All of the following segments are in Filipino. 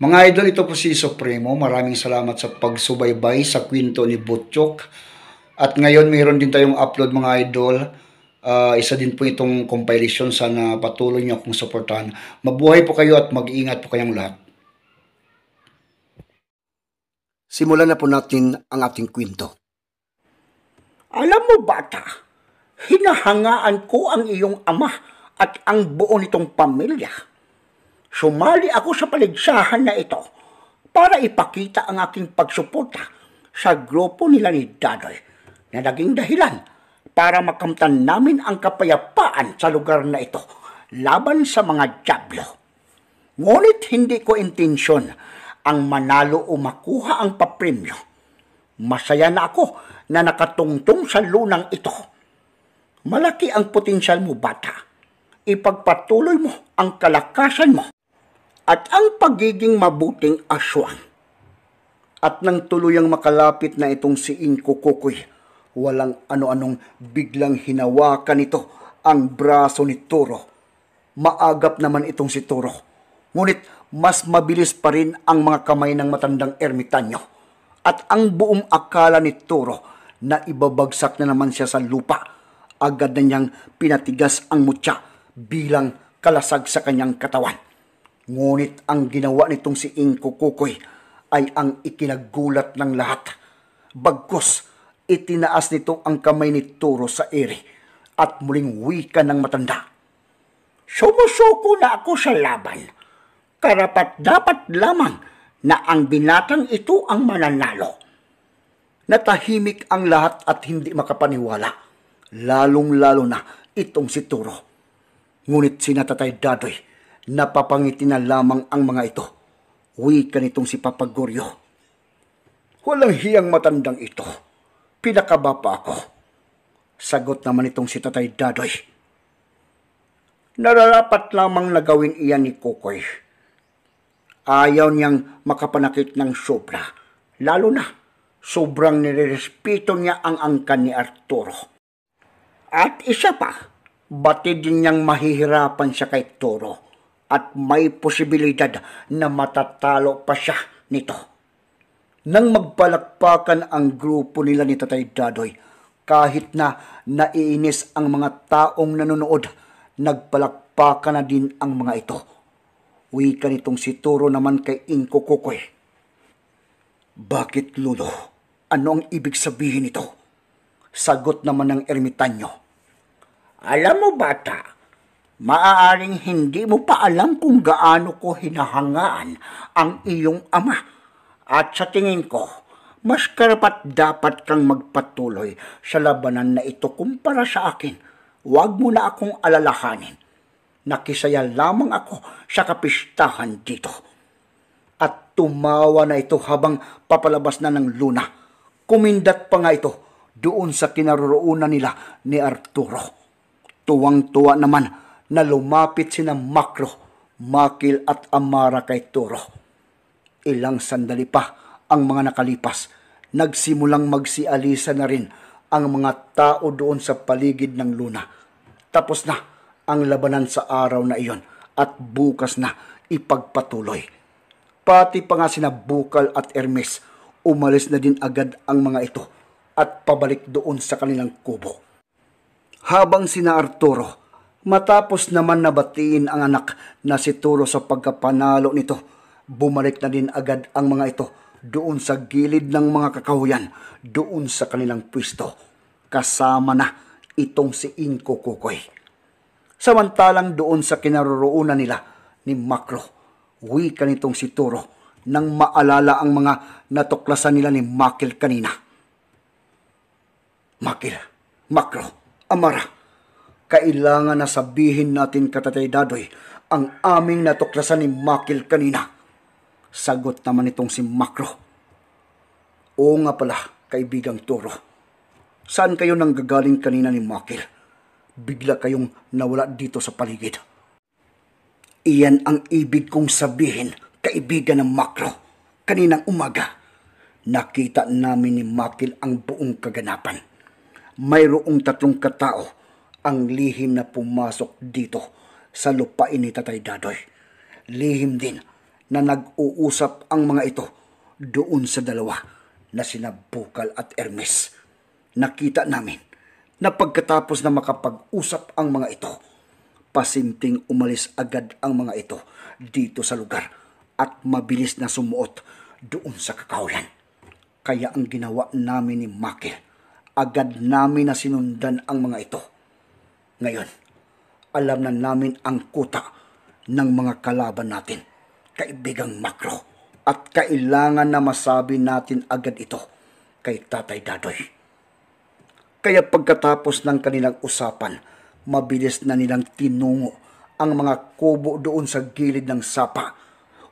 Mga idol, ito po si Supremo. Maraming salamat sa pagsubaybay sa kwento ni Butchok. At ngayon, mayroon din tayong upload mga idol. Uh, isa din po itong compilation. Sana patuloy niyo akong supportahan. Mabuhay po kayo at mag-iingat po kayong lahat. Simulan na po natin ang ating kwento. Alam mo bata, hinahangaan ko ang iyong ama at ang buo nitong pamilya Sumali ako sa paligsahan na ito para ipakita ang aking pagsuporta sa grupo nila ni Dadoy na naging dahilan para makamtan namin ang kapayapaan sa lugar na ito laban sa mga Diablo. Ngunit hindi ko intensyon ang manalo o makuha ang papremyo. Masaya na ako na nakatungtong sa lunang ito. Malaki ang potensyal mo, bata. Ipagpatuloy mo ang kalakasan mo at ang pagiging mabuting aswang. At nang tuluyang makalapit na itong si Inko Kukoy, walang ano-anong biglang hinawakan nito ang braso ni Toro. Maagap naman itong si Toro. Ngunit mas mabilis pa rin ang mga kamay ng matandang ermitanyo. At ang buong akala ni Toro na ibabagsak na naman siya sa lupa, agad na niyang pinatigas ang mutya bilang kalasag sa kanyang katawan Ngunit ang ginawa nitong si Inko Kukoy ay ang ikinagulat ng lahat. Bagkus, itinaas nito ang kamay ni Toro sa ere at muling wika ng matanda. Sumusuko na ako sa laban. Karapat dapat lamang na ang binatang ito ang mananalo. Natahimik ang lahat at hindi makapaniwala. Lalong-lalo na itong si Turo. Ngunit si Natatay Dadoy Napapangiti na lamang ang mga ito. Uwi ka nitong si Papagoryo. Walang hiyang matandang ito. Pinakaba pa ako. Sagot naman itong si Tatay Dadoy. Nararapat lamang nagawin iyan ni Kukoy. Ayaw niyang makapanakit ng sobra. Lalo na, sobrang nirerespeto niya ang angkan ni Arturo. At isa pa, batid din niyang mahihirapan siya kay Toro at may posibilidad na matatalo pa siya nito. Nang magpalakpakan ang grupo nila ni Tatay Dadoy, kahit na naiinis ang mga taong nanonood, nagpalakpakan na din ang mga ito. Wika nitong si Turo naman kay Inko Kukoy. Bakit lulo? Ano ang ibig sabihin nito? Sagot naman ng ermitanyo. Alam mo bata, Maaaring hindi mo pa alam kung gaano ko hinahangaan ang iyong ama. At sa tingin ko, mas karapat dapat kang magpatuloy sa labanan na ito kumpara sa akin. Huwag mo na akong alalahanin. Nakisaya lamang ako sa kapistahan dito. At tumawa na ito habang papalabas na ng luna. Kumindat pa nga ito doon sa kinaroroonan nila ni Arturo. Tuwang-tuwa naman na lumapit sina Makro, Makil at Amara kay Toro. Ilang sandali pa ang mga nakalipas, nagsimulang magsialisa na rin ang mga tao doon sa paligid ng luna. Tapos na ang labanan sa araw na iyon at bukas na ipagpatuloy. Pati pa nga sina Bukal at Hermes, umalis na din agad ang mga ito at pabalik doon sa kanilang kubo. Habang sina Arturo Matapos naman nabatiin ang anak na si Tulo sa pagkapanalo nito, bumalik na din agad ang mga ito doon sa gilid ng mga kakahuyan, doon sa kanilang pwisto. Kasama na itong si Inko Kukoy. Samantalang doon sa kinaroroonan nila ni Makro, wika nitong si Turo nang maalala ang mga natuklasan nila ni Makil kanina. Makil, Makro, Amara, kailangan na sabihin natin katatay dadoy ang aming natuklasan ni Makil kanina. Sagot naman itong si Makro. O nga pala, kaibigang Toro. Saan kayo nanggagaling kanina ni Makil? Bigla kayong nawala dito sa paligid. Iyan ang ibig kong sabihin, kaibigan ng Makro. Kaninang umaga, nakita namin ni Makil ang buong kaganapan. Mayroong tatlong katao ang lihim na pumasok dito sa lupain ni Tatay Dadoy. Lihim din na nag-uusap ang mga ito doon sa dalawa na sina Bukal at Hermes. Nakita namin na pagkatapos na makapag-usap ang mga ito, pasinting umalis agad ang mga ito dito sa lugar at mabilis na sumuot doon sa kakaulan. Kaya ang ginawa namin ni Makil, agad namin na sinundan ang mga ito ngayon, alam na namin ang kuta ng mga kalaban natin, kaibigang makro. At kailangan na masabi natin agad ito kay Tatay Dadoy. Kaya pagkatapos ng kanilang usapan, mabilis na nilang tinungo ang mga kubo doon sa gilid ng sapa.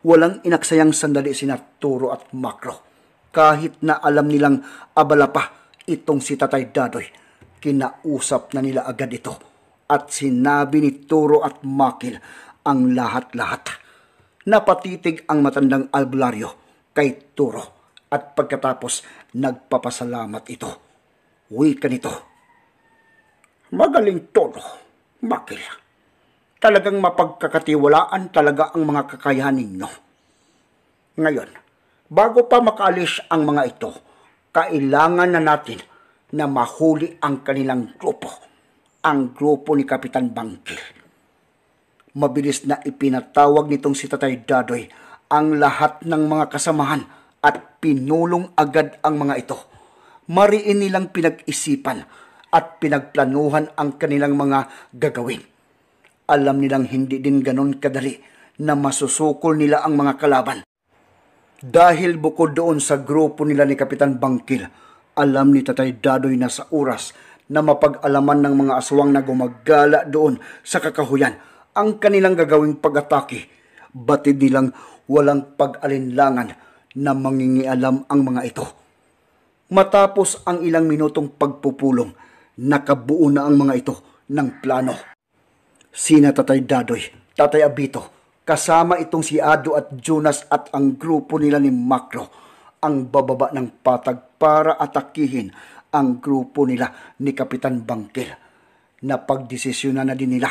Walang inaksayang sandali si Naturo at Makro. Kahit na alam nilang abala pa itong si Tatay Dadoy, kinausap na nila agad ito at sinabi ni Turo at Makil ang lahat-lahat. Napatitig ang matandang albularyo kay Turo at pagkatapos nagpapasalamat ito. Wika nito. Magaling Turo, Makil. Talagang mapagkakatiwalaan talaga ang mga kakayahan ninyo. Ngayon, bago pa makaalis ang mga ito, kailangan na natin na mahuli ang kanilang grupo ang grupo ni Kapitan Bangkil. Mabilis na ipinatawag nitong si Tatay Dadoy ang lahat ng mga kasamahan at pinulong agad ang mga ito. Mariin nilang pinag-isipan at pinagplanuhan ang kanilang mga gagawin. Alam nilang hindi din ganon kadali na masusukol nila ang mga kalaban. Dahil bukod doon sa grupo nila ni Kapitan Bangkil, alam ni Tatay Dadoy na sa oras na mapag-alaman ng mga aswang na gumagala doon sa kakahuyan ang kanilang gagawing pag-atake. Batid nilang walang pag-alinlangan na mangingialam ang mga ito. Matapos ang ilang minutong pagpupulong, nakabuo na ang mga ito ng plano. Sina Tatay Dadoy, Tatay Abito, kasama itong si Ado at Jonas at ang grupo nila ni Makro ang bababa ng patag para atakihin ang grupo nila ni Kapitan Bangkil. Napagdesisyonan na din nila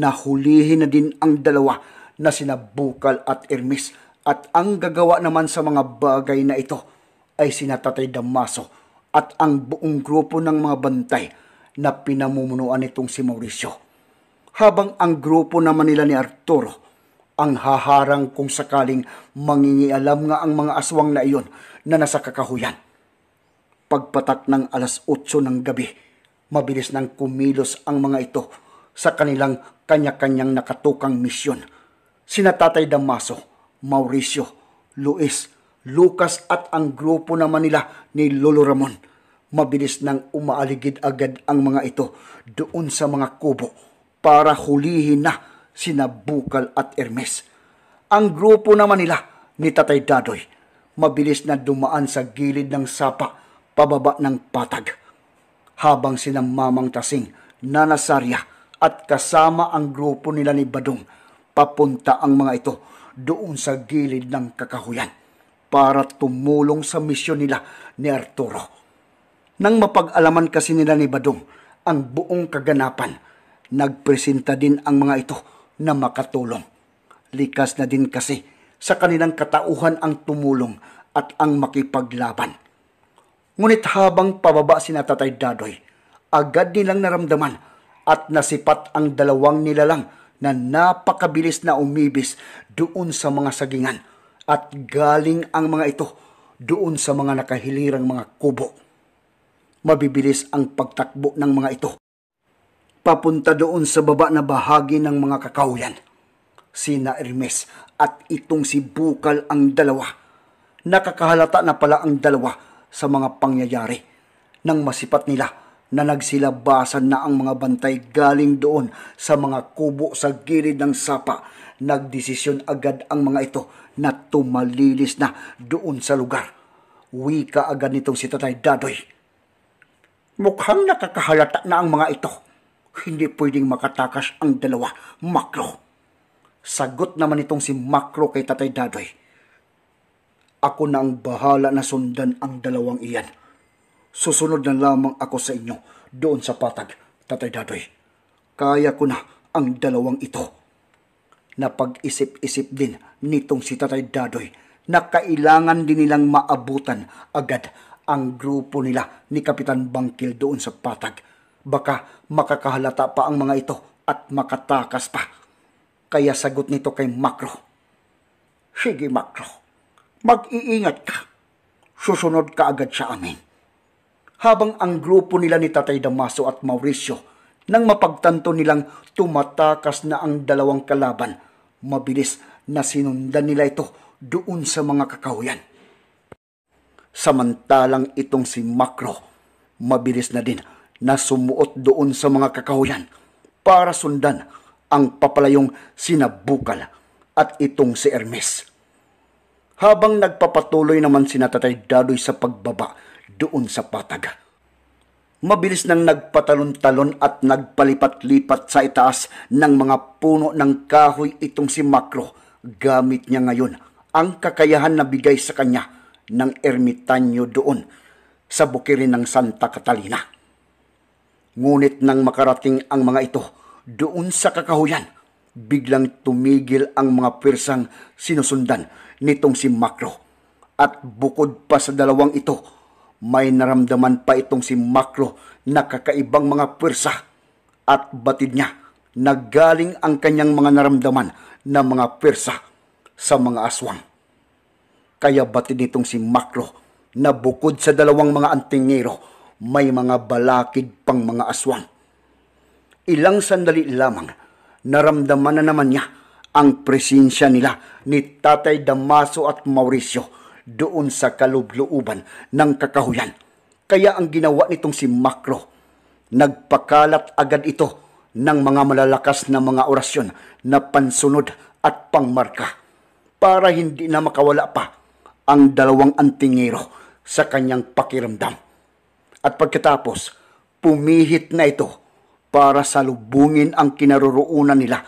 na hulihin na din ang dalawa na sina Bukal at Hermes at ang gagawa naman sa mga bagay na ito ay sina Tatay Damaso at ang buong grupo ng mga bantay na pinamumunuan nitong si Mauricio. Habang ang grupo naman nila ni Arturo ang haharang kung sakaling mangingialam nga ang mga aswang na iyon na nasa kakahuyan Pagpatak ng alas 8 ng gabi, mabilis nang kumilos ang mga ito sa kanilang kanya-kanyang nakatukang misyon. Sina Tatay Damaso, Mauricio, Luis, Lucas at ang grupo naman nila ni Lolo Ramon. Mabilis nang umaaligid agad ang mga ito doon sa mga kubo para hulihin na sina Bukal at Hermes. Ang grupo naman nila ni Tatay Dadoy mabilis na dumaan sa gilid ng sapa pababa ng patag habang sina Mamang Tasing, Nana Sarya at kasama ang grupo nila ni Badong papunta ang mga ito doon sa gilid ng kakahuyan para tumulong sa misyon nila ni Arturo. Nang mapag-alaman kasi nila ni Badong ang buong kaganapan, nagpresenta din ang mga ito na makatulong. Likas na din kasi sa kanilang katauhan ang tumulong at ang makipaglaban Ngunit habang pababa si Natatay Dadoy, agad nilang naramdaman at nasipat ang dalawang nilalang na napakabilis na umibis doon sa mga sagingan at galing ang mga ito doon sa mga nakahilirang mga kubo. Mabibilis ang pagtakbo ng mga ito. Papunta doon sa baba na bahagi ng mga kakawyan. Sina Hermes at itong si Bukal ang dalawa. Nakakahalata na pala ang dalawa sa mga pangyayari nang masipat nila na nagsilabasan na ang mga bantay galing doon sa mga kubo sa gilid ng sapa. Nagdesisyon agad ang mga ito na tumalilis na doon sa lugar. Wika agad nitong si Tatay Dadoy. Mukhang nakakahalata na ang mga ito. Hindi pwedeng makatakas ang dalawa, Makro. Sagot naman itong si Makro kay Tatay Dadoy ako na ang bahala na sundan ang dalawang iyan. Susunod na lamang ako sa inyo doon sa patag, Tatay Dadoy. Kaya ko na ang dalawang ito. Napag-isip-isip din nitong si Tatay Dadoy na kailangan din nilang maabutan agad ang grupo nila ni Kapitan Bangkil doon sa patag. Baka makakahalata pa ang mga ito at makatakas pa. Kaya sagot nito kay Makro. Sige Makro, mag-iingat ka. Susunod ka agad sa amin. Habang ang grupo nila ni Tatay Damaso at Mauricio nang mapagtanto nilang tumatakas na ang dalawang kalaban, mabilis na sinundan nila ito doon sa mga kakahuyan. Samantalang itong si Macro, mabilis na din na sumuot doon sa mga kakahuyan para sundan ang papalayong sinabukal at itong si Hermes habang nagpapatuloy naman si Natatay Dadoy sa pagbaba doon sa pataga. Mabilis nang nagpatalon-talon at nagpalipat-lipat sa itaas ng mga puno ng kahoy itong si Makro. Gamit niya ngayon ang kakayahan na bigay sa kanya ng ermitanyo doon sa bukirin ng Santa Catalina. Ngunit nang makarating ang mga ito doon sa kakahuyan, biglang tumigil ang mga pwersang sinusundan nitong si Macro. At bukod pa sa dalawang ito, may naramdaman pa itong si Macro na kakaibang mga pwersa at batid niya nagaling ang kanyang mga naramdaman na mga pwersa sa mga aswang. Kaya batid nitong si Macro na bukod sa dalawang mga antingero, may mga balakid pang mga aswang. Ilang sandali lamang, naramdaman na naman niya ang presensya nila ni Tatay Damaso at Mauricio doon sa kalubluuban ng kakahuyan. Kaya ang ginawa nitong si Macro, nagpakalat agad ito ng mga malalakas na mga orasyon na pansunod at pangmarka para hindi na makawala pa ang dalawang antingero sa kanyang pakiramdam. At pagkatapos, pumihit na ito para salubungin ang kinaroroonan nila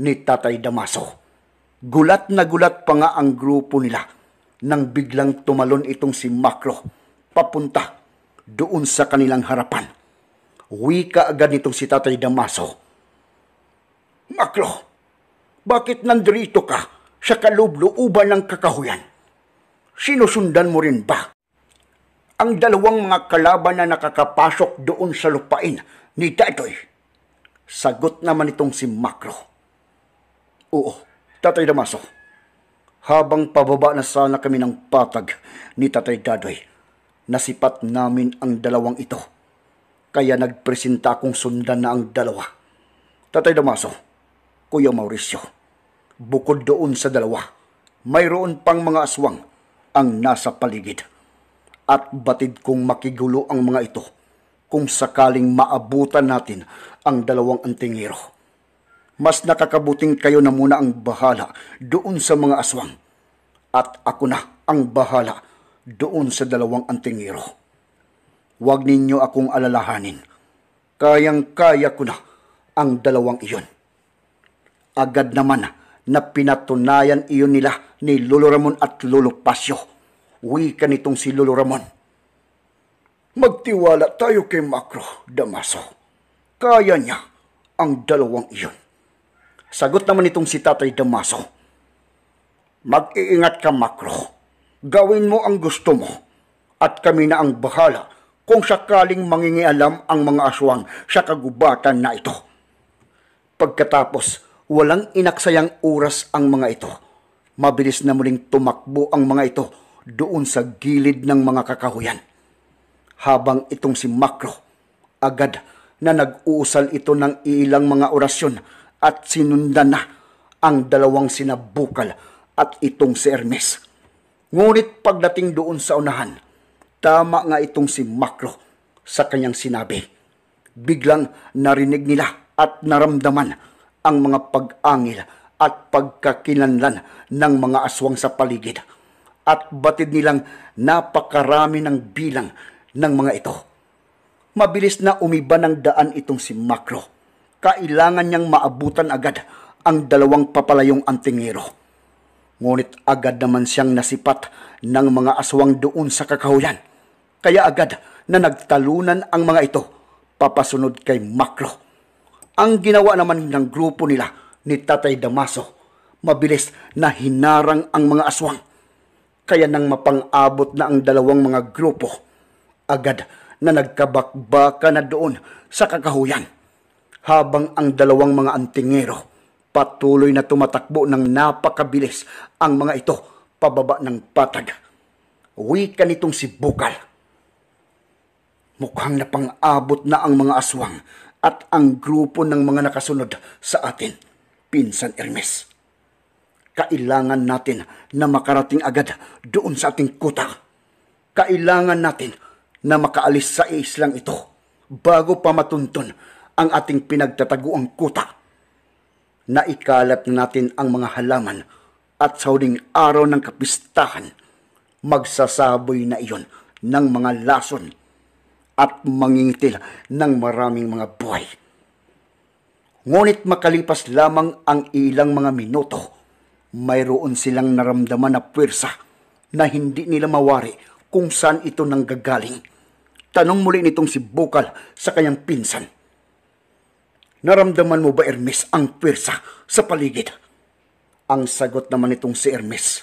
ni Tatay Damaso. Gulat na gulat pa nga ang grupo nila nang biglang tumalon itong si Makro papunta doon sa kanilang harapan. Wika agad nitong si Tatay Damaso. Makro, bakit nandito ka sa kalubluuban ng kakahuyan? Sinusundan mo rin ba? Ang dalawang mga kalaban na nakakapasok doon sa lupain ni Tatoy. Sagot naman itong si Makro Oo, Tatay Damaso. Habang pababa na sana kami ng patag ni Tatay Dadoy, nasipat namin ang dalawang ito. Kaya nagpresenta akong sundan na ang dalawa. Tatay Damaso, Kuya Mauricio, bukod doon sa dalawa, mayroon pang mga aswang ang nasa paligid. At batid kong makigulo ang mga ito kung sakaling maabutan natin ang dalawang antingero mas nakakabuting kayo na muna ang bahala doon sa mga aswang at ako na ang bahala doon sa dalawang antingiro. Huwag ninyo akong alalahanin. Kayang-kaya ko na ang dalawang iyon. Agad naman na pinatunayan iyon nila ni Lolo Ramon at Lolo Pasyo. Wika nitong si Lolo Ramon. Magtiwala tayo kay Makro Damaso. Kaya niya ang dalawang iyon. Sagot naman itong si Tatay Damaso. Mag-iingat ka, Makro. Gawin mo ang gusto mo. At kami na ang bahala kung sakaling mangingialam ang mga aswang sa kagubatan na ito. Pagkatapos, walang inaksayang oras ang mga ito. Mabilis na muling tumakbo ang mga ito doon sa gilid ng mga kakahuyan. Habang itong si Makro, agad na nag-uusal ito ng ilang mga orasyon at sinundan na ang dalawang sinabukal at itong si Hermes. Ngunit pagdating doon sa unahan, tama nga itong si Makro sa kanyang sinabi. Biglang narinig nila at naramdaman ang mga pag-angil at pagkakinanlan ng mga aswang sa paligid at batid nilang napakarami ng bilang ng mga ito. Mabilis na umiba ng daan itong si Makro kailangan niyang maabutan agad ang dalawang papalayong antingero. Ngunit agad naman siyang nasipat ng mga aswang doon sa kakahuyan. Kaya agad na nagtalunan ang mga ito papasunod kay Makro. Ang ginawa naman ng grupo nila ni Tatay Damaso, mabilis na hinarang ang mga aswang. Kaya nang mapang-abot na ang dalawang mga grupo, agad na nagkabakbaka na doon sa kakahuyan habang ang dalawang mga antingero patuloy na tumatakbo ng napakabilis ang mga ito pababa ng patag. Wika nitong si Bukal. Mukhang napang-abot na ang mga aswang at ang grupo ng mga nakasunod sa atin, Pinsan Hermes. Kailangan natin na makarating agad doon sa ating kuta. Kailangan natin na makaalis sa islang ito bago pa matuntun ang ating pinagtataguang kuta. na Naikalat na natin ang mga halaman at sa huling araw ng kapistahan, magsasaboy na iyon ng mga lason at mangingitil ng maraming mga buhay. Ngunit makalipas lamang ang ilang mga minuto, mayroon silang naramdaman na pwersa na hindi nila mawari kung saan ito nanggagaling. Tanong muli nitong si Bukal sa kanyang pinsan. Naramdaman mo ba, Hermes, ang pwersa sa paligid? Ang sagot naman itong si Hermes.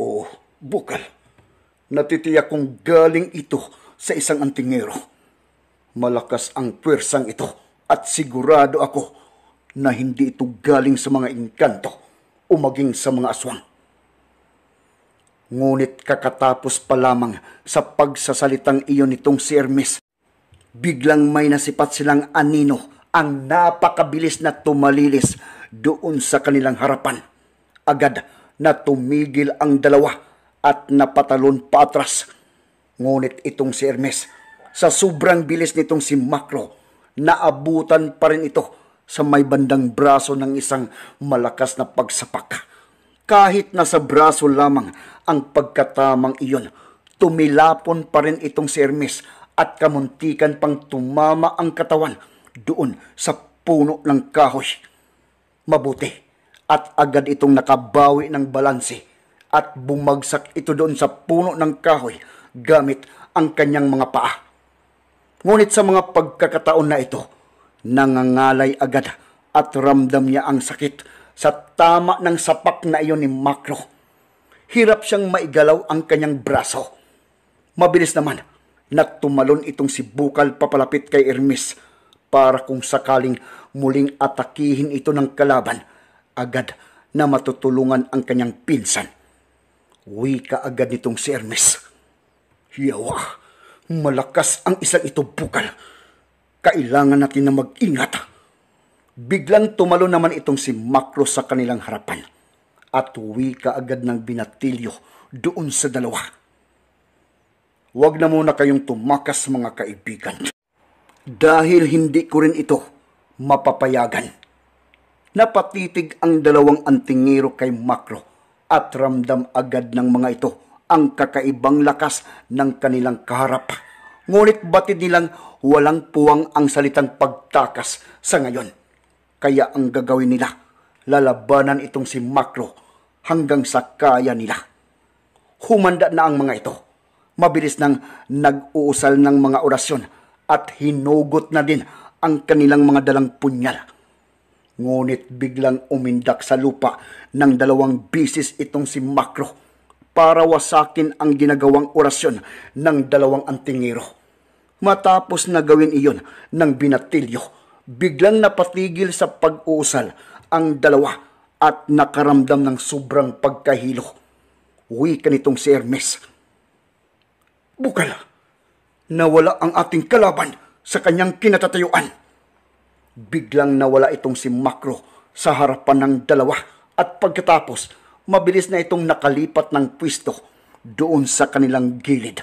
Oo, oh, bukal. Natitiyak kong galing ito sa isang antingero. Malakas ang pwersang ito at sigurado ako na hindi ito galing sa mga inkanto o maging sa mga aswang. Ngunit kakatapos pa lamang sa pagsasalitang iyon nitong si Hermes biglang may nasipat silang anino ang napakabilis na tumalilis doon sa kanilang harapan. Agad na tumigil ang dalawa at napatalon paatras. Ngunit itong si Hermes, sa sobrang bilis nitong si Macro, naabutan pa rin ito sa may bandang braso ng isang malakas na pagsapak. Kahit na sa braso lamang ang pagkatamang iyon, tumilapon pa rin itong si Hermes at kamuntikan pang tumama ang katawan doon sa puno ng kahoy. Mabuti at agad itong nakabawi ng balanse at bumagsak ito doon sa puno ng kahoy gamit ang kanyang mga paa. Ngunit sa mga pagkakataon na ito, nangangalay agad at ramdam niya ang sakit sa tama ng sapak na iyon ni Makro. Hirap siyang maigalaw ang kanyang braso. Mabilis naman Nagtumalon itong si Bukal papalapit kay Hermes para kung sakaling muling atakihin ito ng kalaban, agad na matutulungan ang kanyang pinsan. ka agad nitong si Hermes. Yawa, malakas ang isang ito bukal. Kailangan natin na mag-ingat. Biglang tumalo naman itong si Makro sa kanilang harapan at uwi ka agad ng binatilyo doon sa dalawa Huwag na muna kayong tumakas mga kaibigan. Dahil hindi ko rin ito mapapayagan. Napatitig ang dalawang antingero kay Makro at ramdam agad ng mga ito ang kakaibang lakas ng kanilang kaharap. Ngunit batid nilang walang puwang ang salitang pagtakas sa ngayon. Kaya ang gagawin nila, lalabanan itong si Makro hanggang sa kaya nila. Humanda na ang mga ito mabilis nang nag-uusal ng mga orasyon at hinugot na din ang kanilang mga dalang punyal. Ngunit biglang umindak sa lupa ng dalawang bisis itong si Makro para wasakin ang ginagawang orasyon ng dalawang antingero. Matapos na gawin iyon ng binatilyo, biglang napatigil sa pag-uusal ang dalawa at nakaramdam ng sobrang pagkahilo. Uwi ka nitong si Hermes bukal. Nawala ang ating kalaban sa kanyang kinatatayuan. Biglang nawala itong si Makro sa harapan ng dalawa at pagkatapos mabilis na itong nakalipat ng pwisto doon sa kanilang gilid.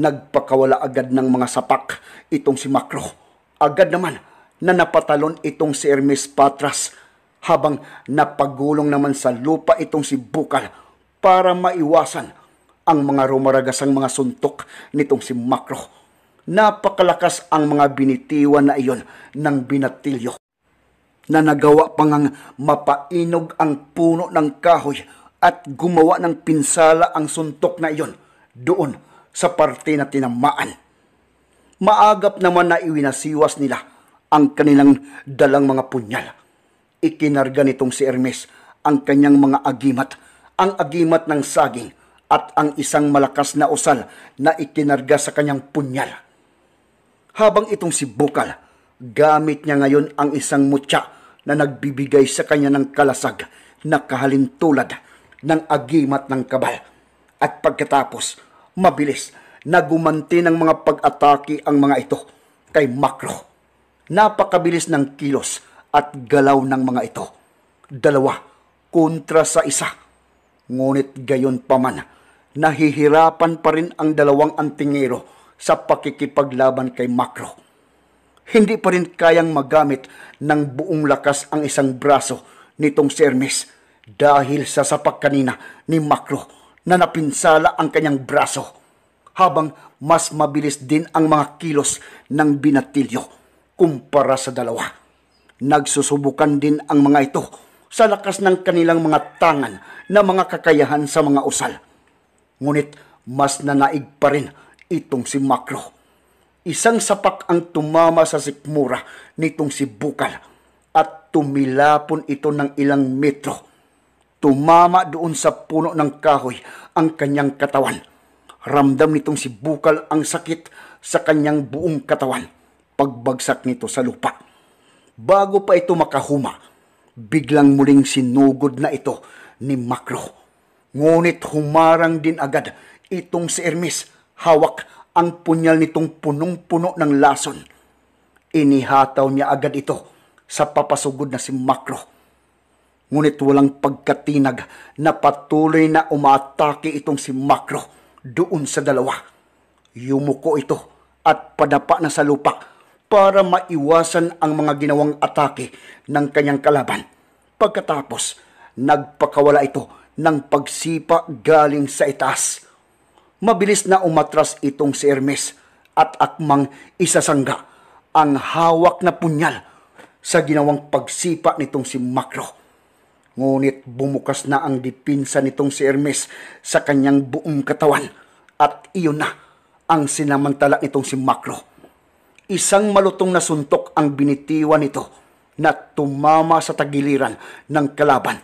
Nagpakawala agad ng mga sapak itong si Makro. Agad naman na napatalon itong si Hermes Patras habang napagulong naman sa lupa itong si Bukal para maiwasan ang mga rumaragasang mga suntok nitong si Makro. Napakalakas ang mga binitiwan na iyon ng binatilyo na nagawa pangang mapainog ang puno ng kahoy at gumawa ng pinsala ang suntok na iyon doon sa parte na tinamaan. Maagap naman na iwinasiwas nila ang kanilang dalang mga punyal. Ikinarga nitong si Hermes ang kanyang mga agimat, ang agimat ng saging, at ang isang malakas na usal na itinarga sa kanyang punyal. Habang itong si Bukal, gamit niya ngayon ang isang mutya na nagbibigay sa kanya ng kalasag na kahalintulad ng agimat ng kabal. At pagkatapos, mabilis na gumanti ng mga pag-atake ang mga ito kay Makro. Napakabilis ng kilos at galaw ng mga ito. Dalawa kontra sa isa. Ngunit gayon pa man, nahihirapan pa rin ang dalawang antingero sa pakikipaglaban kay Macro. Hindi pa rin kayang magamit ng buong lakas ang isang braso nitong si Hermes dahil sa sapak kanina ni Macro na napinsala ang kanyang braso habang mas mabilis din ang mga kilos ng binatilyo kumpara sa dalawa. Nagsusubukan din ang mga ito sa lakas ng kanilang mga tangan na mga kakayahan sa mga usal ngunit mas nanaig pa rin itong si Makro. Isang sapak ang tumama sa sikmura nitong si Bukal at tumilapon ito ng ilang metro. Tumama doon sa puno ng kahoy ang kanyang katawan. Ramdam nitong si Bukal ang sakit sa kanyang buong katawan. Pagbagsak nito sa lupa. Bago pa ito makahuma, biglang muling sinugod na ito ni Makro Ngunit humarang din agad itong si Hermes. Hawak ang punyal nitong punong-puno ng lason. Inihataw niya agad ito sa papasugod na si Makro. Ngunit walang pagkatinag na patuloy na umatake itong si Makro doon sa dalawa. Yumuko ito at padapa na sa lupa para maiwasan ang mga ginawang atake ng kanyang kalaban. Pagkatapos, nagpakawala ito ng pagsipa galing sa itaas. Mabilis na umatras itong si Hermes at akmang isasangga ang hawak na punyal sa ginawang pagsipa nitong si Macro. Ngunit bumukas na ang dipinsa nitong si Hermes sa kanyang buong katawan at iyon na ang sinamantala nitong si Macro. Isang malutong na suntok ang binitiwan nito na tumama sa tagiliran ng kalaban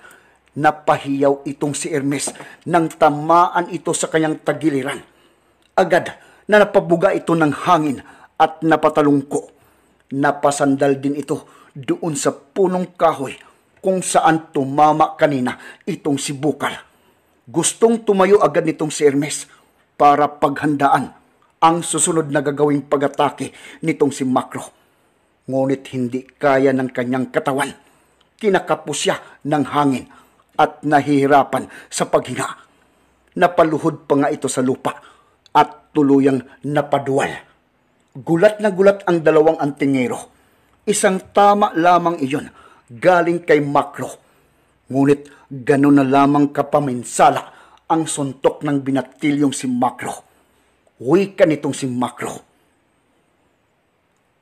Napahiyaw itong si Hermes nang tamaan ito sa kanyang tagiliran. Agad na napabuga ito ng hangin at napatalungko. Napasandal din ito doon sa punong kahoy kung saan tumama kanina itong si Bukal. Gustong tumayo agad nitong si Hermes para paghandaan ang susunod na gagawing pag-atake nitong si Makro. Ngunit hindi kaya ng kanyang katawan. Kinakapos siya ng hangin at nahihirapan sa paghinga. Napaluhod pa nga ito sa lupa at tuluyang napaduwal. Gulat na gulat ang dalawang antingero. Isang tama lamang iyon galing kay Makro. Ngunit gano'n na lamang kapaminsala ang suntok ng binatilyong si Makro. Wika nitong si Makro.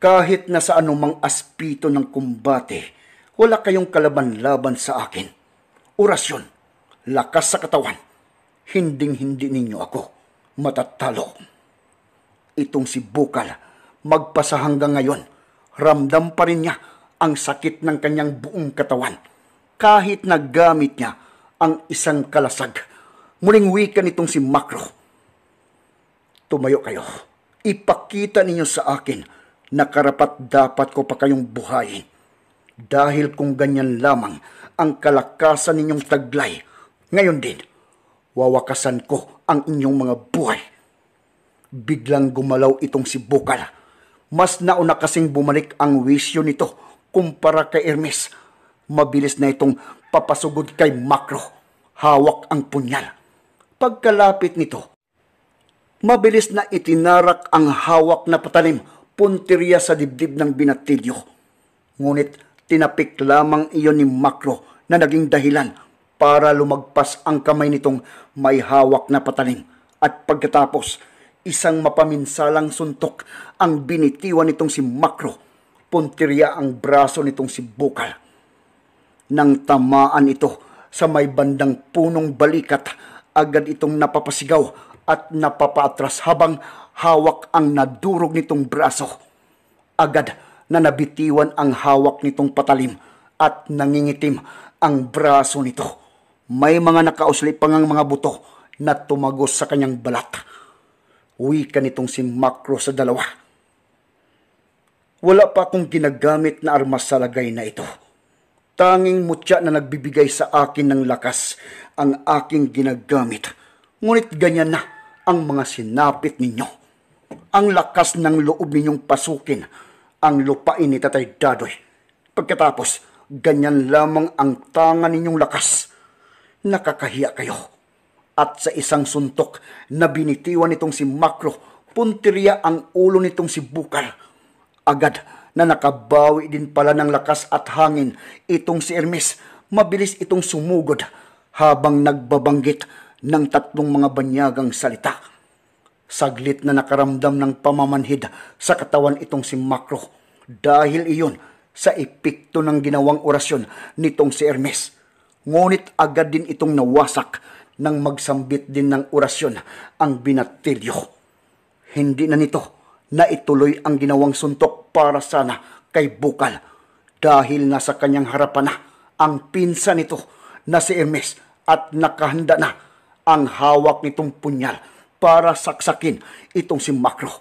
Kahit na sa anumang aspito ng kumbate, wala kayong kalaban-laban sa akin orasyon, lakas sa katawan, hinding-hindi ninyo ako matatalo. Itong si Bukal, magpasa hanggang ngayon, ramdam pa rin niya ang sakit ng kanyang buong katawan kahit naggamit niya ang isang kalasag. Muling wika nitong si Makro. Tumayo kayo. Ipakita ninyo sa akin na karapat dapat ko pa kayong buhayin. Dahil kung ganyan lamang ang kalakasan ninyong taglay. Ngayon din, wawakasan ko ang inyong mga buhay. Biglang gumalaw itong si Bukal. Mas nauna kasing bumalik ang wisyo nito kumpara kay Hermes. Mabilis na itong papasugod kay Makro. Hawak ang punyal. Pagkalapit nito, mabilis na itinarak ang hawak na patalim punteriya sa dibdib ng binatilyo. Ngunit tinapik lamang iyon ni Macro na naging dahilan para lumagpas ang kamay nitong may hawak na patalim. At pagkatapos, isang mapaminsalang suntok ang binitiwan nitong si Macro. Puntirya ang braso nitong si Bukal. Nang tamaan ito sa may bandang punong balikat, agad itong napapasigaw at napapaatras habang hawak ang nadurog nitong braso. Agad na nabitiwan ang hawak nitong patalim at nangingitim ang braso nito. May mga nakausli pang ang mga buto na tumagos sa kanyang balat. Uwi ka nitong si Macro sa dalawa. Wala pa akong ginagamit na armas sa lagay na ito. Tanging mutya na nagbibigay sa akin ng lakas ang aking ginagamit. Ngunit ganyan na ang mga sinapit ninyo. Ang lakas ng loob ninyong pasukin ang lupain ni Tatay Dadoy. Pagkatapos, ganyan lamang ang tanga ninyong lakas. Nakakahiya kayo. At sa isang suntok na binitiwan nitong si Makro, puntirya ang ulo nitong si Bukal. Agad na nakabawi din pala ng lakas at hangin itong si Hermes. Mabilis itong sumugod habang nagbabanggit ng tatlong mga banyagang salita Saglit na nakaramdam ng pamamanhid sa katawan itong si Makro dahil iyon sa epekto ng ginawang orasyon nitong si Hermes. Ngunit agad din itong nawasak nang magsambit din ng orasyon ang binatilyo. Hindi na nito na ituloy ang ginawang suntok para sana kay Bukal dahil nasa kanyang harapan na ang pinsa nito na si Hermes at nakahanda na ang hawak nitong punyal para saksakin itong si Macro.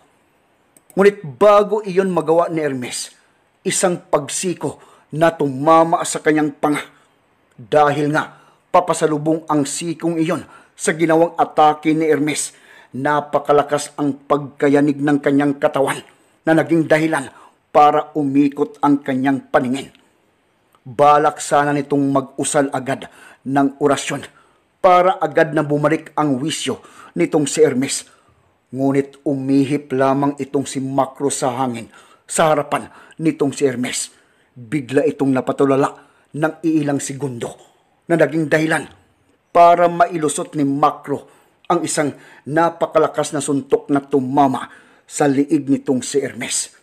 Ngunit bago iyon magawa ni Hermes, isang pagsiko na tumama sa kanyang panga dahil nga papasalubong ang sikong iyon sa ginawang atake ni Hermes. Napakalakas ang pagkayanig ng kanyang katawan na naging dahilan para umikot ang kanyang paningin. Balak sana nitong mag-usal agad ng orasyon para agad na bumalik ang wisyo nitong si Hermes. Ngunit umihip lamang itong si Makro sa hangin sa harapan nitong si Hermes. Bigla itong napatulala ng ilang segundo na naging dahilan para mailusot ni Makro ang isang napakalakas na suntok na tumama sa liig nitong si Hermes.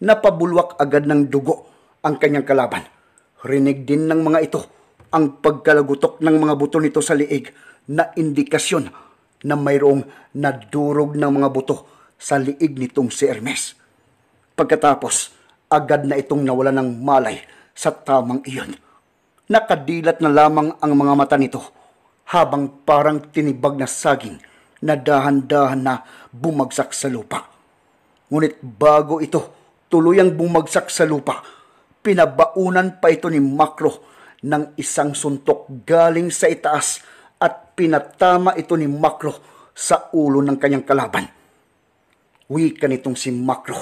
Napabulwak agad ng dugo ang kanyang kalaban. Rinig din ng mga ito ang pagkalagutok ng mga buto nito sa liig na indikasyon na mayroong nadurog ng mga buto sa liig nitong si Hermes. Pagkatapos, agad na itong nawala ng malay sa tamang iyon. Nakadilat na lamang ang mga mata nito habang parang tinibag na saging na dahan-dahan na bumagsak sa lupa. Ngunit bago ito tuluyang bumagsak sa lupa, pinabaunan pa ito ni Makro ng isang suntok galing sa itaas at pinatama ito ni Makro sa ulo ng kanyang kalaban. Wika nitong si Makro.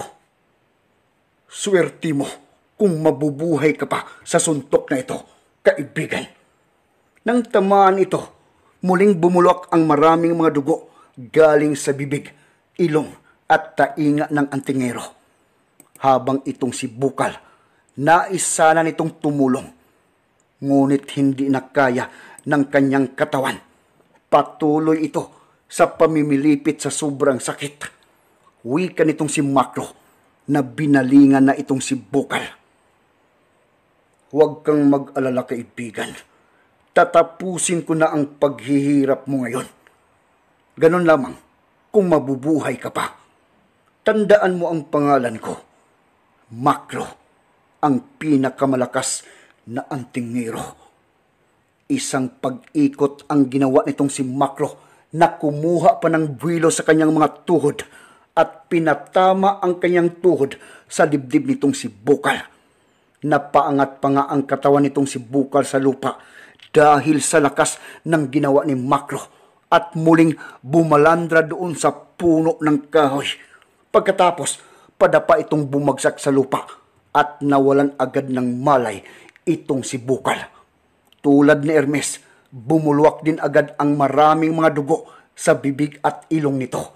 Swerte mo kung mabubuhay ka pa sa suntok na ito, kaibigan. Nang tamaan ito, muling bumulok ang maraming mga dugo galing sa bibig, ilong at tainga ng antingero. Habang itong si Bukal, nais sana nitong tumulong. Ngunit hindi na kaya ng kanyang katawan. Patuloy ito sa pamimilipit sa sobrang sakit. Wika nitong si Makro na binalingan na itong si Bukal. Huwag kang mag-alala kaibigan. Tatapusin ko na ang paghihirap mo ngayon. Ganon lamang kung mabubuhay ka pa. Tandaan mo ang pangalan ko. Makro, ang pinakamalakas na antingero Isang pag-ikot ang ginawa nitong si Makro na kumuha pa ng buwilo sa kanyang mga tuhod at pinatama ang kanyang tuhod sa dibdib nitong si Bukal. Napaangat pa nga ang katawan nitong si Bukal sa lupa dahil sa lakas ng ginawa ni Makro at muling bumalandra doon sa puno ng kahoy. Pagkatapos, padapa itong bumagsak sa lupa at nawalan agad ng malay itong si Bukal. Tulad ni Hermes, bumulwak din agad ang maraming mga dugo sa bibig at ilong nito.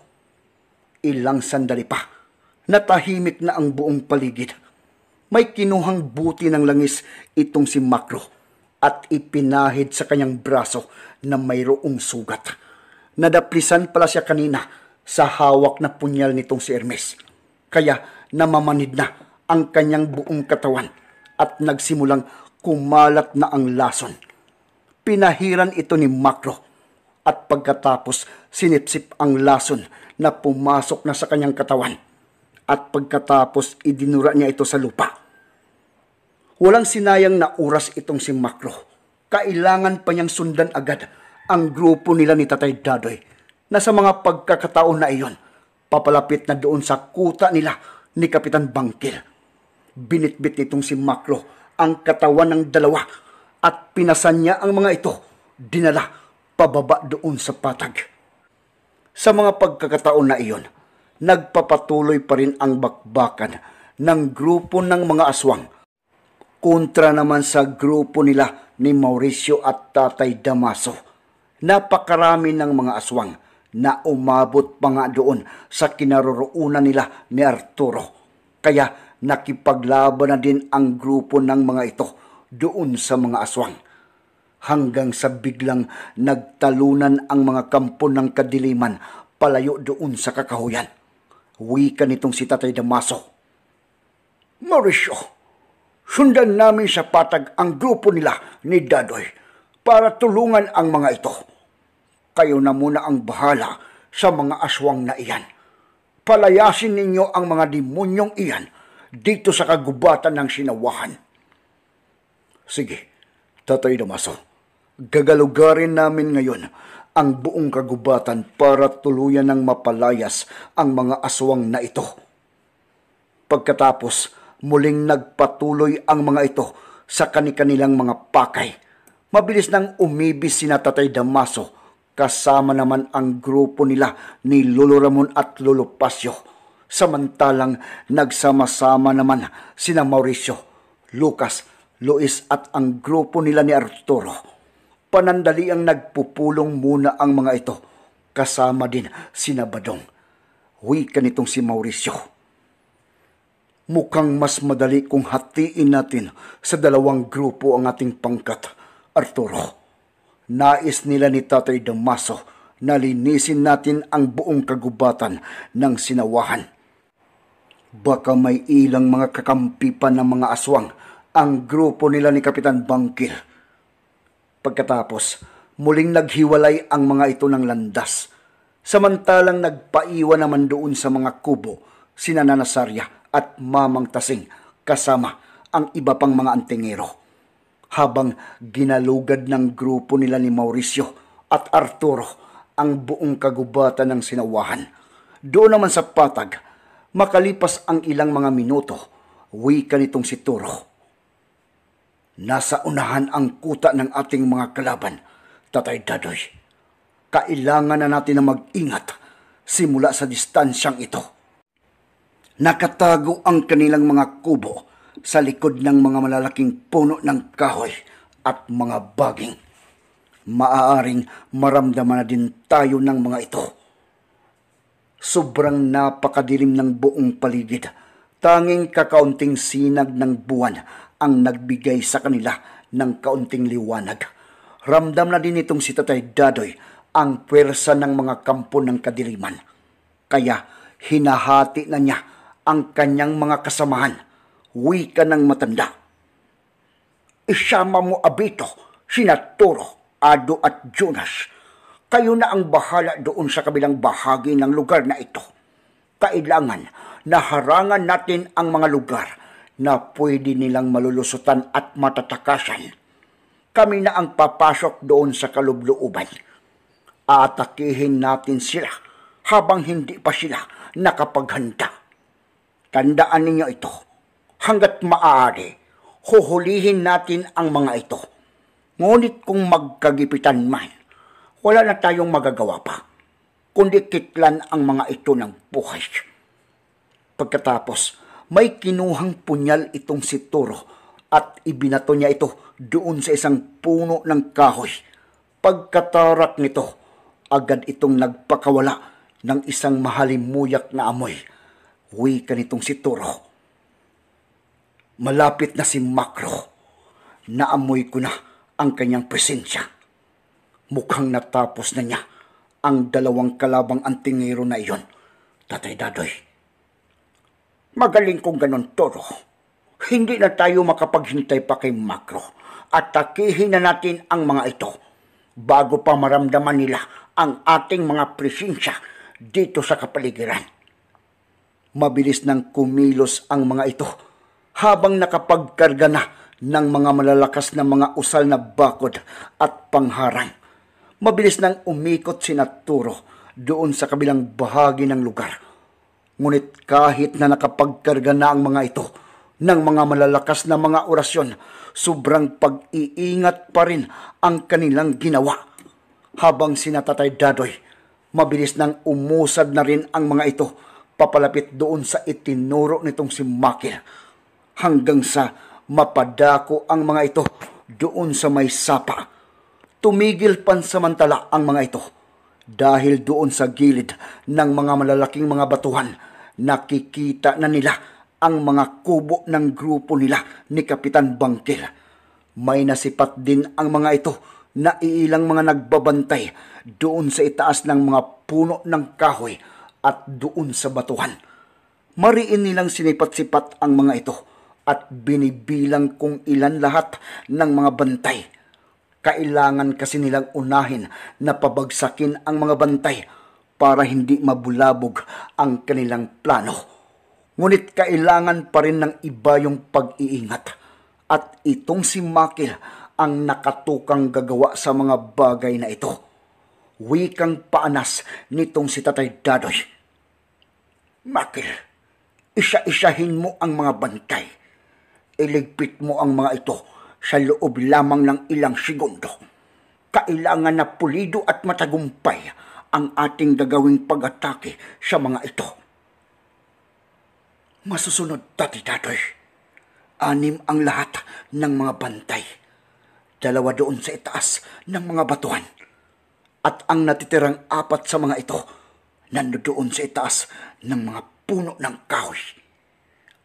Ilang sandali pa, natahimik na ang buong paligid. May kinuhang buti ng langis itong si Makro at ipinahid sa kanyang braso na mayroong sugat. Nadaplisan pala siya kanina sa hawak na punyal nitong si Hermes. Kaya namamanid na ang kanyang buong katawan at nagsimulang kumalat na ang lason. Pinahiran ito ni Makro at pagkatapos sinipsip ang lason na pumasok na sa kanyang katawan at pagkatapos idinura niya ito sa lupa. Walang sinayang na oras itong si Makro. Kailangan pa niyang sundan agad ang grupo nila ni Tatay Dadoy na sa mga pagkakataon na iyon, papalapit na doon sa kuta nila ni Kapitan Bangkil. Binitbit nitong si Makro ang katawan ng dalawa at pinasan niya ang mga ito, dinala pababa doon sa patag. Sa mga pagkakataon na iyon, nagpapatuloy pa rin ang bakbakan ng grupo ng mga aswang kontra naman sa grupo nila ni Mauricio at Tatay Damaso. Napakarami ng mga aswang na umabot pa nga doon sa kinaroroonan nila ni Arturo. Kaya nakipaglaban na din ang grupo ng mga ito doon sa mga aswang. Hanggang sa biglang nagtalunan ang mga kampo ng kadiliman palayo doon sa kakahuyan. Wika nitong si Tatay Damaso. Mauricio, sundan namin sa patag ang grupo nila ni Dadoy para tulungan ang mga ito. Kayo na muna ang bahala sa mga aswang na iyan. Palayasin ninyo ang mga demonyong iyan dito sa kagubatan ng sinawahan. Sige, Tatay Damaso, gagalugarin namin ngayon ang buong kagubatan para tuluyan ng mapalayas ang mga aswang na ito. Pagkatapos, muling nagpatuloy ang mga ito sa kanikanilang mga pakay. Mabilis nang umibis si Tatay Damaso kasama naman ang grupo nila ni Lolo Ramon at Lolo Pasyo samantalang nagsama-sama naman sina Mauricio, Lucas, Luis at ang grupo nila ni Arturo. Panandali ang nagpupulong muna ang mga ito, kasama din sina Badong. Wika nitong si Mauricio. Mukhang mas madali kung hatiin natin sa dalawang grupo ang ating pangkat, Arturo. Nais nila ni Tatay Damaso na linisin natin ang buong kagubatan ng sinawahan. Baka may ilang mga kakampi pa ng mga aswang ang grupo nila ni Kapitan Bangkir. Pagkatapos, muling naghiwalay ang mga ito ng landas. Samantalang nagpaiwan naman doon sa mga kubo, sina Nanasarya at Mamang Tasing kasama ang iba pang mga antingero. Habang ginalugad ng grupo nila ni Mauricio at Arturo ang buong kagubatan ng sinawahan. Doon naman sa patag, Makalipas ang ilang mga minuto, wika nitong si Turo. Nasa unahan ang kuta ng ating mga kalaban, Tatay Dadoy. Kailangan na natin na mag-ingat simula sa distansyang ito. Nakatago ang kanilang mga kubo sa likod ng mga malalaking puno ng kahoy at mga baging. Maaaring maramdaman na din tayo ng mga ito Sobrang napakadilim ng buong paligid. Tanging kakaunting sinag ng buwan ang nagbigay sa kanila ng kaunting liwanag. Ramdam na din itong si Tatay Dadoy ang pwersa ng mga kampo ng kadiliman. Kaya hinahati na niya ang kanyang mga kasamahan. ka ng matanda. Isama mo abito, sinaturo, ado at Jonas kayo na ang bahala doon sa kabilang bahagi ng lugar na ito. Kailangan na harangan natin ang mga lugar na pwede nilang malulusutan at matatakasan. Kami na ang papasok doon sa kalublooban. Atakihin natin sila habang hindi pa sila nakapaghanda. Tandaan ninyo ito. Hanggat maaari, huhulihin natin ang mga ito. Ngunit kung magkagipitan man, wala na tayong magagawa pa, kundi kitlan ang mga ito ng buhay. Pagkatapos, may kinuhang punyal itong si Turo at ibinato niya ito doon sa isang puno ng kahoy. Pagkatarak nito, agad itong nagpakawala ng isang mahalimuyak na amoy. Huwi ka nitong si Turo. Malapit na si Makro. Naamoy ko na ang kanyang presensya. Mukhang natapos na niya ang dalawang kalabang antingero na iyon, Tatay Dadoy. Magaling kong ganon, Toro. Hindi na tayo makapaghintay pa kay Makro. at takihin na natin ang mga ito bago pa maramdaman nila ang ating mga presensya dito sa kapaligiran. Mabilis nang kumilos ang mga ito habang nakapagkarga na ng mga malalakas na mga usal na bakod at pangharang mabilis nang umikot si Naturo doon sa kabilang bahagi ng lugar. Ngunit kahit na nakapagkarga na ang mga ito ng mga malalakas na mga orasyon, sobrang pag-iingat pa rin ang kanilang ginawa. Habang sinatatay dadoy, mabilis nang umusad na rin ang mga ito papalapit doon sa itinuro nitong si Makir hanggang sa mapadako ang mga ito doon sa may sapa tumigil pansamantala ang mga ito. Dahil doon sa gilid ng mga malalaking mga batuhan, nakikita na nila ang mga kubo ng grupo nila ni Kapitan Bangkil. May nasipat din ang mga ito na iilang mga nagbabantay doon sa itaas ng mga puno ng kahoy at doon sa batuhan. Mariin nilang sinipat-sipat ang mga ito at binibilang kung ilan lahat ng mga bantay kailangan kasi nilang unahin na pabagsakin ang mga bantay para hindi mabulabog ang kanilang plano. Ngunit kailangan pa rin ng iba yung pag-iingat. At itong si Makil ang nakatukang gagawa sa mga bagay na ito. Wikang paanas nitong si Tatay Dadoy. Makil, isa-isahin mo ang mga bantay. Iligpit mo ang mga ito sa loob lamang ng ilang segundo. Kailangan na pulido at matagumpay ang ating gagawing pag-atake sa mga ito. Masusunod tati tatoy. Anim ang lahat ng mga bantay. Dalawa doon sa itaas ng mga batuhan. At ang natitirang apat sa mga ito nandoon sa itaas ng mga puno ng kahoy.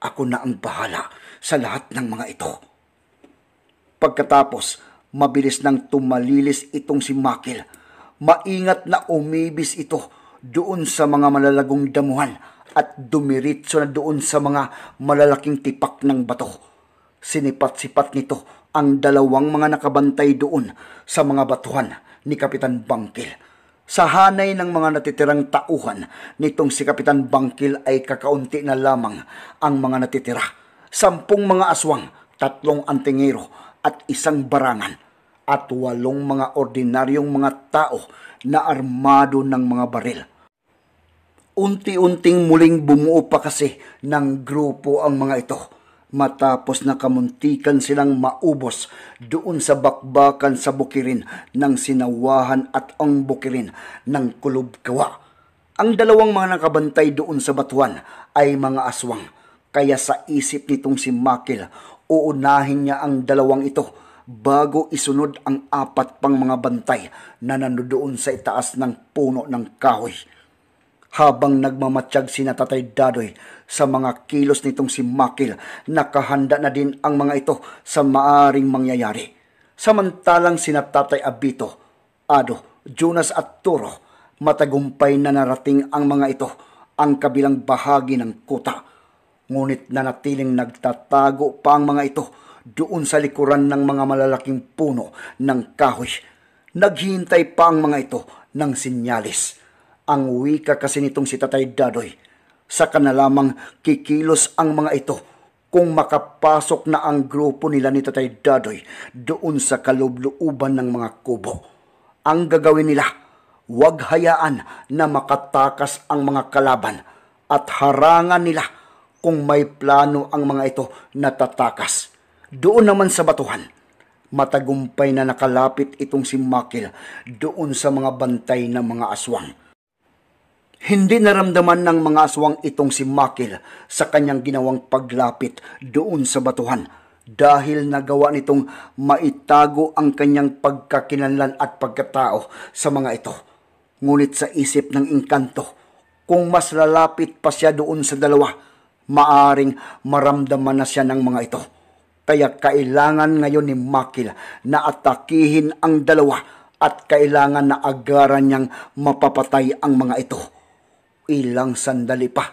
Ako na ang bahala sa lahat ng mga ito. Pagkatapos, mabilis nang tumalilis itong si Makil. Maingat na umibis ito doon sa mga malalagong damuhan at dumiritso na doon sa mga malalaking tipak ng bato. Sinipat-sipat nito ang dalawang mga nakabantay doon sa mga batuhan ni Kapitan Bangkil. Sa hanay ng mga natitirang tauhan nitong si Kapitan Bangkil ay kakaunti na lamang ang mga natitira. Sampung mga aswang, tatlong antingero at isang barangan at walong mga ordinaryong mga tao na armado ng mga baril. Unti-unting muling bumuo pa kasi ng grupo ang mga ito matapos na kamuntikan silang maubos doon sa bakbakan sa bukirin ng sinawahan at ang bukirin ng kulubkawa. Ang dalawang mga nakabantay doon sa batuan ay mga aswang, kaya sa isip nitong si Makil, uunahin niya ang dalawang ito bago isunod ang apat pang mga bantay na nanodoon sa itaas ng puno ng kahoy. Habang nagmamatsyag si Natatay Dadoy sa mga kilos nitong si Makil, nakahanda na din ang mga ito sa maaring mangyayari. Samantalang si Natatay Abito, Ado, Jonas at Turo, matagumpay na narating ang mga ito ang kabilang bahagi ng kuta ngunit nanatiling nagtatago pa ang mga ito doon sa likuran ng mga malalaking puno ng kahoy. Naghihintay pa ang mga ito ng sinyalis. Ang wika kasi nitong si Tatay Dadoy, Sa na lamang kikilos ang mga ito kung makapasok na ang grupo nila ni Tatay Dadoy doon sa kalubluuban ng mga kubo. Ang gagawin nila, huwag hayaan na makatakas ang mga kalaban at harangan nila kung may plano ang mga ito natatakas. Doon naman sa batuhan, matagumpay na nakalapit itong si Makil doon sa mga bantay ng mga aswang. Hindi naramdaman ng mga aswang itong si Makil sa kanyang ginawang paglapit doon sa batuhan dahil nagawa nitong maitago ang kanyang pagkakilanlan at pagkatao sa mga ito. Ngunit sa isip ng inkanto, kung mas lalapit pa siya doon sa dalawa, maaring maramdaman na siya ng mga ito. Kaya kailangan ngayon ni Makil na atakihin ang dalawa at kailangan na agaran niyang mapapatay ang mga ito. Ilang sandali pa,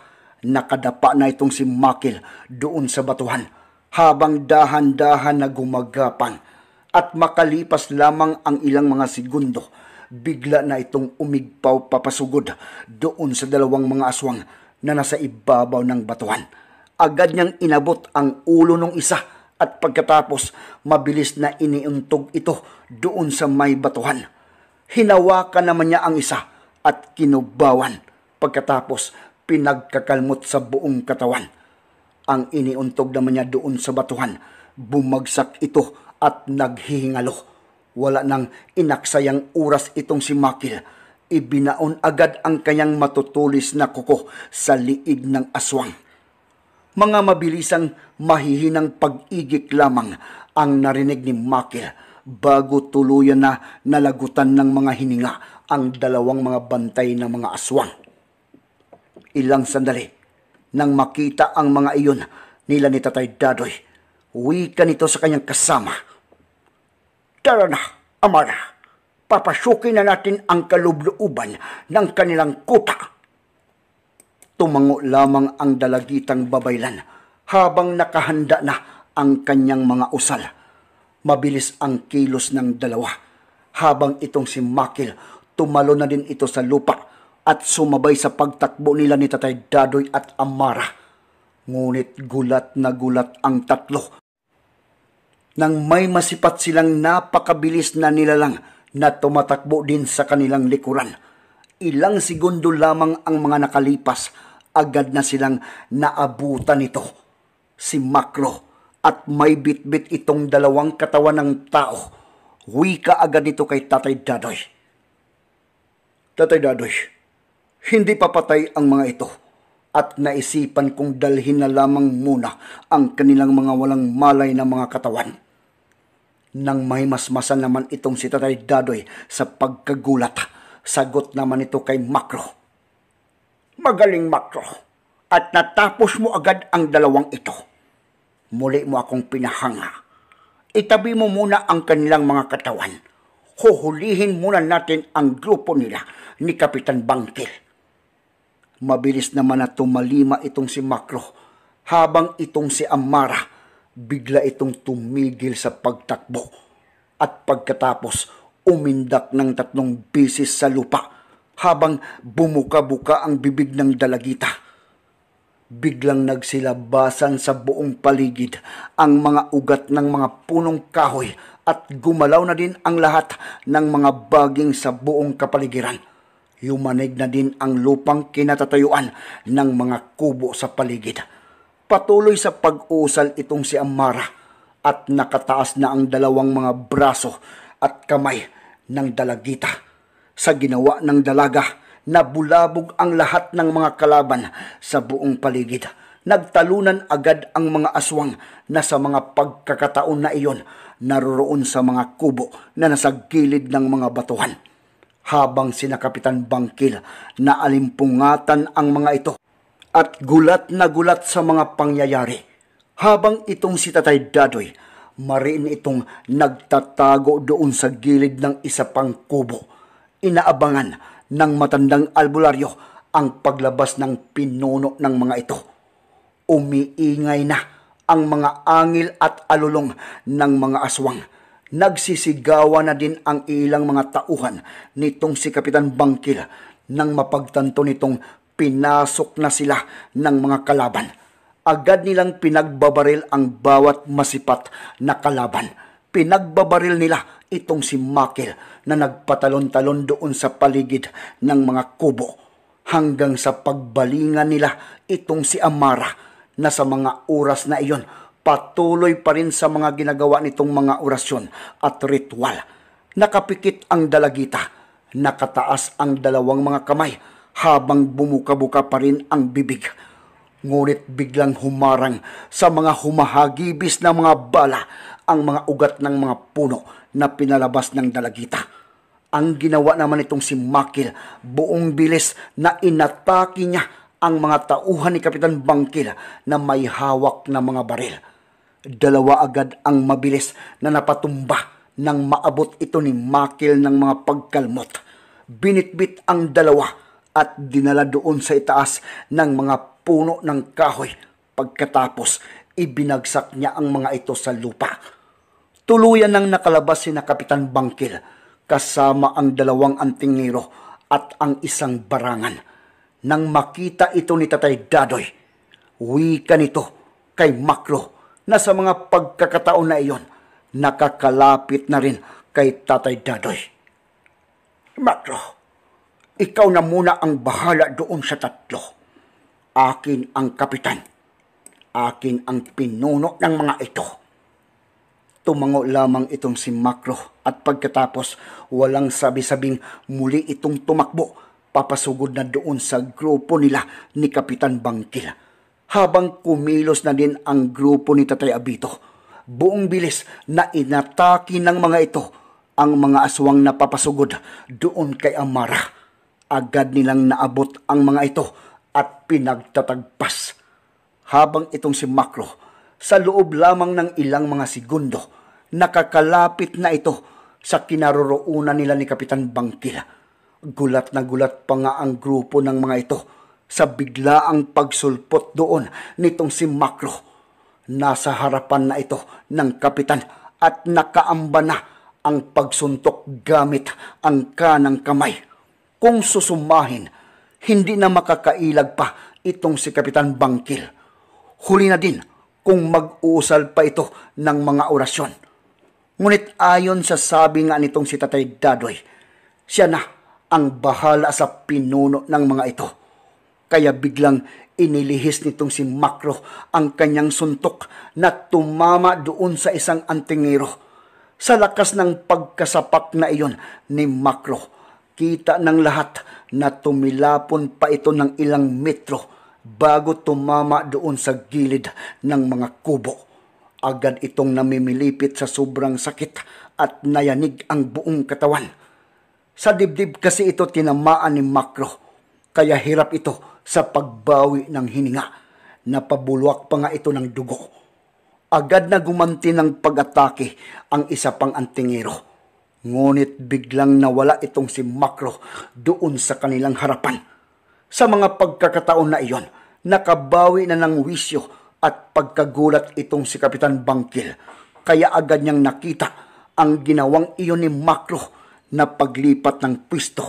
nakadapa na itong si Makil doon sa batuhan habang dahan-dahan na gumagapang at makalipas lamang ang ilang mga segundo, bigla na itong umigpaw papasugod doon sa dalawang mga aswang na nasa ibabaw ng batuhan. Agad niyang inabot ang ulo ng isa at pagkatapos mabilis na iniuntog ito doon sa may batuhan. Hinawakan naman niya ang isa at kinubawan. Pagkatapos pinagkakalmot sa buong katawan. Ang iniuntog naman niya doon sa batuhan, bumagsak ito at naghihingalo. Wala nang inaksayang oras itong si Makil ibinaon agad ang kanyang matutulis na kuko sa liig ng aswang. Mga mabilisang mahihinang pag-igik lamang ang narinig ni Makil bago tuluyan na nalagutan ng mga hininga ang dalawang mga bantay ng mga aswang. Ilang sandali, nang makita ang mga iyon nila ni Tatay Dadoy, wika nito sa kanyang kasama. Tara na, Amara! papasukin na natin ang kalublooban ng kanilang kuta. Tumango lamang ang dalagitang babaylan habang nakahanda na ang kanyang mga usal. Mabilis ang kilos ng dalawa habang itong si Makil tumalo na din ito sa lupa at sumabay sa pagtakbo nila ni Tatay Dadoy at Amara. Ngunit gulat na gulat ang tatlo nang may masipat silang napakabilis na nilalang na tumatakbo din sa kanilang likuran. Ilang segundo lamang ang mga nakalipas, agad na silang naabutan nito. Si Makro at may bitbit itong dalawang katawan ng tao. Wika agad nito kay Tatay Dadoy. Tatay Dadoy, hindi papatay ang mga ito at naisipan kong dalhin na lamang muna ang kanilang mga walang malay na mga katawan. Nang may masmasan naman itong si Tatay Dadoy sa pagkagulat, sagot naman ito kay Makro. Magaling Makro, at natapos mo agad ang dalawang ito. Muli mo akong pinahanga. Itabi mo muna ang kanilang mga katawan. Huhulihin muna natin ang grupo nila ni Kapitan Bangkil. Mabilis naman na tumalima itong si Makro habang itong si Amara bigla itong tumigil sa pagtakbo at pagkatapos umindak ng tatlong bisis sa lupa habang bumuka-buka ang bibig ng dalagita. Biglang nagsilabasan sa buong paligid ang mga ugat ng mga punong kahoy at gumalaw na din ang lahat ng mga baging sa buong kapaligiran. Yumanig na din ang lupang kinatatayuan ng mga kubo sa paligid Patuloy sa pag-usal itong si Amara at nakataas na ang dalawang mga braso at kamay ng dalagita. Sa ginawa ng dalaga, nabulabog ang lahat ng mga kalaban sa buong paligid. Nagtalunan agad ang mga aswang na sa mga pagkakataon na iyon naroroon sa mga kubo na nasa gilid ng mga batuhan. Habang sina Kapitan Bangkil na alimpungatan ang mga ito at gulat na gulat sa mga pangyayari. Habang itong si Tatay Dadoy, mariin itong nagtatago doon sa gilid ng isa pang kubo. Inaabangan ng matandang albularyo ang paglabas ng pinuno ng mga ito. Umiingay na ang mga angil at alulong ng mga aswang. Nagsisigawa na din ang ilang mga tauhan nitong si Kapitan Bangkil nang mapagtanto nitong pinasok na sila ng mga kalaban. Agad nilang pinagbabaril ang bawat masipat na kalaban. Pinagbabaril nila itong si Makil na nagpatalon-talon doon sa paligid ng mga kubo hanggang sa pagbalingan nila itong si Amara na sa mga oras na iyon patuloy pa rin sa mga ginagawa nitong mga orasyon at ritual. Nakapikit ang dalagita, nakataas ang dalawang mga kamay habang bumuka-buka pa rin ang bibig. Ngunit biglang humarang sa mga humahagibis na mga bala ang mga ugat ng mga puno na pinalabas ng dalagita. Ang ginawa naman itong si Makil, buong bilis na inataki niya ang mga tauhan ni Kapitan Bangkil na may hawak na mga baril. Dalawa agad ang mabilis na napatumba nang maabot ito ni Makil ng mga pagkalmot. Binitbit ang dalawa at dinala doon sa itaas ng mga puno ng kahoy. Pagkatapos, ibinagsak niya ang mga ito sa lupa. Tuluyan nang nakalabas si na Kapitan Bangkil kasama ang dalawang antingero at ang isang barangan. Nang makita ito ni Tatay Dadoy, wika nito kay Makro na sa mga pagkakataon na iyon, nakakalapit na rin kay Tatay Dadoy. Makro, ikaw na muna ang bahala doon sa tatlo. Akin ang kapitan. Akin ang pinuno ng mga ito. Tumango lamang itong si Makro at pagkatapos walang sabi-sabing muli itong tumakbo papasugod na doon sa grupo nila ni Kapitan Bangkil. Habang kumilos na din ang grupo ni Tatay Abito, buong bilis na inataki ng mga ito ang mga aswang na papasugod doon kay Amara Agad nilang naabot ang mga ito at pinagtatagpas. Habang itong si Makro, sa loob lamang ng ilang mga segundo, nakakalapit na ito sa kinaroroonan nila ni Kapitan Bangkila. Gulat na gulat pa nga ang grupo ng mga ito sa biglaang pagsulpot doon nitong si Makro. Nasa harapan na ito ng kapitan at nakaamba na ang pagsuntok gamit ang kanang kamay. Kung susumahin, hindi na makakailag pa itong si Kapitan Bangkil. Huli na din kung mag-uusal pa ito ng mga orasyon. Ngunit ayon sa sabi nga nitong si Tatay Dadoy, siya na ang bahala sa pinuno ng mga ito. Kaya biglang inilihis nitong si Makro ang kanyang suntok na tumama doon sa isang antingero. Sa lakas ng pagkasapak na iyon ni Makro, Kita ng lahat na tumilapon pa ito ng ilang metro bago tumama doon sa gilid ng mga kubo. Agad itong namimilipit sa sobrang sakit at nayanig ang buong katawan. Sa dibdib kasi ito tinamaan ni Makro, kaya hirap ito sa pagbawi ng hininga. Napabulwak pa nga ito ng dugo. Agad na gumanti ng pag-atake ang isa pang antingero Ngunit biglang nawala itong si Makro doon sa kanilang harapan. Sa mga pagkakataon na iyon, nakabawi na ng wisyo at pagkagulat itong si Kapitan Bangkil. Kaya agad niyang nakita ang ginawang iyon ni Makro na paglipat ng pwisto.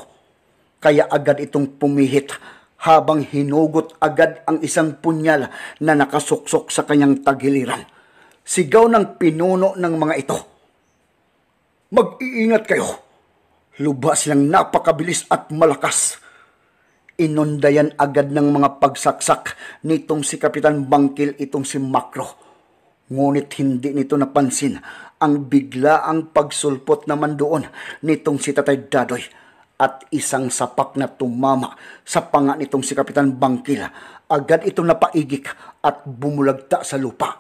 Kaya agad itong pumihit habang hinugot agad ang isang punyal na nakasuksok sa kanyang tagiliran. Sigaw ng pinuno ng mga ito Mag-iingat kayo. Lubas lang napakabilis at malakas. Inundayan agad ng mga pagsaksak nitong si Kapitan Bangkil itong si Makro. Ngunit hindi nito napansin ang bigla ang pagsulpot naman doon nitong si Tatay Dadoy at isang sapak na tumama sa panga nitong si Kapitan Bangkil. Agad itong napaigik at bumulagta sa lupa.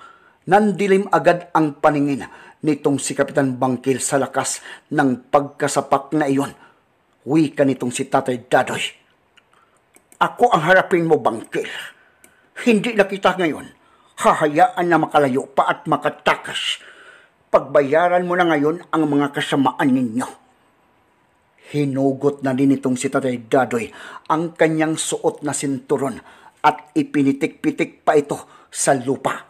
Nandilim agad ang paningin nitong si Kapitan Bangkil sa lakas ng pagkasapak na iyon. Wika nitong si Tatay Dadoy. Ako ang harapin mo, Bangkil. Hindi na kita ngayon. Hahayaan na makalayo pa at makatakas. Pagbayaran mo na ngayon ang mga kasamaan ninyo. Hinugot na din itong si Tatay Dadoy ang kanyang suot na sinturon at ipinitik-pitik pa ito sa lupa.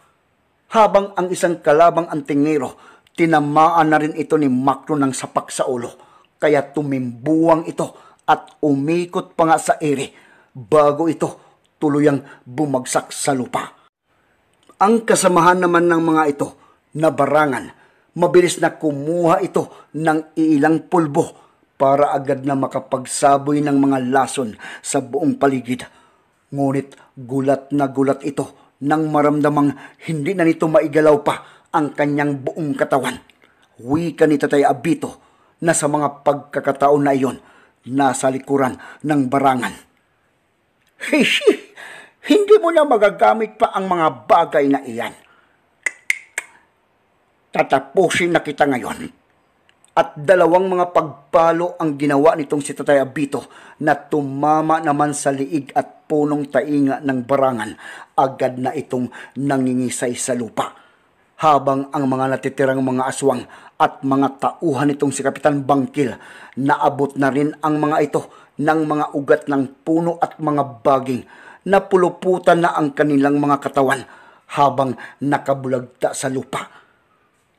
Habang ang isang kalabang antingero Tinamaan na rin ito ni Makro ng sapak sa ulo, kaya tumimbuwang ito at umikot pa nga sa ere bago ito tuluyang bumagsak sa lupa. Ang kasamahan naman ng mga ito na barangan, mabilis na kumuha ito ng ilang pulbo para agad na makapagsaboy ng mga lason sa buong paligid. Ngunit gulat na gulat ito nang maramdamang hindi na nito maigalaw pa ang kanyang buong katawan. Wika ni Tatay Abito na sa mga pagkakataon na iyon, nasa likuran ng barangan. Hishi! Hindi mo na magagamit pa ang mga bagay na iyan. Tatapusin na kita ngayon. At dalawang mga pagpalo ang ginawa nitong si Tatay Abito na tumama naman sa liig at punong tainga ng barangan agad na itong nangingisay sa lupa habang ang mga natitirang mga aswang at mga tauhan nitong si Kapitan Bangkil naabot na rin ang mga ito ng mga ugat ng puno at mga baging na puluputan na ang kanilang mga katawan habang nakabulagta sa lupa.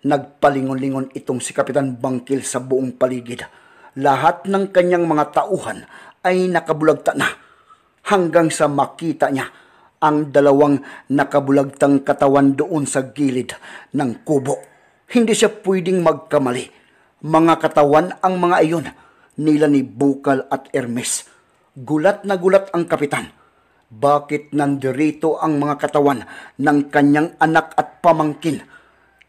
Nagpalingon-lingon itong si Kapitan Bangkil sa buong paligid. Lahat ng kanyang mga tauhan ay nakabulagta na hanggang sa makita niya ang dalawang nakabulagtang katawan doon sa gilid ng kubo. Hindi siya pwedeng magkamali. Mga katawan ang mga iyon nila ni Bukal at Hermes. Gulat na gulat ang kapitan. Bakit nandirito ang mga katawan ng kanyang anak at pamangkin?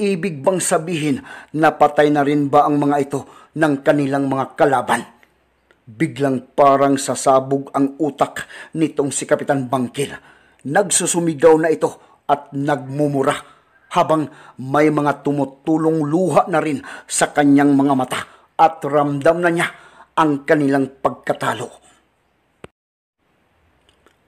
Ibig bang sabihin na patay na rin ba ang mga ito ng kanilang mga kalaban? Biglang parang sasabog ang utak nitong si Kapitan Bangkil nagsusumigaw na ito at nagmumura habang may mga tumutulong luha na rin sa kanyang mga mata at ramdam na niya ang kanilang pagkatalo.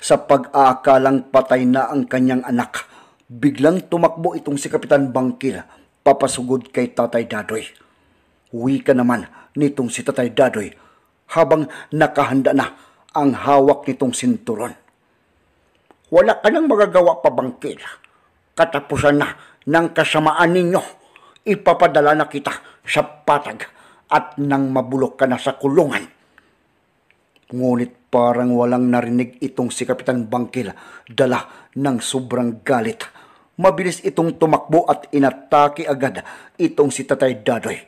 Sa pag-aakalang patay na ang kanyang anak, biglang tumakbo itong si Kapitan Bangkil papasugod kay Tatay Dadoy. Uwi ka naman nitong si Tatay Dadoy habang nakahanda na ang hawak nitong sinturon wala ka nang magagawa pa bangkil. Katapusan na ng kasamaan ninyo, ipapadala na kita sa patag at nang mabulok ka na sa kulungan. Ngunit parang walang narinig itong si Kapitan Bangkil, dala ng sobrang galit. Mabilis itong tumakbo at inatake agad itong si Tatay Dadoy.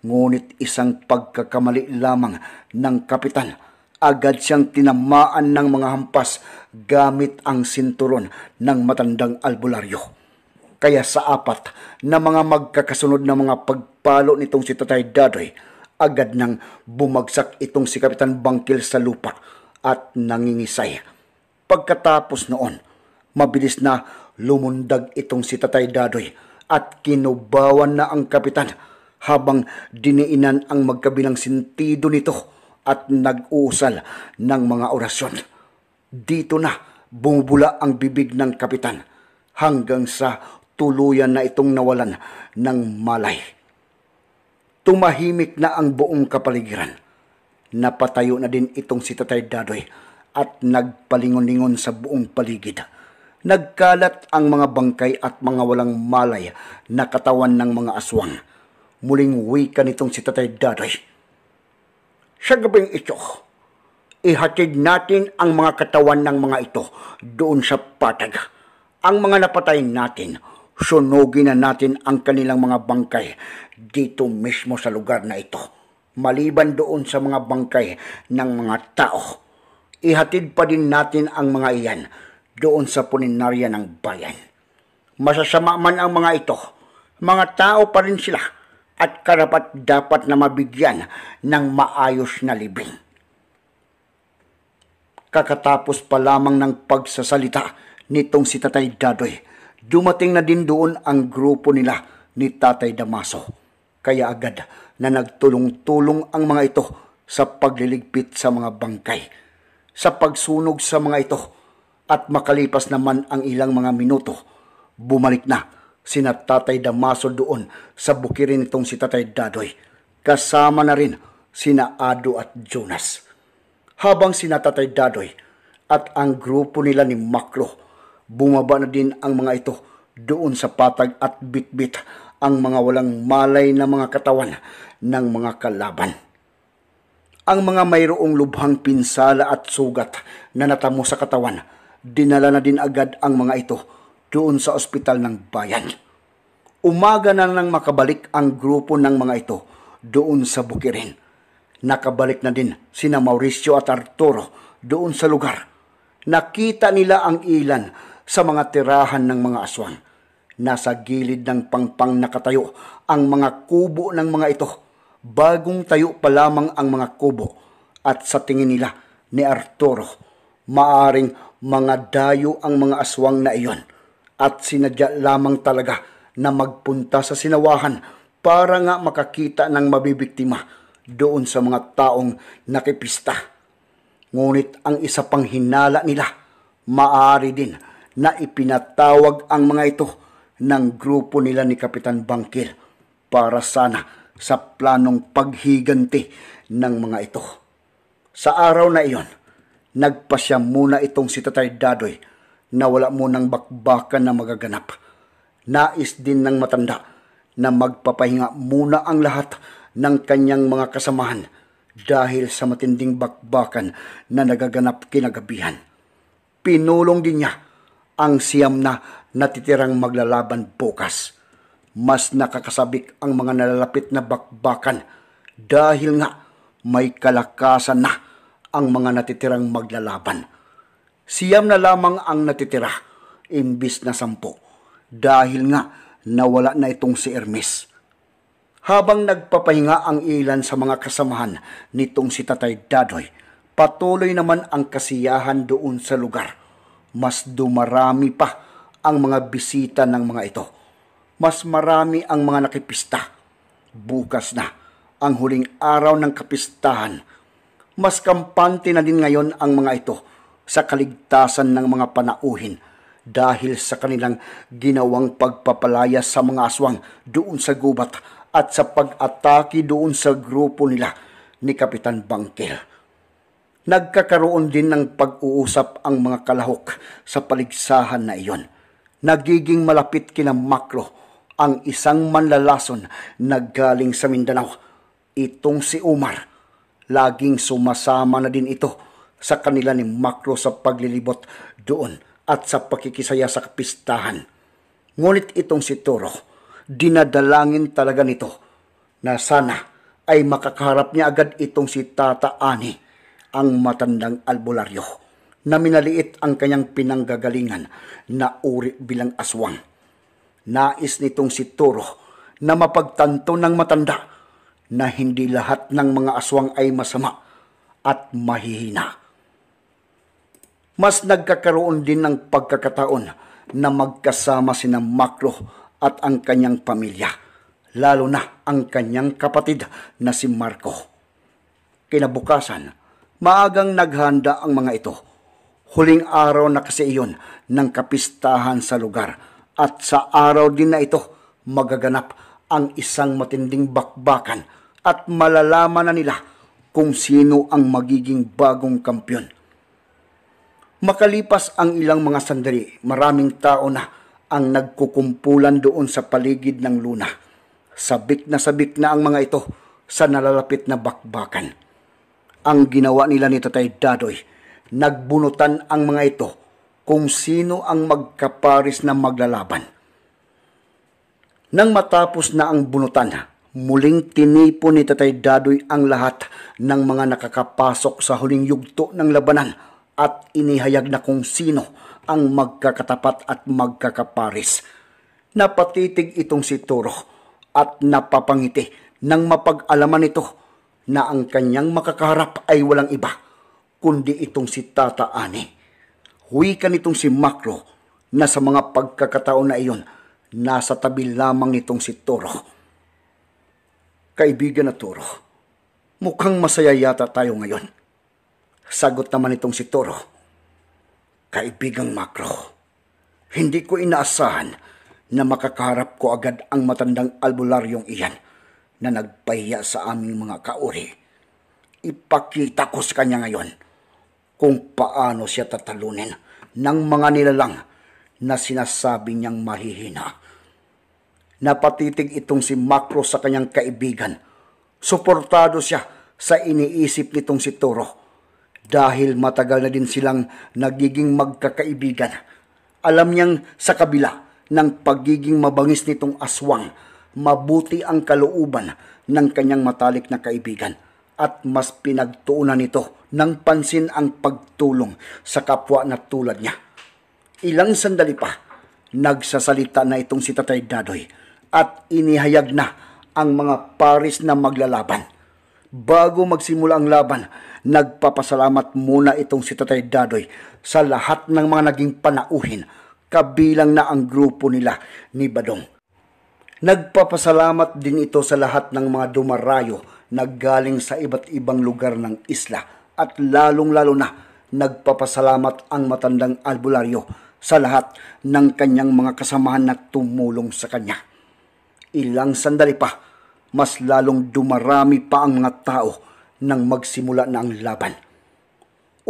Ngunit isang pagkakamali lamang ng kapitan, agad siyang tinamaan ng mga hampas gamit ang sinturon ng matandang albularyo. Kaya sa apat na mga magkakasunod na mga pagpalo nitong si Tatay Dadoy, agad nang bumagsak itong si Kapitan Bangkil sa lupa at nangingisay. Pagkatapos noon, mabilis na lumundag itong si Tatay Dadoy at kinubawan na ang kapitan habang diniinan ang magkabilang sentido nito at nag-uusal ng mga orasyon. Dito na bumubula ang bibig ng kapitan hanggang sa tuluyan na itong nawalan ng malay. Tumahimik na ang buong kapaligiran. Napatayo na din itong si Tatay Dadoy at nagpalingon-lingon sa buong paligid. Nagkalat ang mga bangkay at mga walang malay na katawan ng mga aswang. Muling wika nitong si Tatay Dadoy. Siya gabing ito, ihatid natin ang mga katawan ng mga ito doon sa patag. Ang mga napatay natin, sunugin na natin ang kanilang mga bangkay dito mismo sa lugar na ito. Maliban doon sa mga bangkay ng mga tao, ihatid pa din natin ang mga iyan doon sa puninarya ng bayan. Masasama man ang mga ito, mga tao pa rin sila at karapat dapat na mabigyan ng maayos na libing kakatapos pa lamang ng pagsasalita nitong si Tatay Dadoy. Dumating na din doon ang grupo nila ni Tatay Damaso. Kaya agad na nagtulong-tulong ang mga ito sa pagliligpit sa mga bangkay, sa pagsunog sa mga ito, at makalipas naman ang ilang mga minuto, bumalik na sina Tatay Damaso doon sa bukirin nitong si Tatay Dadoy. Kasama na rin sina Ado at Jonas habang si Dadoy at ang grupo nila ni Makro. Bumaba na din ang mga ito doon sa patag at bitbit ang mga walang malay na mga katawan ng mga kalaban. Ang mga mayroong lubhang pinsala at sugat na natamo sa katawan, dinala na din agad ang mga ito doon sa ospital ng bayan. Umaga na nang makabalik ang grupo ng mga ito doon sa bukirin Nakabalik na din sina Mauricio at Arturo doon sa lugar. Nakita nila ang ilan sa mga tirahan ng mga aswang. Nasa gilid ng pangpang nakatayo ang mga kubo ng mga ito. Bagong tayo pa lamang ang mga kubo at sa tingin nila ni Arturo, maaring mga dayo ang mga aswang na iyon at sinadya lamang talaga na magpunta sa sinawahan para nga makakita ng mabibiktima doon sa mga taong nakipista. Ngunit ang isa pang hinala nila, maari din na ipinatawag ang mga ito ng grupo nila ni Kapitan Bangkir para sana sa planong paghiganti ng mga ito. Sa araw na iyon, nagpasya muna itong si Tatay Dadoy na wala munang bakbakan na magaganap. Nais din ng matanda na magpapahinga muna ang lahat ng kanyang mga kasamahan dahil sa matinding bakbakan na nagaganap kinagabihan. Pinulong din niya ang siyam na natitirang maglalaban bukas. Mas nakakasabik ang mga nalalapit na bakbakan dahil nga may kalakasan na ang mga natitirang maglalaban. Siyam na lamang ang natitira imbis na sampo dahil nga nawala na itong si Hermes. Habang nagpapahinga ang ilan sa mga kasamahan nitong si Tatay Dadoy, patuloy naman ang kasiyahan doon sa lugar. Mas dumarami pa ang mga bisita ng mga ito. Mas marami ang mga nakipista. Bukas na ang huling araw ng kapistahan. Mas kampante na din ngayon ang mga ito sa kaligtasan ng mga panauhin dahil sa kanilang ginawang pagpapalaya sa mga aswang doon sa gubat at sa pag-atake doon sa grupo nila ni Kapitan Bangkel. Nagkakaroon din ng pag-uusap ang mga kalahok sa paligsahan na iyon. Nagiging malapit kina Makro ang isang manlalason na galing sa Mindanao. Itong si Umar, laging sumasama na din ito sa kanila ni Makro sa paglilibot doon at sa pakikisaya sa kapistahan. Ngunit itong si Toro, dinadalangin talaga nito na sana ay makakaharap niya agad itong si Tata Ani, ang matandang albularyo, na minaliit ang kanyang pinanggagalingan na uri bilang aswang. Nais nitong si Turo na mapagtanto ng matanda na hindi lahat ng mga aswang ay masama at mahihina. Mas nagkakaroon din ng pagkakataon na magkasama sina Makro at ang kanyang pamilya, lalo na ang kanyang kapatid na si Marco. Kinabukasan, maagang naghanda ang mga ito. Huling araw na kasi iyon ng kapistahan sa lugar at sa araw din na ito magaganap ang isang matinding bakbakan at malalaman na nila kung sino ang magiging bagong kampyon. Makalipas ang ilang mga sandali, maraming tao na ang nagkukumpulan doon sa paligid ng luna. Sabik na sabik na ang mga ito sa nalalapit na bakbakan. Ang ginawa nila ni Tatay Dadoy, nagbunutan ang mga ito kung sino ang magkaparis na maglalaban. Nang matapos na ang bunutan, muling tinipon ni Tatay Dadoy ang lahat ng mga nakakapasok sa huling yugto ng labanan at inihayag na kung sino ang magkakatapat at magkakaparis. Napatitig itong si Turo at napapangiti nang mapag-alaman ito na ang kanyang makakaharap ay walang iba kundi itong si Tata Ani. Huwi ka si Makro na sa mga pagkakataon na iyon nasa tabi lamang itong si Toro. Kaibigan na Toro, mukhang masaya yata tayo ngayon. Sagot naman itong si Toro Kaibigang Makro, hindi ko inaasahan na makakaharap ko agad ang matandang albularyong iyan na nagpahiya sa aming mga kauri. Ipakita ko sa kanya ngayon kung paano siya tatalunin ng mga nilalang na sinasabi niyang mahihina. Napatitig itong si Macro sa kanyang kaibigan. Suportado siya sa iniisip nitong si Toro dahil matagal na din silang nagiging magkakaibigan. Alam niyang sa kabila ng pagiging mabangis nitong aswang, mabuti ang kalooban ng kanyang matalik na kaibigan at mas pinagtuunan nito ng pansin ang pagtulong sa kapwa na tulad niya. Ilang sandali pa, nagsasalita na itong si Tatay Dadoy at inihayag na ang mga paris na maglalaban. Bago magsimula ang laban, Nagpapasalamat muna itong si Tatay Dadoy sa lahat ng mga naging panauhin kabilang na ang grupo nila ni Badong. Nagpapasalamat din ito sa lahat ng mga dumarayo na galing sa iba't ibang lugar ng isla at lalong-lalo na nagpapasalamat ang matandang albularyo sa lahat ng kanyang mga kasamahan na tumulong sa kanya. Ilang sandali pa, mas lalong dumarami pa ang mga tao nang magsimula na ang laban.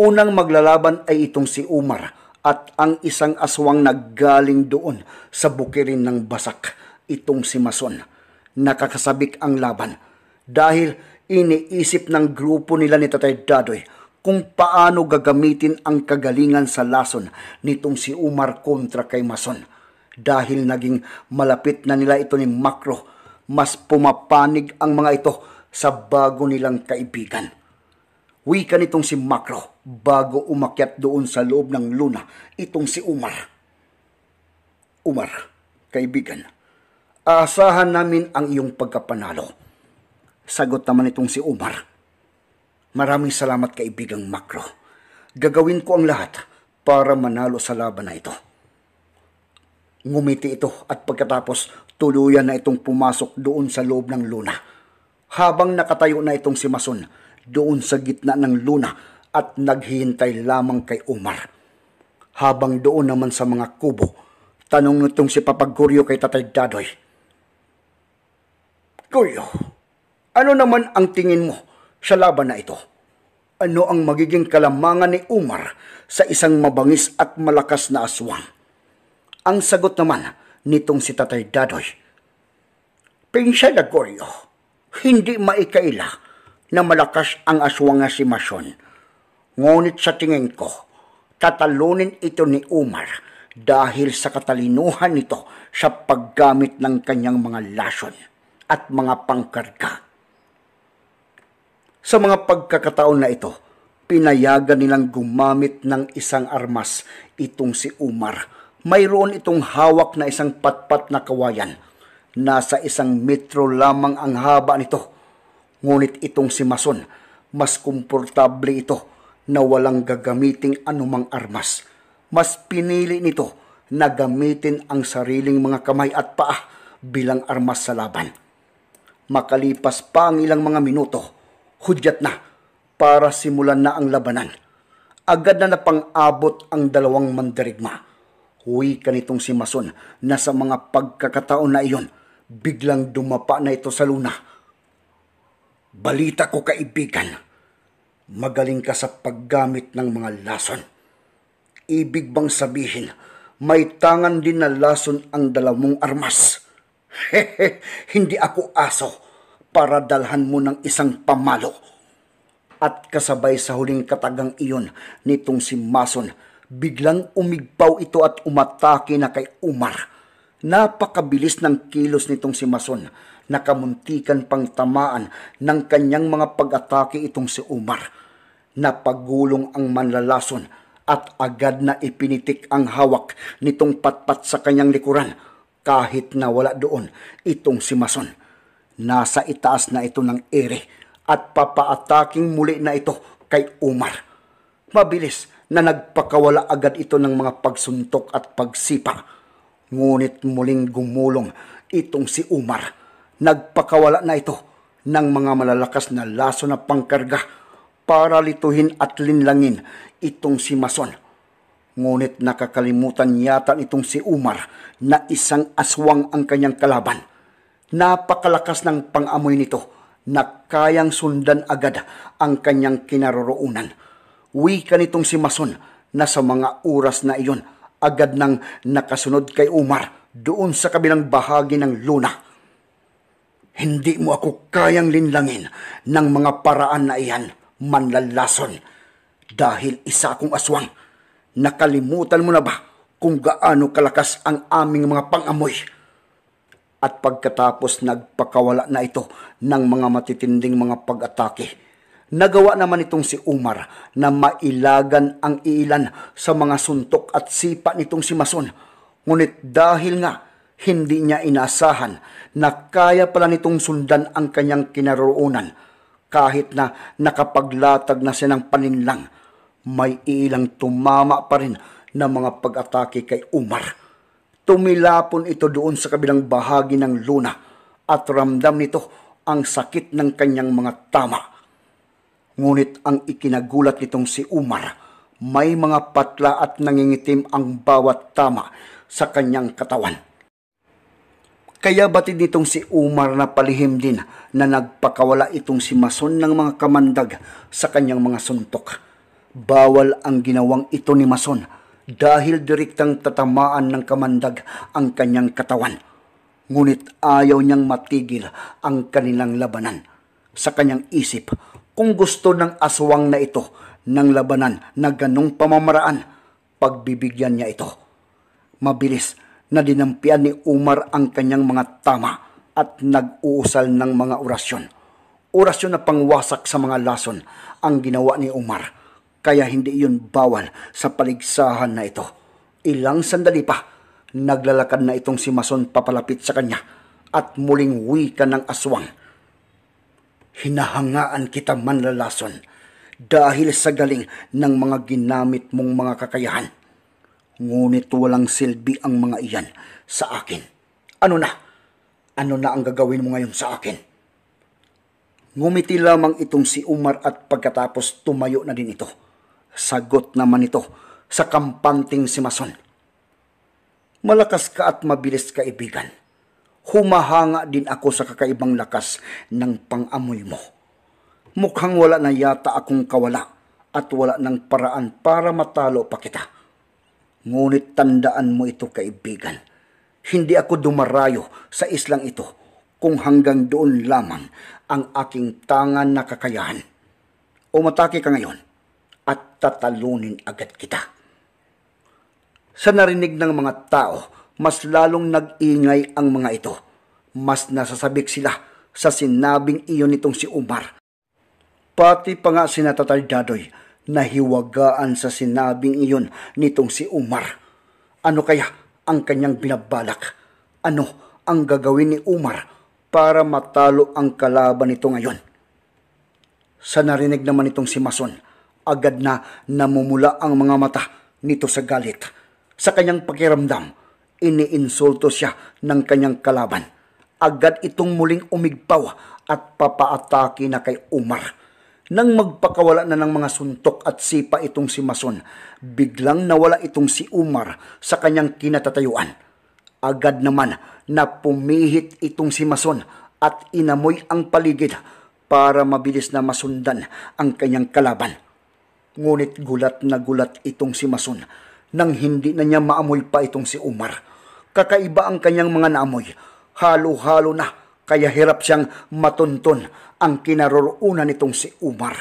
Unang maglalaban ay itong si Umar at ang isang aswang naggaling doon sa bukirin ng basak, itong si Mason. Nakakasabik ang laban dahil iniisip ng grupo nila ni Tatay Dadoy kung paano gagamitin ang kagalingan sa lason nitong si Umar kontra kay Mason. Dahil naging malapit na nila ito ni Makro, mas pumapanig ang mga ito sa bago nilang kaibigan. Wika nitong si Makro bago umakyat doon sa loob ng luna itong si Umar. Umar, kaibigan, aasahan namin ang iyong pagkapanalo. Sagot naman itong si Umar. Maraming salamat kaibigang Makro. Gagawin ko ang lahat para manalo sa laban na ito. Ngumiti ito at pagkatapos tuluyan na itong pumasok doon sa loob ng luna habang nakatayo na itong si Mason doon sa gitna ng luna at naghihintay lamang kay Umar. Habang doon naman sa mga kubo, tanong nitong si Papagkuryo kay Tatay Dadoy. Kuyo, ano naman ang tingin mo sa laban na ito? Ano ang magiging kalamangan ni Umar sa isang mabangis at malakas na aswang? Ang sagot naman nitong si Tatay Dadoy. Pinsya na Goryo hindi maikaila na malakas ang aswang asimasyon. Ngunit sa tingin ko, tatalunin ito ni Umar dahil sa katalinuhan nito sa paggamit ng kanyang mga lason at mga pangkarga. Sa mga pagkakataon na ito, pinayagan nilang gumamit ng isang armas itong si Umar. Mayroon itong hawak na isang patpat na kawayan Nasa isang metro lamang ang haba nito. Ngunit itong si Mason, mas komportable ito na walang gagamiting anumang armas. Mas pinili nito na gamitin ang sariling mga kamay at paa bilang armas sa laban. Makalipas pa ang ilang mga minuto, hudyat na para simulan na ang labanan. Agad na napang-abot ang dalawang mandirigma. Huwi ka nitong si Mason na sa mga pagkakataon na iyon biglang dumapa na ito sa luna. Balita ko kaibigan, magaling ka sa paggamit ng mga lason. Ibig bang sabihin, may tangan din na lason ang dala armas. Hehe, hindi ako aso para dalhan mo ng isang pamalo. At kasabay sa huling katagang iyon nitong si Mason, biglang umigpaw ito at umatake na kay Umar Napakabilis ng kilos nitong si Mason. Nakamuntikan pang tamaan ng kanyang mga pag-atake itong si Umar. Napagulong ang manlalason at agad na ipinitik ang hawak nitong patpat sa kanyang likuran kahit na wala doon itong si Mason. Nasa itaas na ito ng ere at papaataking muli na ito kay Umar. Mabilis na nagpakawala agad ito ng mga pagsuntok at pagsipa Ngunit muling gumulong itong si Umar. Nagpakawala na ito ng mga malalakas na laso na pangkarga para lituhin at linlangin itong si Mason. Ngunit nakakalimutan yata itong si Umar na isang aswang ang kanyang kalaban. Napakalakas ng pangamoy nito na kayang sundan agad ang kanyang kinaroroonan. Wika nitong si Mason na sa mga uras na iyon agad nang nakasunod kay Umar doon sa kabilang bahagi ng luna. Hindi mo ako kayang linlangin ng mga paraan na iyan, manlalason. Dahil isa akong aswang, nakalimutan mo na ba kung gaano kalakas ang aming mga pangamoy? At pagkatapos nagpakawala na ito ng mga matitinding mga pag-atake, Nagawa naman itong si Umar na mailagan ang ilan sa mga suntok at sipa nitong si Mason. Ngunit dahil nga hindi niya inasahan na kaya pala nitong sundan ang kanyang kinaroonan kahit na nakapaglatag na siya ng paninlang, may ilang tumama pa rin na mga pag-atake kay Umar. Tumilapon ito doon sa kabilang bahagi ng luna at ramdam nito ang sakit ng kanyang mga tama. Ngunit ang ikinagulat nitong si Umar, may mga patla at nangingitim ang bawat tama sa kanyang katawan. Kaya batid nitong si Umar na palihim din na nagpakawala itong si Mason ng mga kamandag sa kanyang mga suntok. Bawal ang ginawang ito ni Mason dahil direktang tatamaan ng kamandag ang kanyang katawan. Ngunit ayaw niyang matigil ang kanilang labanan. Sa kanyang isip, kung gusto ng aswang na ito ng labanan na ganong pamamaraan, pagbibigyan niya ito. Mabilis na dinampian ni Umar ang kanyang mga tama at nag-uusal ng mga orasyon. Orasyon na pangwasak sa mga lason ang ginawa ni Umar, kaya hindi iyon bawal sa paligsahan na ito. Ilang sandali pa, naglalakad na itong si Mason papalapit sa kanya at muling wika ng aswang Hinahangaan kita manlalason dahil sa galing ng mga ginamit mong mga kakayahan. Ngunit walang silbi ang mga iyan sa akin. Ano na? Ano na ang gagawin mo ngayon sa akin? Ngumiti lamang itong si Umar at pagkatapos tumayo na din ito. Sagot naman ito sa kampanting si Mason. Malakas ka at mabilis ka ibigan humahanga din ako sa kakaibang lakas ng pangamoy mo. Mukhang wala na yata akong kawala at wala ng paraan para matalo pa kita. Ngunit tandaan mo ito kaibigan. Hindi ako dumarayo sa islang ito kung hanggang doon lamang ang aking tangan na kakayahan. Umatake ka ngayon at tatalunin agad kita. Sa narinig ng mga tao, mas lalong nag-ingay ang mga ito. Mas nasasabik sila sa sinabing iyon nitong si Umar. Pati pa nga si Natatardadoy nahiwagaan sa sinabing iyon nitong si Umar. Ano kaya ang kanyang binabalak? Ano ang gagawin ni Umar para matalo ang kalaban nito ngayon? Sa narinig naman itong si Mason, agad na namumula ang mga mata nito sa galit. Sa kanyang pakiramdam, iniinsulto siya ng kanyang kalaban. Agad itong muling umigpaw at papaatake na kay Umar. Nang magpakawala na ng mga suntok at sipa itong si Mason, biglang nawala itong si Umar sa kanyang kinatatayuan. Agad naman na pumihit itong si Mason at inamoy ang paligid para mabilis na masundan ang kanyang kalaban. Ngunit gulat na gulat itong si Mason nang hindi na niya maamoy pa itong si Umar. Kakaiba ang kanyang mga naamoy. Halo-halo na, kaya hirap siyang matunton ang kinaroroonan nitong si Umar.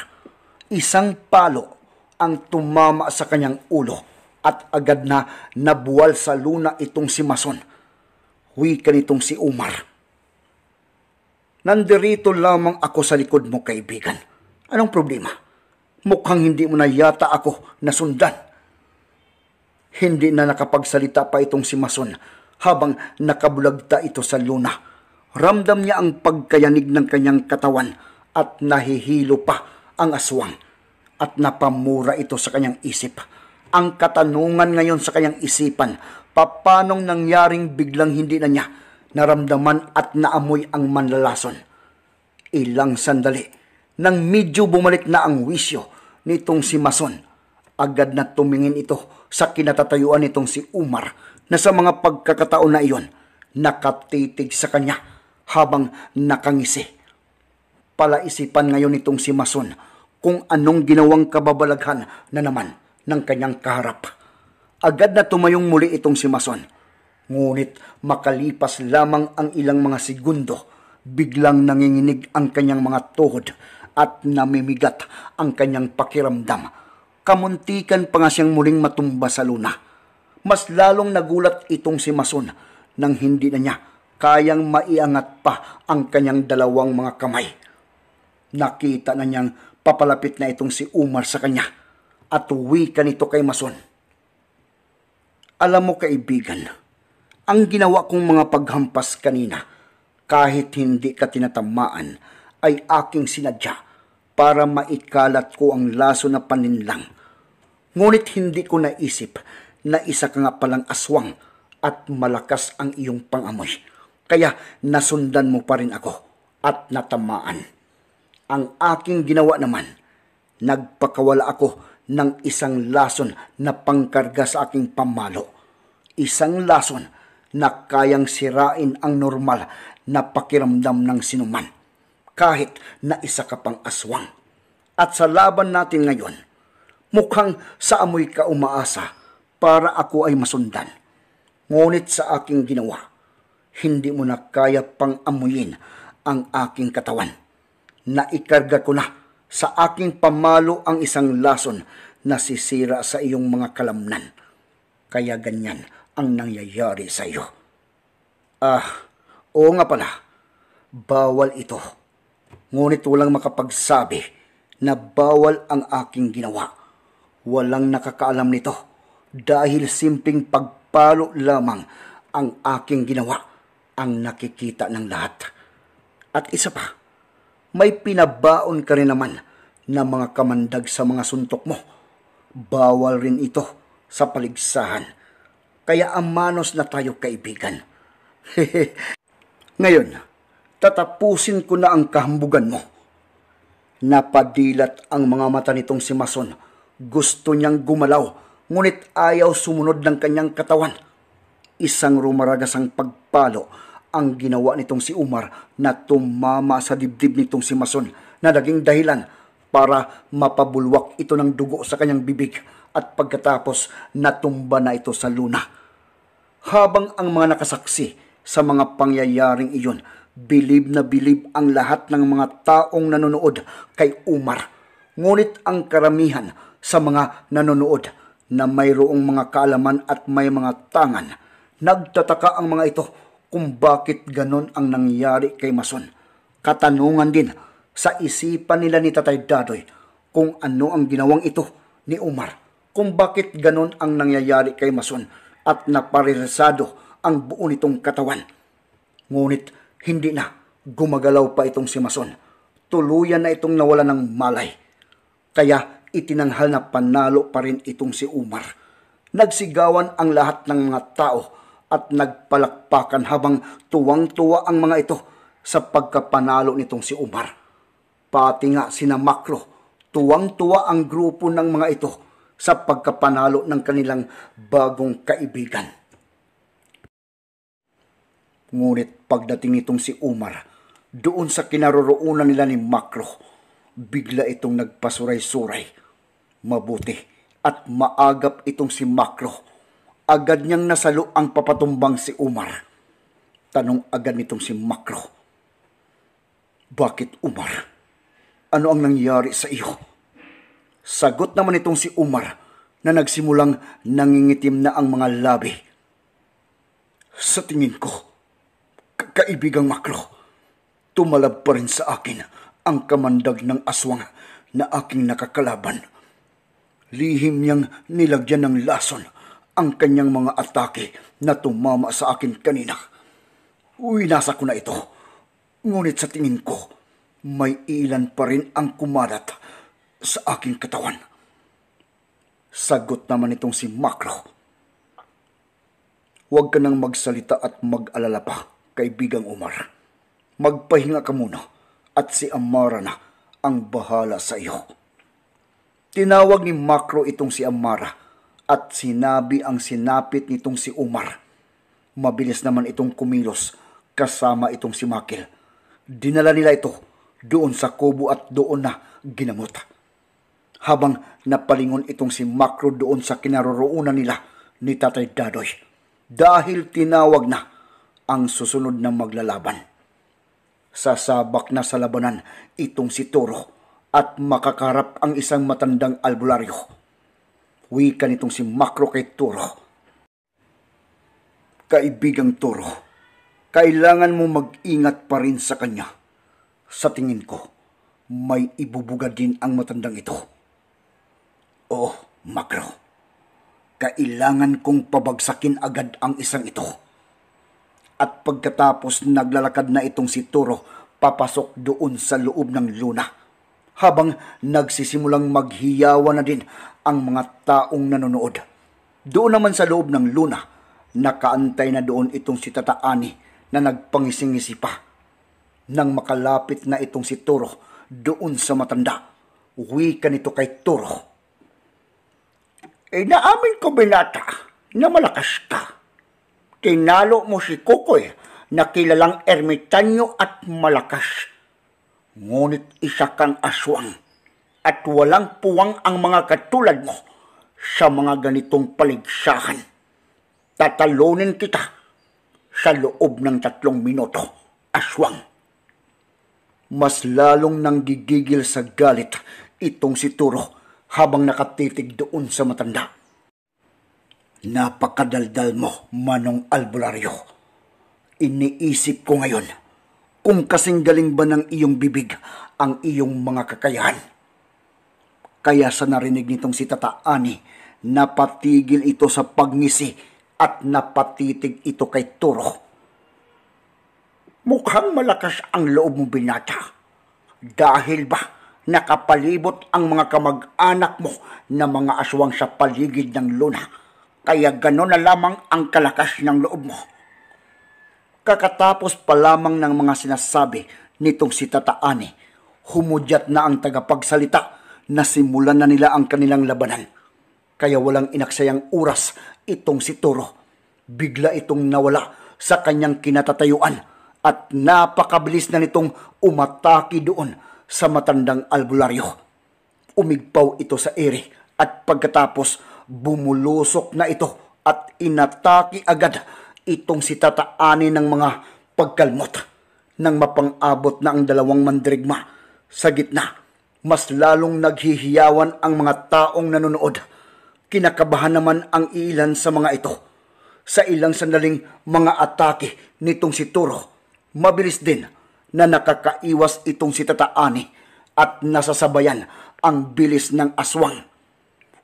Isang palo ang tumama sa kanyang ulo at agad na nabuwal sa luna itong si Mason. Huwi ka nitong si Umar. Nandirito lamang ako sa likod mo, kaibigan. Anong problema? Mukhang hindi mo na yata ako nasundan. Hindi na nakapagsalita pa itong si Mason habang nakabulagta ito sa luna. Ramdam niya ang pagkayanig ng kanyang katawan at nahihilo pa ang aswang at napamura ito sa kanyang isip. Ang katanungan ngayon sa kanyang isipan, papanong nangyaring biglang hindi na niya naramdaman at naamoy ang manlalason. Ilang sandali, nang medyo bumalik na ang wisyo nitong si Mason, Agad na tumingin ito sa kinatatayuan nitong si Umar na sa mga pagkakataon na iyon nakatitig sa kanya habang nakangisi. Palaisipan ngayon itong si Mason kung anong ginawang kababalaghan na naman ng kanyang kaharap. Agad na tumayong muli itong si Mason. Ngunit makalipas lamang ang ilang mga segundo, biglang nanginginig ang kanyang mga tuhod at namimigat ang kanyang pakiramdam kamuntikan pa nga siyang muling matumba sa luna. Mas lalong nagulat itong si Mason nang hindi na niya kayang maiangat pa ang kanyang dalawang mga kamay. Nakita na niyang papalapit na itong si Umar sa kanya at uwi ka nito kay Mason. Alam mo kaibigan, ang ginawa kong mga paghampas kanina kahit hindi ka tinatamaan ay aking sinadya para maikalat ko ang laso na paninlang Ngunit hindi ko naisip na isa ka nga palang aswang at malakas ang iyong pangamoy. Kaya nasundan mo pa rin ako at natamaan. Ang aking ginawa naman, nagpakawala ako ng isang lason na pangkarga sa aking pamalo. Isang lason na kayang sirain ang normal na pakiramdam ng sinuman kahit na isa ka pang aswang. At sa laban natin ngayon, Mukhang sa amoy ka umaasa para ako ay masundan. Ngunit sa aking ginawa, hindi mo na kaya pang amuyin ang aking katawan. Naikarga ko na sa aking pamalo ang isang lason na sisira sa iyong mga kalamnan. Kaya ganyan ang nangyayari sa iyo. Ah, oo nga pala, bawal ito. Ngunit walang makapagsabi na bawal ang aking ginawa Walang nakakaalam nito dahil simpleng pagpalo lamang ang aking ginawa ang nakikita ng lahat. At isa pa, may pinabaon ka rin naman na mga kamandag sa mga suntok mo. Bawal rin ito sa paligsahan. Kaya amanos na tayo kaibigan. Ngayon, tatapusin ko na ang kahambugan mo. Napadilat ang mga mata nitong si Mason gusto niyang gumalaw, ngunit ayaw sumunod ng kanyang katawan. Isang rumaragasang pagpalo ang ginawa nitong si Umar na tumama sa dibdib nitong si Mason na naging dahilan para mapabulwak ito ng dugo sa kanyang bibig at pagkatapos natumba na ito sa luna. Habang ang mga nakasaksi sa mga pangyayaring iyon, bilib na bilib ang lahat ng mga taong nanonood kay Umar. Ngunit ang karamihan sa mga nanonood na mayroong mga kaalaman at may mga tangan. Nagtataka ang mga ito kung bakit ganon ang nangyari kay Mason. Katanungan din sa isipan nila ni Tatay Dadoy kung ano ang ginawang ito ni Umar, kung bakit ganon ang nangyayari kay Mason at naparelasado ang buo nitong katawan. Ngunit hindi na gumagalaw pa itong si Mason. Tuluyan na itong nawala ng malay. Kaya itinanghal na panalo pa rin itong si Umar. Nagsigawan ang lahat ng mga tao at nagpalakpakan habang tuwang-tuwa ang mga ito sa pagkapanalo nitong si Umar. Pati nga sina Makro, tuwang-tuwa ang grupo ng mga ito sa pagkapanalo ng kanilang bagong kaibigan. Ngunit pagdating nitong si Umar, doon sa kinaroroonan nila ni Makro, bigla itong nagpasuray-suray Mabuti at maagap itong si Makro. Agad niyang nasalo ang papatumbang si Umar. Tanong agad nitong si Makro. Bakit Umar? Ano ang nangyari sa iyo? Sagot naman itong si Umar na nagsimulang nangingitim na ang mga labi. Sa tingin ko, kaibigang Makro, tumalab pa rin sa akin ang kamandag ng aswang na aking nakakalaban. Lihim niyang nilagyan ng lason ang kanyang mga atake na tumama sa akin kanina. Uinasa ko na ito. Ngunit sa tingin ko, may ilan pa rin ang kumalat sa aking katawan. Sagot naman itong si Makro. Huwag ka nang magsalita at mag-alala pa, kaibigang Umar. Magpahinga ka muna at si Amara na ang bahala sa iyo. Tinawag ni Makro itong si Amara at sinabi ang sinapit nitong si Umar. Mabilis naman itong kumilos kasama itong si Makil. Dinala nila ito doon sa kubo at doon na ginamot. Habang napalingon itong si Makro doon sa kinaroroonan nila ni Tatay Dadoy dahil tinawag na ang susunod na maglalaban. Sasabak na sa labanan itong si Toro at makakarap ang isang matandang albularyo. Wika nitong si Makro kay Turo. Kaibigang Turo, kailangan mo mag-ingat pa rin sa kanya. Sa tingin ko, may ibubuga din ang matandang ito. Oo, Makro. Kailangan kong pabagsakin agad ang isang ito at pagkatapos naglalakad na itong si Turo papasok doon sa loob ng luna habang nagsisimulang maghiyawan na din ang mga taong nanonood. Doon naman sa loob ng luna, nakaantay na doon itong si Tata Ani na nagpangisingisi pa. Nang makalapit na itong si Toro doon sa matanda, uwi ka nito kay Toro. Eh, naamin ko binata na malakas ka. Tinalo mo si Kukoy na kilalang ermitanyo at malakas Ngunit isa kang aswang at walang puwang ang mga katulad mo sa mga ganitong paligsahan. Tatalonin kita sa loob ng tatlong minuto, aswang. Mas lalong nang gigigil sa galit itong si Turo habang nakatitig doon sa matanda. Napakadaldal mo, Manong Albularyo. Iniisip ko ngayon kung kasing galing ba ng iyong bibig ang iyong mga kakayahan. Kaya sa narinig nitong si Tata Ani, napatigil ito sa pagngisi at napatitig ito kay Turo. Mukhang malakas ang loob mo binata. Dahil ba nakapalibot ang mga kamag-anak mo na mga aswang sa paligid ng luna. Kaya gano'n na lamang ang kalakas ng loob mo Kakatapos pa lamang ng mga sinasabi nitong si Tataane, humudyat na ang tagapagsalita na simulan na nila ang kanilang labanan. Kaya walang inaksayang oras itong si Toro. Bigla itong nawala sa kanyang kinatatayuan at napakabilis na nitong umataki doon sa matandang albularyo. Umigpaw ito sa ere at pagkatapos bumulusok na ito at inataki agad itong sitataanin ng mga pagkalmot nang mapang-abot na ang dalawang mandirigma sa gitna. Mas lalong naghihiyawan ang mga taong nanonood. Kinakabahan naman ang ilan sa mga ito. Sa ilang sandaling mga atake nitong si Turo, mabilis din na nakakaiwas itong si Tataani at nasasabayan ang bilis ng aswang.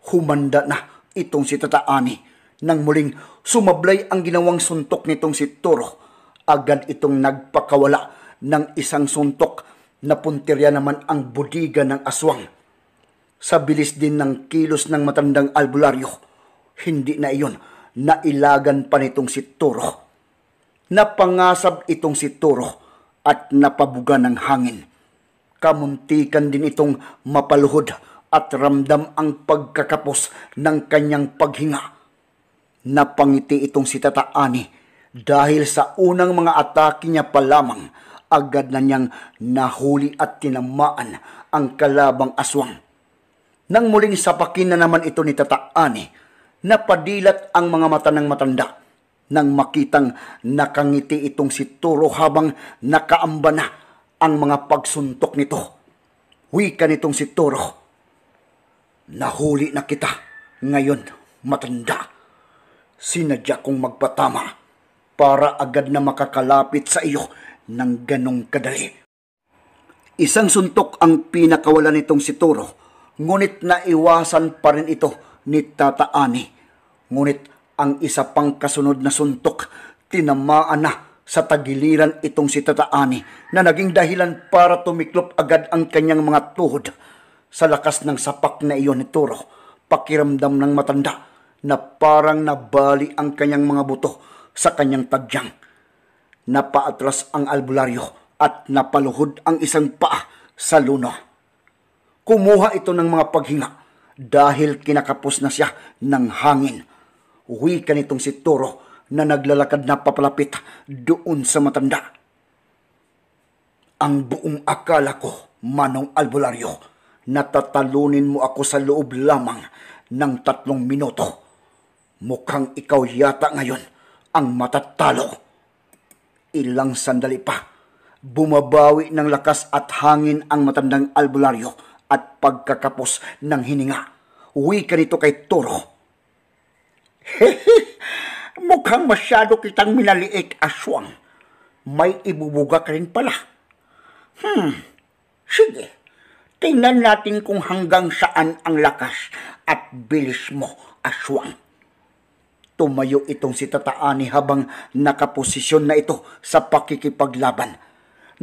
Humanda na itong si Tataani nang muling sumablay ang ginawang suntok nitong si Turo, agad itong nagpakawala ng isang suntok na punterya naman ang budiga ng aswang. Sa bilis din ng kilos ng matandang albularyo, hindi na iyon, nailagan pa nitong si Turo. Napangasab itong si Turo at napabuga ng hangin. Kamuntikan din itong mapaluhod at ramdam ang pagkakapos ng kanyang paghinga Napangiti itong si Tata Ani dahil sa unang mga atake niya pa lamang agad na niyang nahuli at tinamaan ang kalabang aswang. Nang muling sapakin na naman ito ni Tata Ani, napadilat ang mga mata ng matanda nang makitang nakangiti itong si Turo habang nakaamba na ang mga pagsuntok nito. Wika nitong si Turo, Nahuli na kita ngayon, matanda sinadya kong magpatama para agad na makakalapit sa iyo ng ganong kadali. Isang suntok ang pinakawala nitong si Turo, ngunit naiwasan pa rin ito ni Tata Ani. Ngunit ang isa pang kasunod na suntok, tinamaan na sa tagiliran itong si Tata Ani na naging dahilan para tumiklop agad ang kanyang mga tuhod. Sa lakas ng sapak na iyon ni Turo, pakiramdam ng matanda, na parang nabali ang kanyang mga buto sa kanyang tadyang. Napaatras ang albularyo at napaluhod ang isang paa sa luna. Kumuha ito ng mga paghinga dahil kinakapos na siya ng hangin. Uwi ka nitong si Toro na naglalakad na papalapit doon sa matanda. Ang buong akala ko, Manong Albularyo, natatalunin mo ako sa loob lamang ng tatlong minuto Mukhang ikaw yata ngayon ang matatalo. Ilang sandali pa, bumabawi ng lakas at hangin ang matandang albularyo at pagkakapos ng hininga. Uwi ka nito kay Toro. Hehe, mukhang masyado kitang minaliit aswang. May ibubuga ka rin pala. Hmm, sige. Tingnan natin kung hanggang saan ang lakas at bilis mo, aswang. Tumayo itong si Tataani habang nakaposisyon na ito sa pakikipaglaban.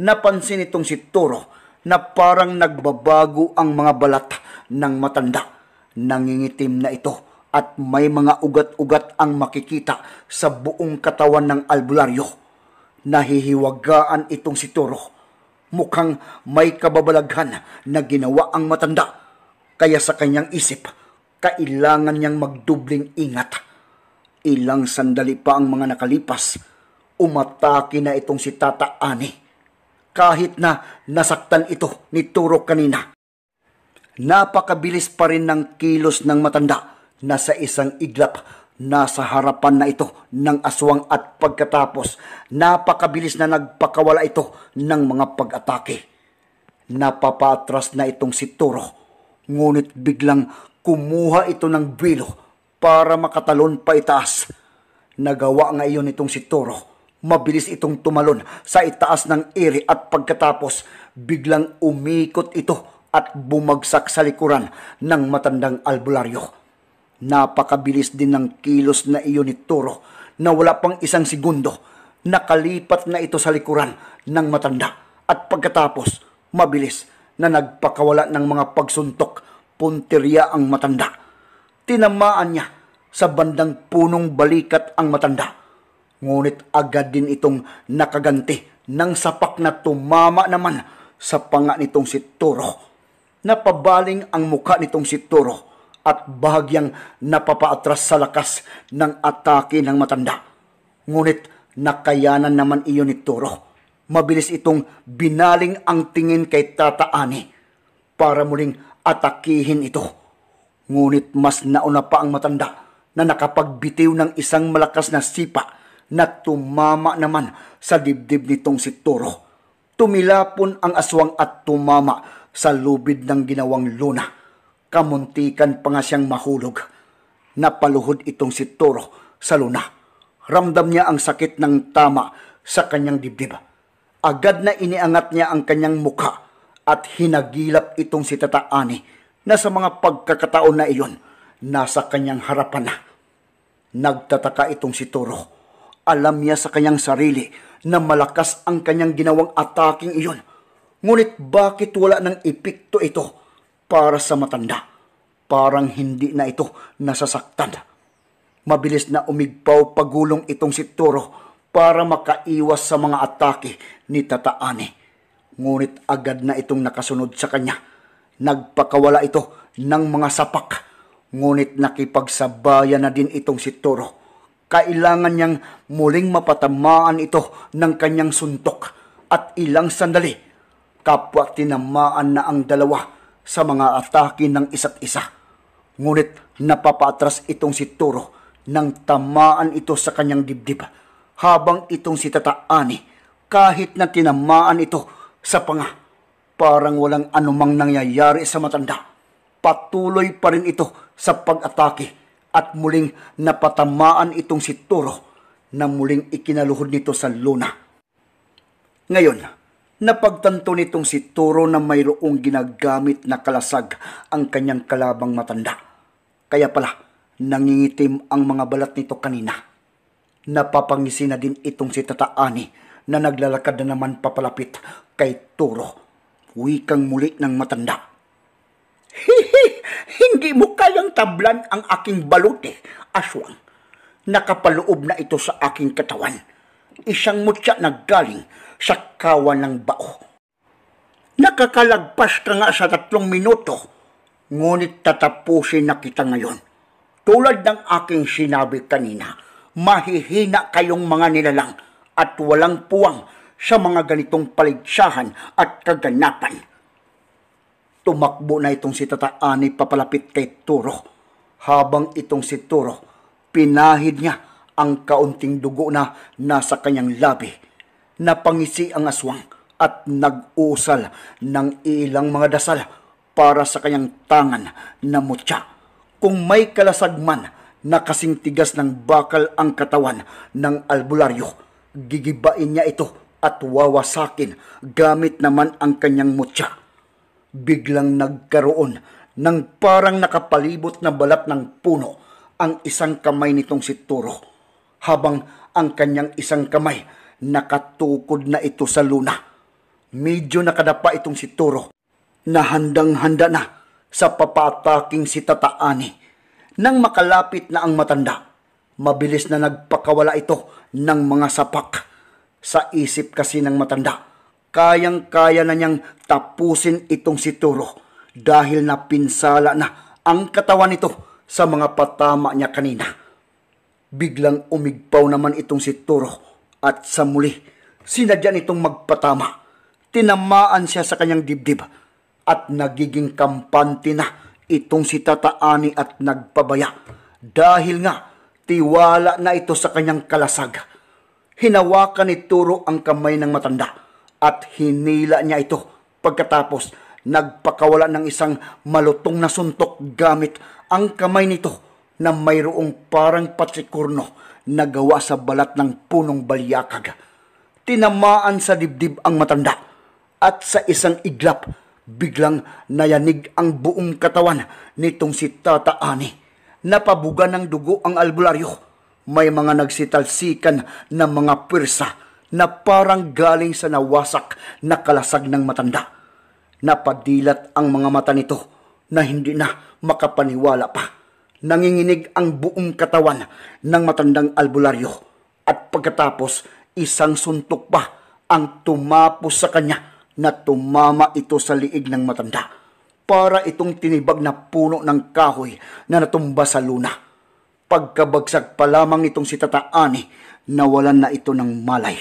Napansin itong si Toro na parang nagbabago ang mga balat ng matanda. Nangingitim na ito at may mga ugat-ugat ang makikita sa buong katawan ng albularyo. Nahihiwagaan itong si Toro. Mukhang may kababalaghan na ginawa ang matanda. Kaya sa kanyang isip, kailangan niyang magdubling ingat Ilang sandali pa ang mga nakalipas, umatake na itong si Tata Ani. Kahit na nasaktan ito ni Turo kanina. Napakabilis pa rin ng kilos ng matanda na sa isang iglap nasa harapan na ito ng aswang at pagkatapos napakabilis na nagpakawala ito ng mga pag-atake. Napapatras na itong si Turo ngunit biglang kumuha ito ng bilo para makatalon pa itaas. Nagawa ngayon itong si Toro. Mabilis itong tumalon sa itaas ng ere at pagkatapos biglang umikot ito at bumagsak sa likuran ng matandang albularyo. Napakabilis din ng kilos na iyon ni Toro na wala pang isang segundo. Nakalipat na ito sa likuran ng matanda at pagkatapos mabilis na nagpakawala ng mga pagsuntok punteriya ang matanda tinamaan niya sa bandang punong balikat ang matanda. Ngunit agad din itong nakaganti ng sapak na tumama naman sa panga nitong si Turo. Napabaling ang muka nitong si Turo at bahagyang napapaatras sa lakas ng atake ng matanda. Ngunit nakayanan naman iyon ni Turo. Mabilis itong binaling ang tingin kay Tata Ani para muling atakihin ito. Ngunit mas nauna pa ang matanda na nakapagbitiw ng isang malakas na sipa na tumama naman sa dibdib nitong si Toro. Tumilapon ang aswang at tumama sa lubid ng ginawang luna. Kamuntikan pa nga siyang mahulog. Napaluhod itong si Toro sa luna. Ramdam niya ang sakit ng tama sa kanyang dibdib. Agad na iniangat niya ang kanyang mukha at hinagilap itong si Tataani na sa mga pagkakataon na iyon, nasa kanyang harapan na. Nagtataka itong si Toro. Alam niya sa kanyang sarili na malakas ang kanyang ginawang ataking iyon. Ngunit bakit wala nang epekto ito para sa matanda? Parang hindi na ito nasasaktan. Mabilis na umigpaw pagulong itong si Toro para makaiwas sa mga atake ni Tataani. Ngunit agad na itong nakasunod sa kanya Nagpakawala ito ng mga sapak, ngunit nakipagsabayan na din itong si Toro. Kailangan niyang muling mapatamaan ito ng kanyang suntok at ilang sandali kapwa tinamaan na ang dalawa sa mga atake ng isa't isa. Ngunit napapatras itong si Toro nang tamaan ito sa kanyang dibdib habang itong si Tataani kahit na tinamaan ito sa panga. Parang walang anumang nangyayari sa matanda. Patuloy pa rin ito sa pag-atake at muling napatamaan itong si Toro na muling ikinaluhod nito sa luna. Ngayon, napagtanto nitong si Toro na mayroong ginagamit na kalasag ang kanyang kalabang matanda. Kaya pala, nangingitim ang mga balat nito kanina. Napapangisi na din itong si Tataani na naglalakad na naman papalapit kay Toro. Wikang muli ng matanda. Hihi! Hindi mo kayang tablan ang aking balute, aswang. Nakapaloob na ito sa aking katawan. Isang mutya naggaling sa kawan ng bao. Nakakalagpas ka nga sa tatlong minuto, ngunit tatapusin na kita ngayon. Tulad ng aking sinabi kanina, mahihina kayong mga nilalang at walang puwang sa mga ganitong paligsahan at kaganapan. Tumakbo na itong si Tata Ani papalapit kay Turo. Habang itong si Turo, pinahid niya ang kaunting dugo na nasa kanyang labi. Napangisi ang aswang at nag-usal ng ilang mga dasal para sa kanyang tangan na mutya. Kung may kalasag man na kasing tigas ng bakal ang katawan ng albularyo, gigibain niya ito at wawasakin gamit naman ang kanyang mutya. Biglang nagkaroon ng parang nakapalibot na balat ng puno ang isang kamay nitong si Turo habang ang kanyang isang kamay nakatukod na ito sa luna. Medyo nakadapa itong si Turo na handang-handa na sa papataking si Tataani. Nang makalapit na ang matanda, mabilis na nagpakawala ito ng mga sapak sa isip kasi ng matanda. Kayang-kaya na niyang tapusin itong si Turo dahil napinsala na ang katawan nito sa mga patama niya kanina. Biglang umigpaw naman itong si Turo at sa muli sinadyan itong magpatama. Tinamaan siya sa kanyang dibdib at nagiging kampante na itong si Tataani at nagpabaya dahil nga tiwala na ito sa kanyang kalasag hinawakan ni Turo ang kamay ng matanda at hinila niya ito. Pagkatapos, nagpakawala ng isang malutong na suntok gamit ang kamay nito na mayroong parang patsikurno na gawa sa balat ng punong balyakag. Tinamaan sa dibdib ang matanda at sa isang iglap biglang nayanig ang buong katawan nitong si Tata Ani. Napabuga ng dugo ang albularyo may mga nagsitalsikan ng mga pwersa na parang galing sa nawasak na kalasag ng matanda. Napadilat ang mga mata nito na hindi na makapaniwala pa. Nanginginig ang buong katawan ng matandang albularyo at pagkatapos isang suntok pa ang tumapos sa kanya na tumama ito sa liig ng matanda para itong tinibag na puno ng kahoy na natumba sa luna. Pagkabagsak pa lamang itong si Tataani, nawalan na ito ng malay.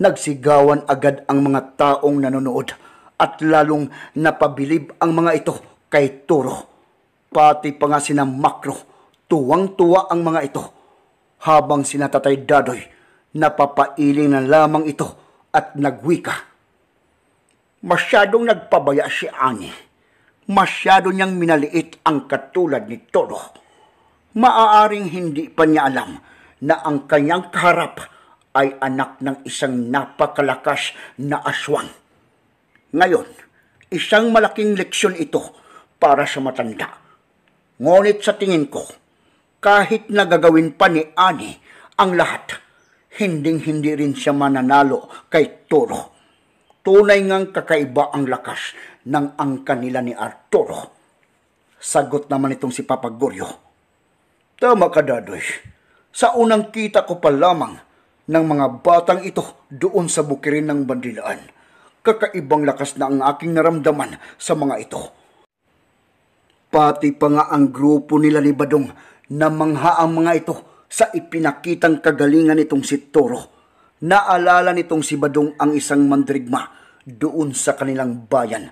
Nagsigawan agad ang mga taong nanonood at lalong napabilib ang mga ito kay Turo. Pati pa nga sina Makro, tuwang-tuwa ang mga ito. Habang sina Tatay Dadoy, napapailing na lamang ito at nagwika. Masyadong nagpabaya si Ani. Masyado niyang minaliit ang katulad ni Toro maaaring hindi pa niya alam na ang kanyang kaharap ay anak ng isang napakalakas na aswang. Ngayon, isang malaking leksyon ito para sa matanda. Ngunit sa tingin ko, kahit nagagawin pa ni Ani ang lahat, hinding-hindi rin siya mananalo kay Toro. Tunay ngang kakaiba ang lakas ng angka nila ni Arturo. Sagot naman itong si Papa Goryo. Tama ka, Dadoy. Sa unang kita ko pa lamang ng mga batang ito doon sa bukirin ng bandilaan, kakaibang lakas na ang aking naramdaman sa mga ito. Pati pa nga ang grupo nila ni Badong na mangha ang mga ito sa ipinakitang kagalingan nitong si Toro. Naalala nitong si Badong ang isang mandrigma doon sa kanilang bayan.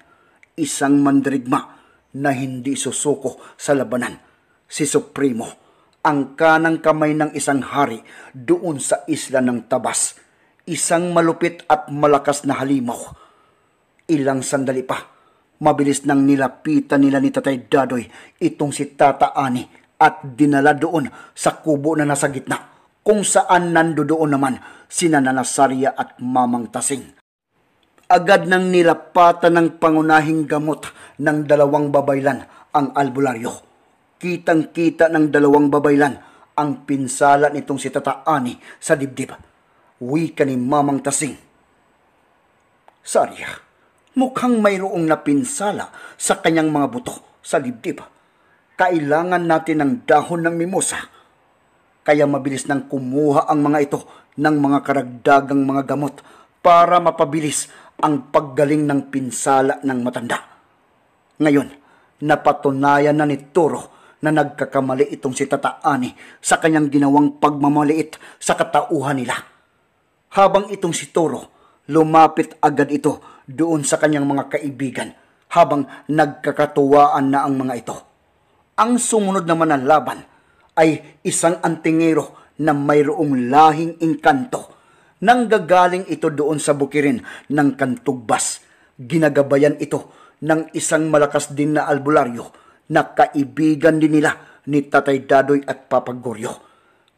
Isang mandrigma na hindi susuko sa labanan. Si Supremo ang kanang kamay ng isang hari doon sa isla ng Tabas, isang malupit at malakas na halimaw. Ilang sandali pa, mabilis nang nilapitan nila ni Tatay Dadoy itong si Tata Ani at dinala doon sa kubo na nasa gitna kung saan nandoon naman sina Nanasarya at Mamang Tasing. Agad nang nilapatan ng pangunahing gamot ng dalawang babaylan ang albularyo Kitang-kita ng dalawang babaylan ang pinsala nitong si Tata Ani sa dibdib. Wika ni Mamang Tasing. Sarya, mukhang mayroong napinsala sa kanyang mga buto sa dibdib. Kailangan natin ng dahon ng mimosa. Kaya mabilis nang kumuha ang mga ito ng mga karagdagang mga gamot para mapabilis ang paggaling ng pinsala ng matanda. Ngayon, napatunayan na ni Toro na nagkakamali itong si Tataani sa kanyang ginawang pagmamaliit sa katauhan nila. Habang itong si Toro, lumapit agad ito doon sa kanyang mga kaibigan habang nagkakatuwaan na ang mga ito. Ang sumunod naman ng laban ay isang antingero na mayroong lahing inkanto. Nang gagaling ito doon sa bukirin ng kantugbas, ginagabayan ito ng isang malakas din na albularyo na kaibigan din nila ni Tatay Dadoy at Papa Goryo.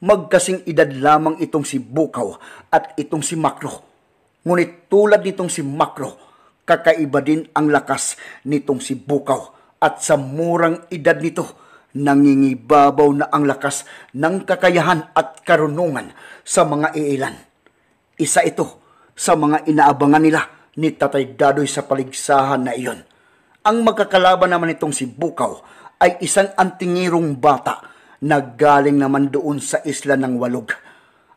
Magkasing edad lamang itong si Bukaw at itong si Makro. Ngunit tulad nitong si Makro, kakaiba din ang lakas nitong si Bukaw at sa murang edad nito, nangingibabaw na ang lakas ng kakayahan at karunungan sa mga iilan. Isa ito sa mga inaabangan nila ni Tatay Dadoy sa paligsahan na iyon. Ang magkakalaban naman itong si Bukaw ay isang antingirong bata na galing naman doon sa isla ng Walog.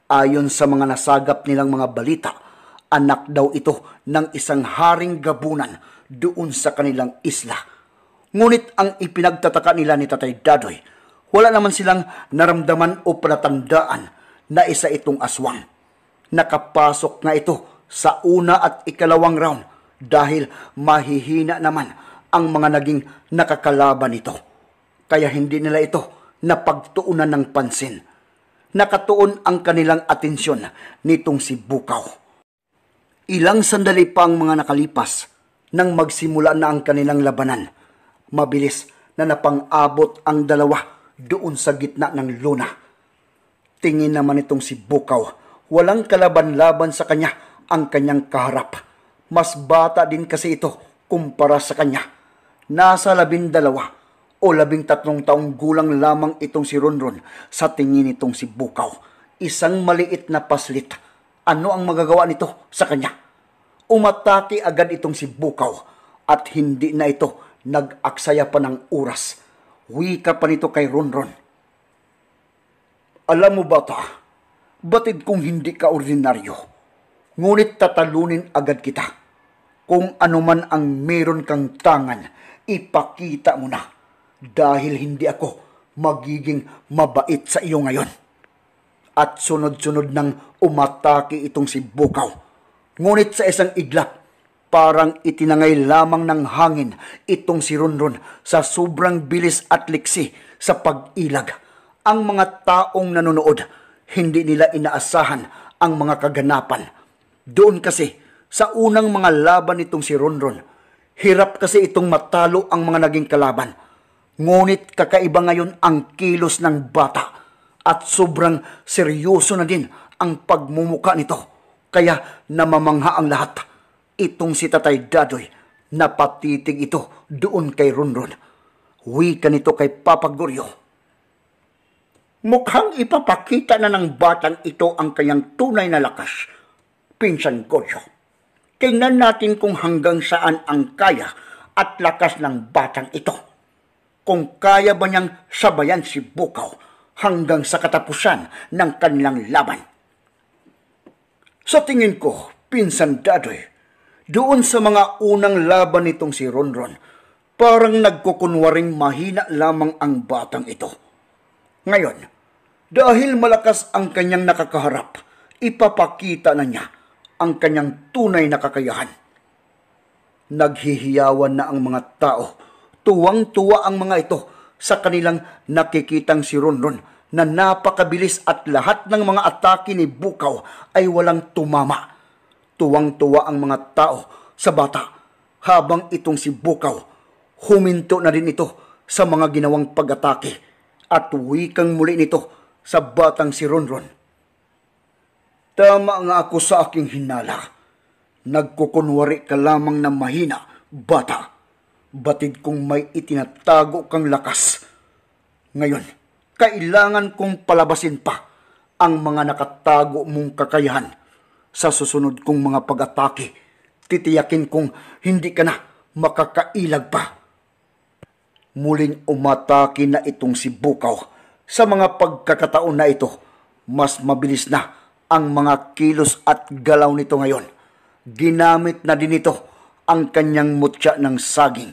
Ayon sa mga nasagap nilang mga balita, anak daw ito ng isang haring gabunan doon sa kanilang isla. Ngunit ang ipinagtataka nila ni Tatay Dadoy, wala naman silang naramdaman o palatandaan na isa itong aswang. Nakapasok na ito sa una at ikalawang round dahil mahihina naman ang mga naging nakakalaban nito. Kaya hindi nila ito napagtuunan ng pansin. Nakatuon ang kanilang atensyon nitong si Bukaw. Ilang sandali pa ang mga nakalipas nang magsimula na ang kanilang labanan. Mabilis na napang-abot ang dalawa doon sa gitna ng luna. Tingin naman itong si Bukaw, walang kalaban-laban sa kanya ang kanyang kaharap. Mas bata din kasi ito kumpara sa kanya. Nasa labindalawa o labing tatlong taong gulang lamang itong si Ronron sa tingin nitong si Bukaw. Isang maliit na paslit. Ano ang magagawa nito sa kanya? Umatake agad itong si Bukaw at hindi na ito nag-aksaya pa ng oras. Wika pa nito kay Ronron. Alam mo bata, ta, batid kung hindi ka ordinaryo. Ngunit tatalunin agad kita kung anuman ang meron kang tangan ipakita mo na dahil hindi ako magiging mabait sa iyo ngayon. At sunod-sunod nang umatake itong si Bukaw. Ngunit sa isang iglap, parang itinangay lamang ng hangin itong si Runron sa sobrang bilis at liksi sa pag-ilag. Ang mga taong nanonood, hindi nila inaasahan ang mga kaganapan. Doon kasi, sa unang mga laban nitong si Ronron, Hirap kasi itong matalo ang mga naging kalaban. Ngunit kakaiba ngayon ang kilos ng bata at sobrang seryoso na din ang pagmumuka nito. Kaya namamangha ang lahat. Itong si Tatay Dadoy, napatitig ito doon kay Runron. Wika nito kay Papa Goryo. Mukhang ipapakita na ng batang ito ang kanyang tunay na lakas, pinsan Goryo tingnan natin kung hanggang saan ang kaya at lakas ng batang ito. Kung kaya ba niyang sabayan si Bukaw hanggang sa katapusan ng kanilang laban. Sa tingin ko, pinsan dadoy, doon sa mga unang laban nitong si Ronron, parang nagkukunwaring mahina lamang ang batang ito. Ngayon, dahil malakas ang kanyang nakakaharap, ipapakita na niya ang kanyang tunay na kakayahan. Naghihiyawan na ang mga tao. Tuwang-tuwa ang mga ito sa kanilang nakikitang si Ronron na napakabilis at lahat ng mga atake ni Bukaw ay walang tumama. Tuwang-tuwa ang mga tao sa bata habang itong si Bukaw huminto na rin ito sa mga ginawang pag-atake at wikang muli nito sa batang si Ronron Tama nga ako sa aking hinala. Nagkukunwari ka lamang na mahina, bata. Batid kong may itinatago kang lakas. Ngayon, kailangan kong palabasin pa ang mga nakatago mong kakayahan. Sa susunod kong mga pag-atake, titiyakin kong hindi ka na makakailag pa. Muling umatake na itong si Bukaw. Sa mga pagkakataon na ito, mas mabilis na ang mga kilos at galaw nito ngayon. Ginamit na din ito ang kanyang mutya ng saging.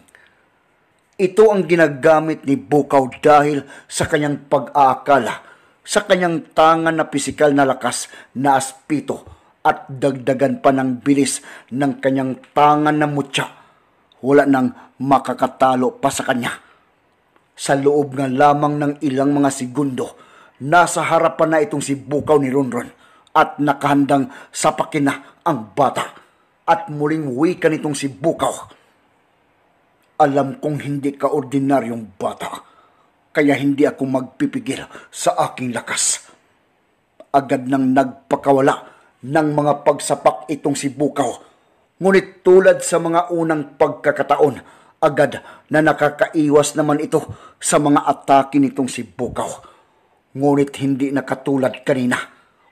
Ito ang ginagamit ni Bukaw dahil sa kanyang pag-aakala, sa kanyang tangan na pisikal na lakas na aspito at dagdagan pa ng bilis ng kanyang tangan na mutya. Wala nang makakatalo pa sa kanya. Sa loob nga lamang ng ilang mga segundo, nasa harapan na itong si Bukaw ni Ronron at nakahandang sapakin na ang bata at muling wika nitong si Bukaw. Alam kong hindi ka ordinaryong bata, kaya hindi ako magpipigil sa aking lakas. Agad nang nagpakawala ng mga pagsapak itong si Bukaw. Ngunit tulad sa mga unang pagkakataon, agad na nakakaiwas naman ito sa mga atake nitong si Bukaw. Ngunit hindi nakatulad kanina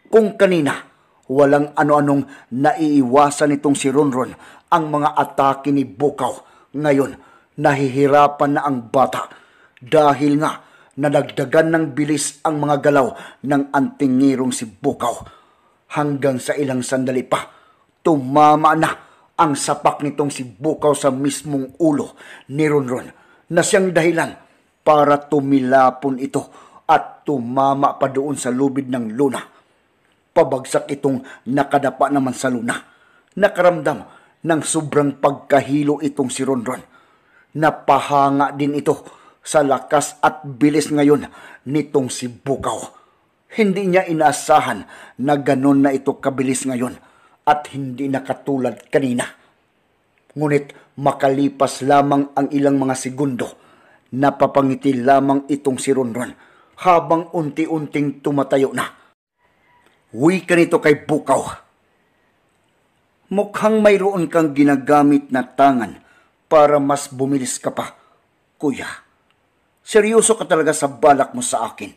kung kanina, walang ano-anong naiiwasan nitong si Ronron ang mga atake ni Bukaw. Ngayon, nahihirapan na ang bata dahil nga nadagdagan ng bilis ang mga galaw ng antingirong si Bukaw. Hanggang sa ilang sandali pa, tumama na ang sapak nitong si Bukaw sa mismong ulo ni Ronron na siyang dahilan para tumilapon ito at tumama pa doon sa lubid ng luna pabagsak itong nakadapa naman sa luna. Nakaramdam ng sobrang pagkahilo itong si Ronron. Napahanga din ito sa lakas at bilis ngayon nitong si Bukaw. Hindi niya inaasahan na ganon na ito kabilis ngayon at hindi nakatulad kanina. Ngunit makalipas lamang ang ilang mga segundo, napapangiti lamang itong si Ronron habang unti-unting tumatayo na Huwi ka nito kay Bukaw. Mukhang mayroon kang ginagamit na tangan para mas bumilis ka pa, kuya. Seryoso ka talaga sa balak mo sa akin.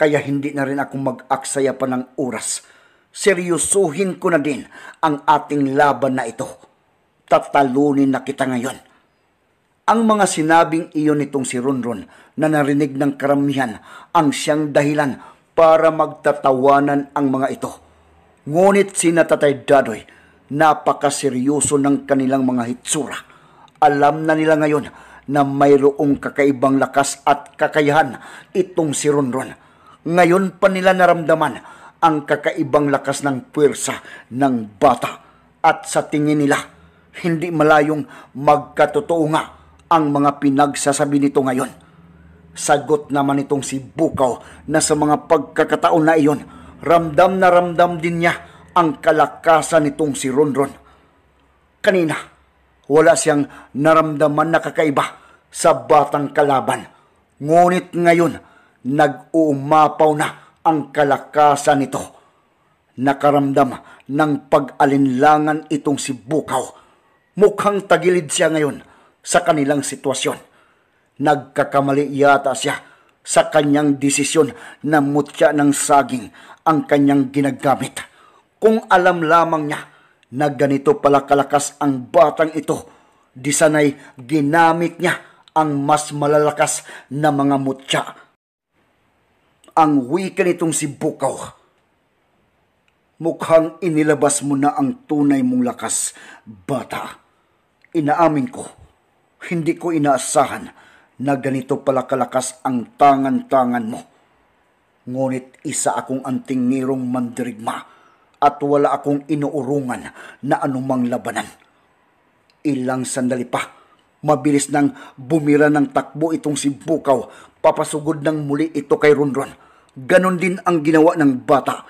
Kaya hindi na rin ako mag-aksaya pa ng oras. Seryosuhin ko na din ang ating laban na ito. Tatalunin na kita ngayon. Ang mga sinabing iyon nitong si Ronron na narinig ng karamihan ang siyang dahilan para magtatawanan ang mga ito. Ngunit si Natatay Dadoy, napakaseryoso ng kanilang mga hitsura. Alam na nila ngayon na mayroong kakaibang lakas at kakayahan itong si Ronron. Ngayon pa nila naramdaman ang kakaibang lakas ng puwersa ng bata at sa tingin nila hindi malayong magkatotoo nga ang mga pinagsasabi nito ngayon. Sagot naman itong si Bukaw na sa mga pagkakataon na iyon, ramdam na ramdam din niya ang kalakasan nitong si Ronron. Kanina, wala siyang naramdaman na kakaiba sa batang kalaban. Ngunit ngayon, nag-uumapaw na ang kalakasan nito. Nakaramdam ng pag-alinlangan itong si Bukaw. Mukhang tagilid siya ngayon sa kanilang sitwasyon Nagkakamali yata siya sa kanyang desisyon na mutya ng saging ang kanyang ginagamit. Kung alam lamang niya na ganito pala kalakas ang batang ito, di sanay ginamit niya ang mas malalakas na mga mutya. Ang wika nitong si Bukaw mukhang inilabas mo na ang tunay mong lakas, bata. Inaamin ko, hindi ko inaasahan na ganito pala kalakas ang tangan-tangan mo. Ngunit isa akong anting ngirong mandirigma at wala akong inuurungan na anumang labanan. Ilang sandali pa, mabilis nang bumira ng takbo itong si Bukaw, papasugod ng muli ito kay Ronron. Ganon din ang ginawa ng bata.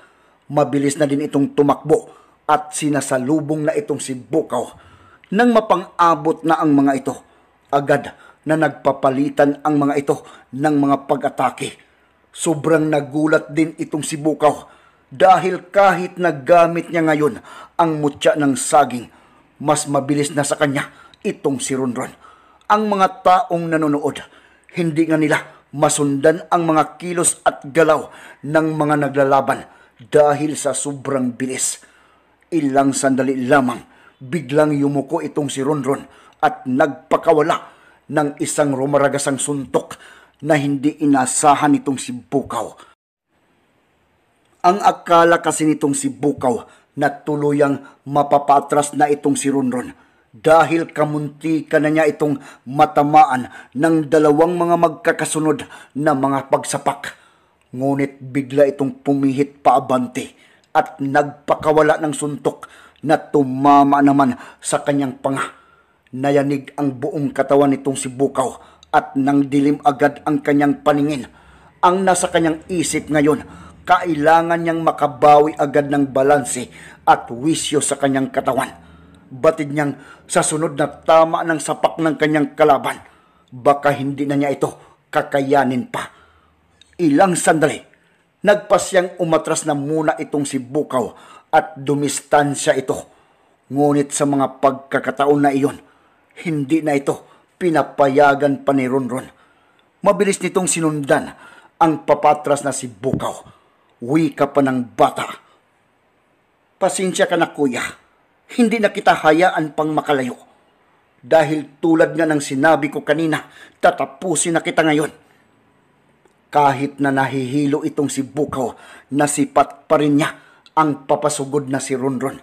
Mabilis na din itong tumakbo at sinasalubong na itong si Bukaw. Nang mapang-abot na ang mga ito, agad na nagpapalitan ang mga ito ng mga pag-atake. Sobrang nagulat din itong si Bukaw dahil kahit naggamit niya ngayon ang mutya ng saging, mas mabilis na sa kanya itong si Ronron. Ang mga taong nanonood, hindi nga nila masundan ang mga kilos at galaw ng mga naglalaban dahil sa sobrang bilis. Ilang sandali lamang, biglang yumuko itong si Ronron at nagpakawala ng isang rumaragasang suntok na hindi inasahan nitong si Bukaw. Ang akala kasi nitong si Bukaw na tuluyang mapapatras na itong si Runron dahil kamunti ka na niya itong matamaan ng dalawang mga magkakasunod na mga pagsapak. Ngunit bigla itong pumihit paabante at nagpakawala ng suntok na tumama naman sa kanyang panga Nayanig ang buong katawan nitong si Bukaw at nang dilim agad ang kanyang paningin. Ang nasa kanyang isip ngayon, kailangan niyang makabawi agad ng balanse at wisyo sa kanyang katawan. Batid niyang sa sunod na tama ng sapak ng kanyang kalaban, baka hindi na niya ito kakayanin pa. Ilang sandali, nagpasyang umatras na muna itong si Bukaw at dumistansya ito. Ngunit sa mga pagkakataon na iyon, hindi na ito pinapayagan pa ni Ronron. Mabilis nitong sinundan ang papatras na si Bukaw. Wika pa ng bata. Pasensya ka na kuya. Hindi na kita hayaan pang makalayo. Dahil tulad nga ng sinabi ko kanina, tatapusin na kita ngayon. Kahit na nahihilo itong si Bukaw, nasipat pa rin niya ang papasugod na si Ronron.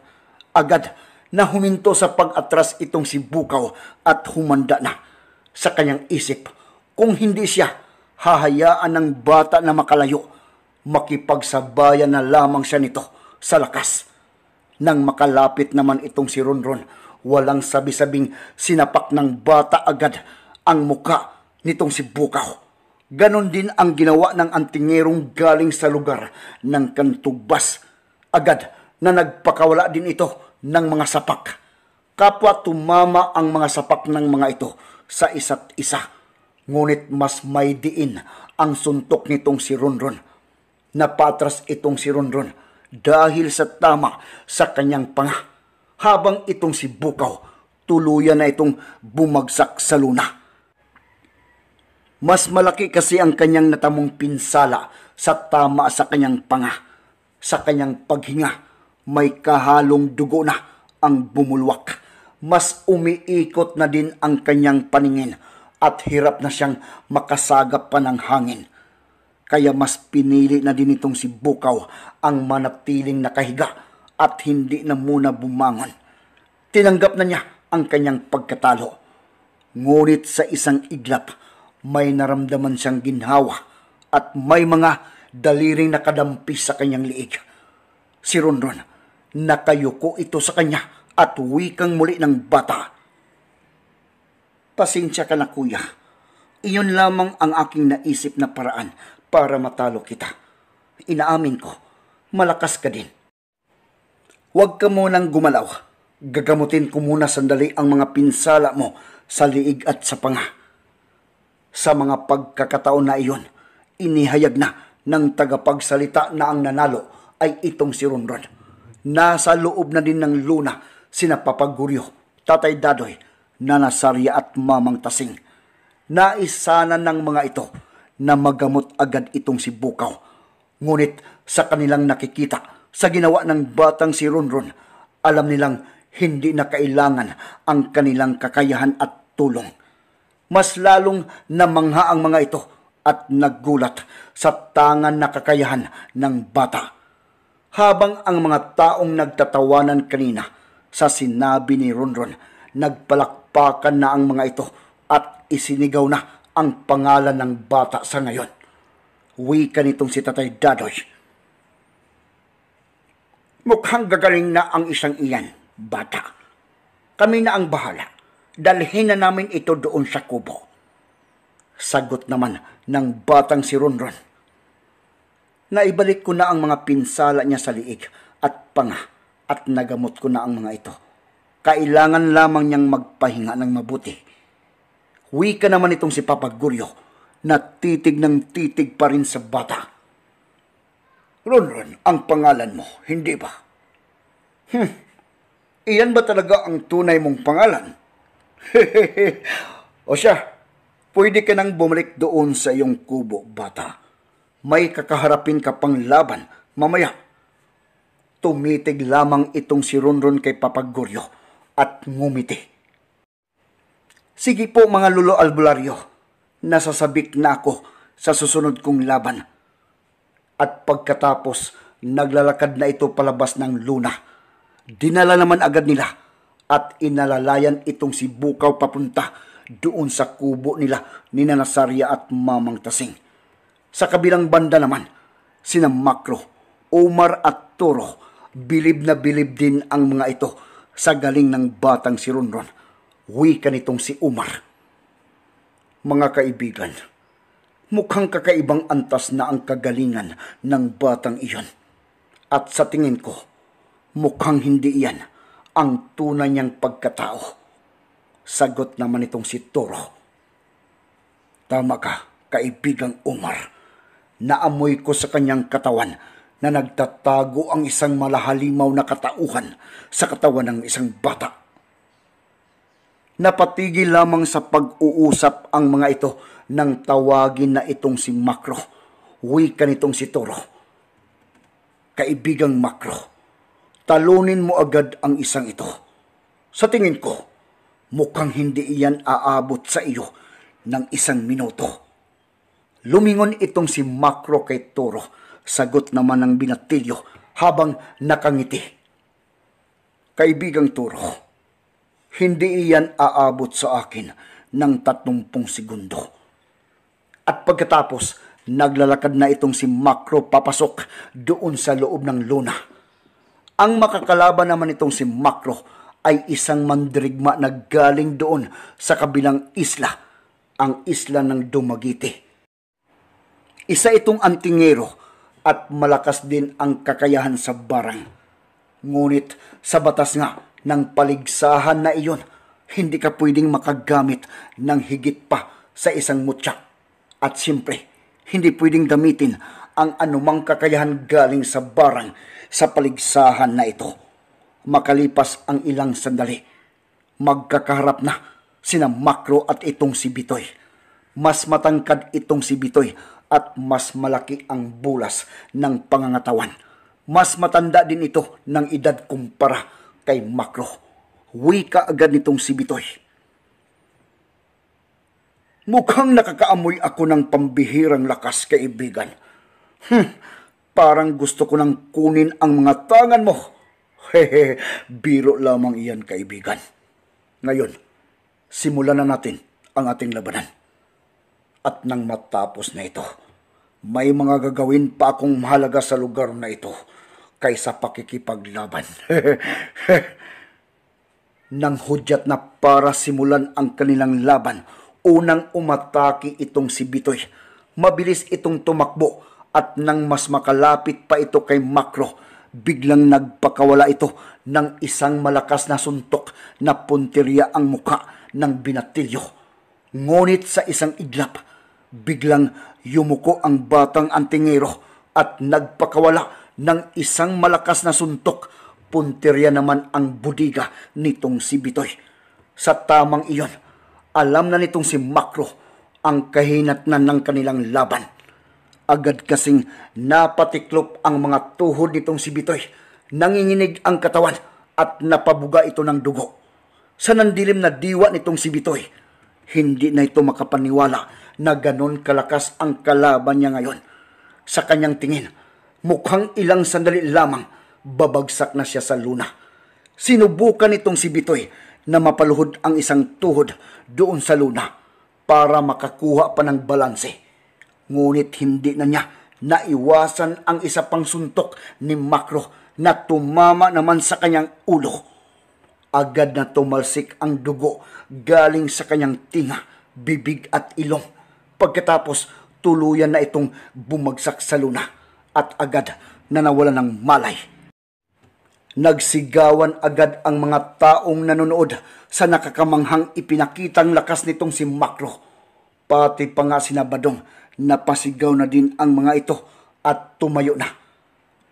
Agad na huminto sa pag-atras itong si Bukaw at humanda na sa kanyang isip. Kung hindi siya, hahayaan ng bata na makalayo. Makipagsabayan na lamang siya nito sa lakas. Nang makalapit naman itong si Ronron, walang sabi-sabing sinapak ng bata agad ang muka nitong si Bukaw. Ganon din ang ginawa ng antingerong galing sa lugar ng kantugbas. Agad na nagpakawala din ito ng mga sapak. Kapwa tumama ang mga sapak ng mga ito sa isa't isa. Ngunit mas may diin ang suntok nitong si Ronron. Napatras itong si Ronron dahil sa tama sa kanyang panga. Habang itong si Bukaw, tuluyan na itong bumagsak sa luna. Mas malaki kasi ang kanyang natamong pinsala sa tama sa kanyang panga, sa kanyang paghinga may kahalong dugo na ang bumulwak. Mas umiikot na din ang kanyang paningin at hirap na siyang makasagap pa ng hangin. Kaya mas pinili na din itong si Bukaw ang manatiling nakahiga at hindi na muna bumangon. Tinanggap na niya ang kanyang pagkatalo. Ngunit sa isang iglap, may naramdaman siyang ginhawa at may mga daliring nakadampi sa kanyang liig. Si Ronron Nakayuko ito sa kanya at wikang muli ng bata. Pasensya ka na kuya. Iyon lamang ang aking naisip na paraan para matalo kita. Inaamin ko, malakas ka din. Huwag ka munang gumalaw. Gagamutin ko muna sandali ang mga pinsala mo sa liig at sa panga. Sa mga pagkakataon na iyon, inihayag na ng tagapagsalita na ang nanalo ay itong si Ronron nasa loob na din ng luna sina Papaguryo, Tatay Dadoy, Nanasarya at Mamang Tasing. Nais sana ng mga ito na magamot agad itong si Bukaw. Ngunit sa kanilang nakikita sa ginawa ng batang si Ronron, alam nilang hindi na kailangan ang kanilang kakayahan at tulong. Mas lalong namangha ang mga ito at naggulat sa tangan na kakayahan ng bata habang ang mga taong nagtatawanan kanina sa sinabi ni Ronron, nagpalakpakan na ang mga ito at isinigaw na ang pangalan ng bata sa ngayon. Wika nitong si Tatay Dadoy. Mukhang gagaling na ang isang iyan, bata. Kami na ang bahala. Dalhin na namin ito doon sa kubo. Sagot naman ng batang si Ronron na ibalik ko na ang mga pinsala niya sa liig at panga at nagamot ko na ang mga ito. Kailangan lamang niyang magpahinga ng mabuti. Wika naman itong si Papa Guryo na titig ng titig pa rin sa bata. Ron, Ron ang pangalan mo, hindi ba? Hmm, iyan ba talaga ang tunay mong pangalan? o siya, pwede ka nang bumalik doon sa iyong kubo, bata may kakaharapin ka pang laban mamaya. Tumitig lamang itong si Ronron kay Papagoryo at ngumiti. Sige po mga lulo albularyo, nasasabik na ako sa susunod kong laban. At pagkatapos, naglalakad na ito palabas ng luna. Dinala naman agad nila at inalalayan itong si Bukaw papunta doon sa kubo nila ni Nanasarya at Mamang Tasing. Sa kabilang banda naman, sina Makro, Omar at Toro, bilib na bilib din ang mga ito sa galing ng batang si Ronron. Wika nitong si Umar. Mga kaibigan, mukhang kakaibang antas na ang kagalingan ng batang iyon. At sa tingin ko, mukhang hindi iyan ang tunay niyang pagkatao. Sagot naman itong si Toro. Tama ka, kaibigang Umar naamoy ko sa kanyang katawan na nagtatago ang isang malahalimaw na katauhan sa katawan ng isang bata. Napatigil lamang sa pag-uusap ang mga ito nang tawagin na itong si Makro, wika nitong si Toro. Kaibigang Makro, talunin mo agad ang isang ito. Sa tingin ko, mukhang hindi iyan aabot sa iyo ng isang minuto. Lumingon itong si Macro kay Toro. Sagot naman ng binatilyo habang nakangiti. Kaibigang Toro, hindi iyan aabot sa akin ng 30 segundo. At pagkatapos, naglalakad na itong si Macro papasok doon sa loob ng luna. Ang makakalaban naman itong si Macro ay isang mandirigma na galing doon sa kabilang isla, ang isla ng Dumagiti isa itong antingero at malakas din ang kakayahan sa barang. Ngunit sa batas nga ng paligsahan na iyon, hindi ka pwedeng makagamit ng higit pa sa isang mutya. At siyempre, hindi pwedeng gamitin ang anumang kakayahan galing sa barang sa paligsahan na ito. Makalipas ang ilang sandali, magkakaharap na sina Makro at itong si Bitoy. Mas matangkad itong si Bitoy at mas malaki ang bulas ng pangangatawan. Mas matanda din ito ng edad kumpara kay Makro. ka agad nitong si Bitoy. Mukhang nakakaamoy ako ng pambihirang lakas, kaibigan. Hmm, parang gusto ko nang kunin ang mga tangan mo. Hehe, biro lamang iyan, kaibigan. Ngayon, simulan na natin ang ating labanan. At nang matapos na ito, may mga gagawin pa akong mahalaga sa lugar na ito kaysa pakikipaglaban. nang hudyat na para simulan ang kanilang laban, unang umataki itong si Bitoy. Mabilis itong tumakbo at nang mas makalapit pa ito kay Makro, biglang nagpakawala ito ng isang malakas na suntok na punteriya ang muka ng binatilyo. Ngunit sa isang iglap, Biglang yumuko ang batang antingero at nagpakawala ng isang malakas na suntok. Punterya naman ang budiga nitong si Bitoy. Sa tamang iyon, alam na nitong si Makro ang kahinatnan ng kanilang laban. Agad kasing napatiklop ang mga tuhod nitong si Bitoy. Nanginginig ang katawan at napabuga ito ng dugo. Sa nandilim na diwa nitong si Bitoy, hindi na ito makapaniwala na ganon kalakas ang kalaban niya ngayon. Sa kanyang tingin, mukhang ilang sandali lamang babagsak na siya sa luna. Sinubukan nitong si Bitoy na mapaluhod ang isang tuhod doon sa luna para makakuha pa ng balanse. Ngunit hindi na niya naiwasan ang isa pang suntok ni Makro na tumama naman sa kanyang ulo. Agad na tumalsik ang dugo galing sa kanyang tinga, bibig at ilong. Pagkatapos, tuluyan na itong bumagsak sa luna at agad na nawala ng malay. Nagsigawan agad ang mga taong nanonood sa nakakamanghang ipinakitang lakas nitong si Makro. Pati pa nga sinabadong napasigaw na din ang mga ito at tumayo na.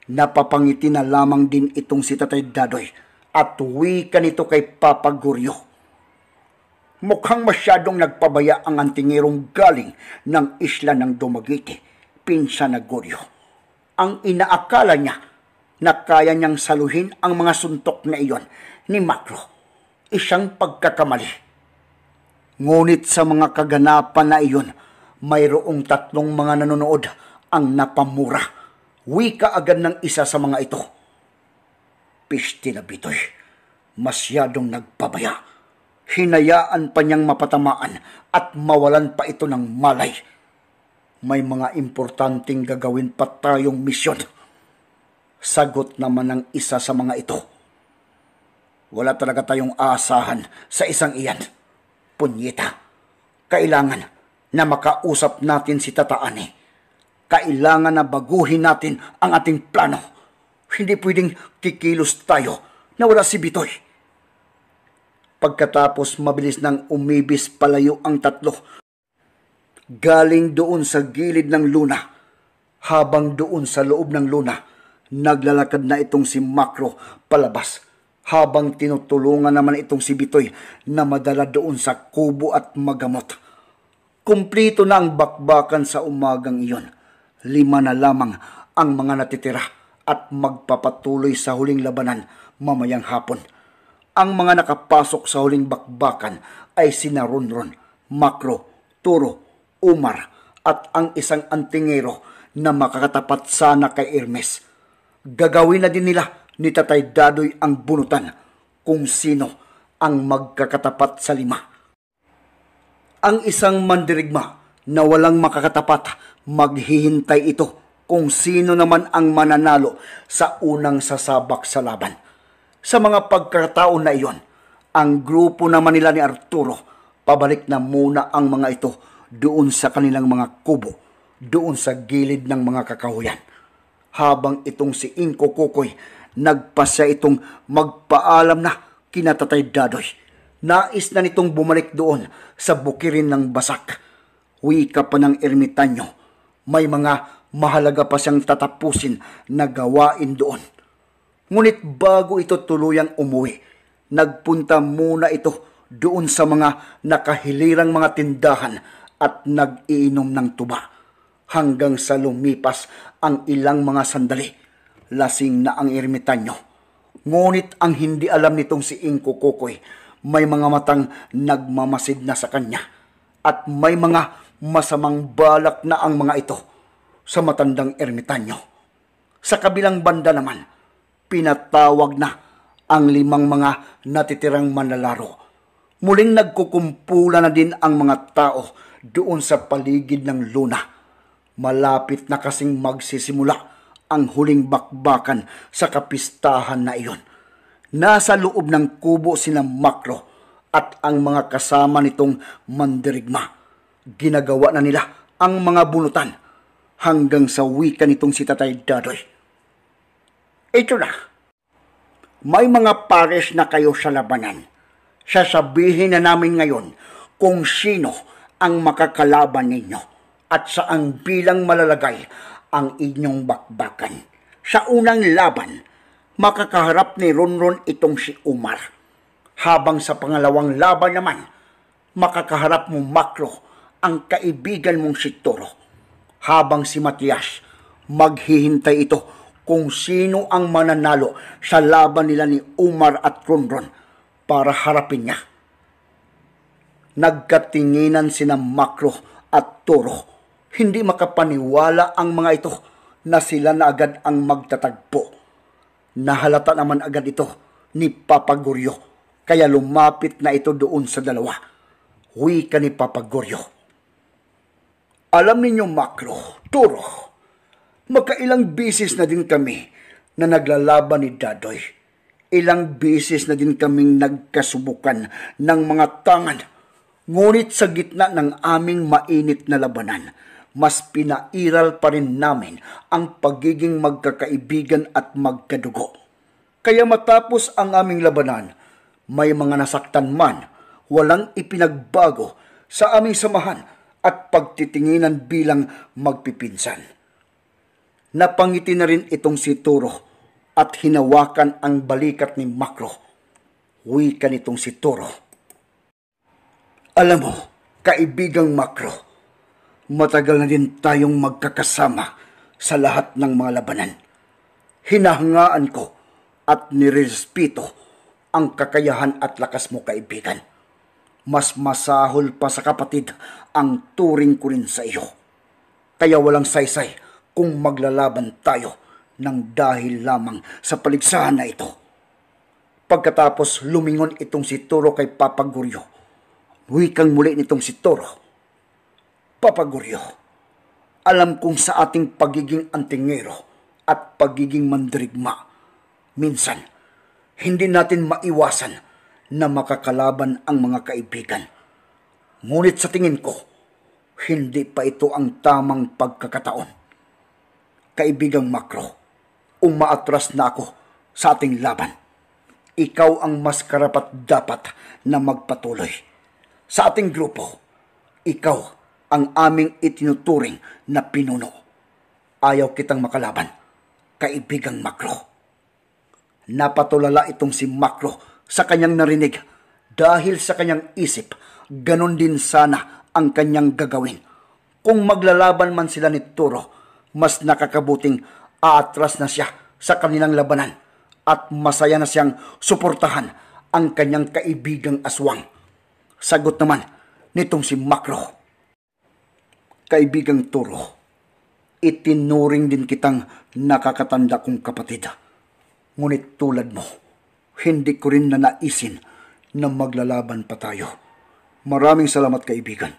Napapangiti na lamang din itong si Tatay Dadoy at wika nito kay Papa Guryo. Mukhang masyadong nagpabaya ang antingirong galing ng isla ng Dumagiti, pinsa na Goryo. Ang inaakala niya na kaya niyang saluhin ang mga suntok na iyon ni Makro. Isang pagkakamali. Ngunit sa mga kaganapan na iyon, mayroong tatlong mga nanonood ang napamura. Wika agad ng isa sa mga ito. Pisti na bitoy, masyadong nagpabaya hinayaan pa niyang mapatamaan at mawalan pa ito ng malay. May mga importanteng gagawin pa tayong misyon. Sagot naman ng isa sa mga ito. Wala talaga tayong aasahan sa isang iyan. Punyita, kailangan na makausap natin si Tataani. Kailangan na baguhin natin ang ating plano. Hindi pwedeng kikilos tayo na wala si Bitoy Pagkatapos mabilis nang umibis palayo ang tatlo. Galing doon sa gilid ng luna. Habang doon sa loob ng luna, naglalakad na itong si Makro palabas. Habang tinutulungan naman itong si Bitoy na madala doon sa kubo at magamot. Kumplito na ang bakbakan sa umagang iyon. Lima na lamang ang mga natitira at magpapatuloy sa huling labanan mamayang hapon. Ang mga nakapasok sa huling bakbakan ay sina Ronron, Makro, Turo, Umar at ang isang antingero na makakatapat sana kay Hermes. Gagawin na din nila ni Tatay Dadoy ang bunutan kung sino ang magkakatapat sa lima. Ang isang mandirigma na walang makakatapat, maghihintay ito kung sino naman ang mananalo sa unang sasabak sa laban. Sa mga pagkakataon na iyon, ang grupo naman nila ni Arturo, pabalik na muna ang mga ito doon sa kanilang mga kubo, doon sa gilid ng mga kakahuyan. Habang itong si Inko Kukoy, nagpasa itong magpaalam na kinatatay Dadoy. Nais na nitong bumalik doon sa bukirin ng basak. Wika pa ng ermitanyo. May mga mahalaga pa siyang tatapusin na gawain doon Ngunit bago ito tuluyang umuwi, nagpunta muna ito doon sa mga nakahilirang mga tindahan at nag-iinom ng tuba hanggang sa lumipas ang ilang mga sandali. Lasing na ang ermitanyo. Ngunit ang hindi alam nitong si Inko Kokoy, may mga matang nagmamasid na sa kanya at may mga masamang balak na ang mga ito sa matandang ermitanyo. Sa kabilang banda naman, pinatawag na ang limang mga natitirang manlalaro. Muling nagkukumpula na din ang mga tao doon sa paligid ng luna. Malapit na kasing magsisimula ang huling bakbakan sa kapistahan na iyon. Nasa loob ng kubo sina Makro at ang mga kasama nitong mandirigma. Ginagawa na nila ang mga bunutan hanggang sa wika nitong si Tatay Dadoy ito na. May mga pares na kayo sa labanan. Sasabihin na namin ngayon kung sino ang makakalaban ninyo at saang bilang malalagay ang inyong bakbakan. Sa unang laban, makakaharap ni Ronron itong si Umar. Habang sa pangalawang laban naman, makakaharap mo Makro ang kaibigan mong si Toro. Habang si Matias, maghihintay ito kung sino ang mananalo sa laban nila ni Umar at Ronron para harapin niya. Nagkatinginan sina Makro at Toro. Hindi makapaniwala ang mga ito na sila na agad ang magtatagpo. Nahalata naman agad ito ni Papa Goryo kaya lumapit na ito doon sa dalawa. ka ni Papa Goryo. Alam ninyo, Makro, Turo, Makailang bisis na din kami na naglalaban ni Dadoy. Ilang bisis na din kaming nagkasubukan ng mga tangan. Ngunit sa gitna ng aming mainit na labanan, mas pinairal pa rin namin ang pagiging magkakaibigan at magkadugo. Kaya matapos ang aming labanan, may mga nasaktan man, walang ipinagbago sa aming samahan at pagtitinginan bilang magpipinsan Napangiti na rin itong si Turo at hinawakan ang balikat ni Makro. Huwi ka nitong si Turo. Alam mo, kaibigang Makro, matagal na din tayong magkakasama sa lahat ng mga labanan. Hinahangaan ko at nirespeto ang kakayahan at lakas mo kaibigan. Mas masahol pa sa kapatid ang turing ko rin sa iyo. Kaya walang saysay kung maglalaban tayo ng dahil lamang sa paligsahan na ito. Pagkatapos lumingon itong si Toro kay Papa Guryo. Wikang muli nitong si Toro. Papa Guryo, alam kong sa ating pagiging antingero at pagiging mandirigma, minsan, hindi natin maiwasan na makakalaban ang mga kaibigan. Ngunit sa tingin ko, hindi pa ito ang tamang pagkakataon Kaibigang Makro, umaatras na ako sa ating laban. Ikaw ang mas karapat dapat na magpatuloy. Sa ating grupo, ikaw ang aming itinuturing na pinuno. Ayaw kitang makalaban, kaibigang Makro. Napatulala itong si Makro sa kanyang narinig dahil sa kanyang isip, ganon din sana ang kanyang gagawin. Kung maglalaban man sila ni Turo, mas nakakabuting atras na siya sa kanilang labanan at masaya na siyang suportahan ang kanyang kaibigang aswang. Sagot naman nitong si Makro. Kaibigang Turo, itinuring din kitang nakakatanda kong kapatid. Ngunit tulad mo, hindi ko rin na na maglalaban pa tayo. Maraming salamat kaibigan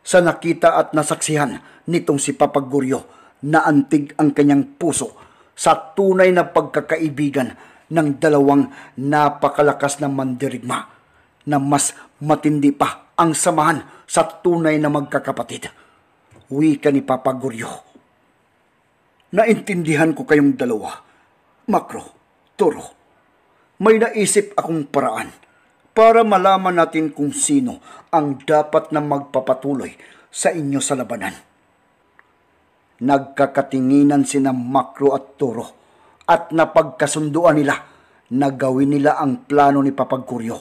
sa nakita at nasaksihan nitong si Papaguryo na antig ang kanyang puso sa tunay na pagkakaibigan ng dalawang napakalakas na mandirigma na mas matindi pa ang samahan sa tunay na magkakapatid. Wika ni Papaguryo. Naintindihan ko kayong dalawa. Makro, Toro. May naisip akong paraan para malaman natin kung sino ang dapat na magpapatuloy sa inyo sa labanan. Nagkakatinginan sina Makro at Toro at napagkasunduan nila na gawin nila ang plano ni Papaguryo.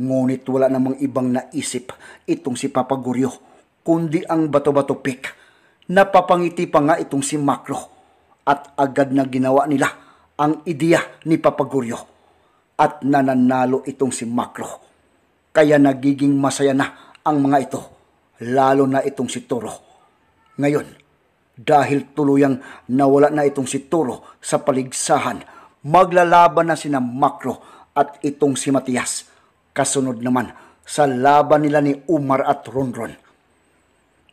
Ngunit wala namang ibang naisip itong si Papaguryo kundi ang bato-bato pick. Napapangiti pa nga itong si Makro at agad na ginawa nila ang ideya ni Papaguryo at nananalo itong si Makro. Kaya nagiging masaya na ang mga ito, lalo na itong si Toro. Ngayon, dahil tuluyang nawala na itong si Toro sa paligsahan, maglalaban na sina Makro at itong si Matias. Kasunod naman sa laban nila ni Umar at Ronron.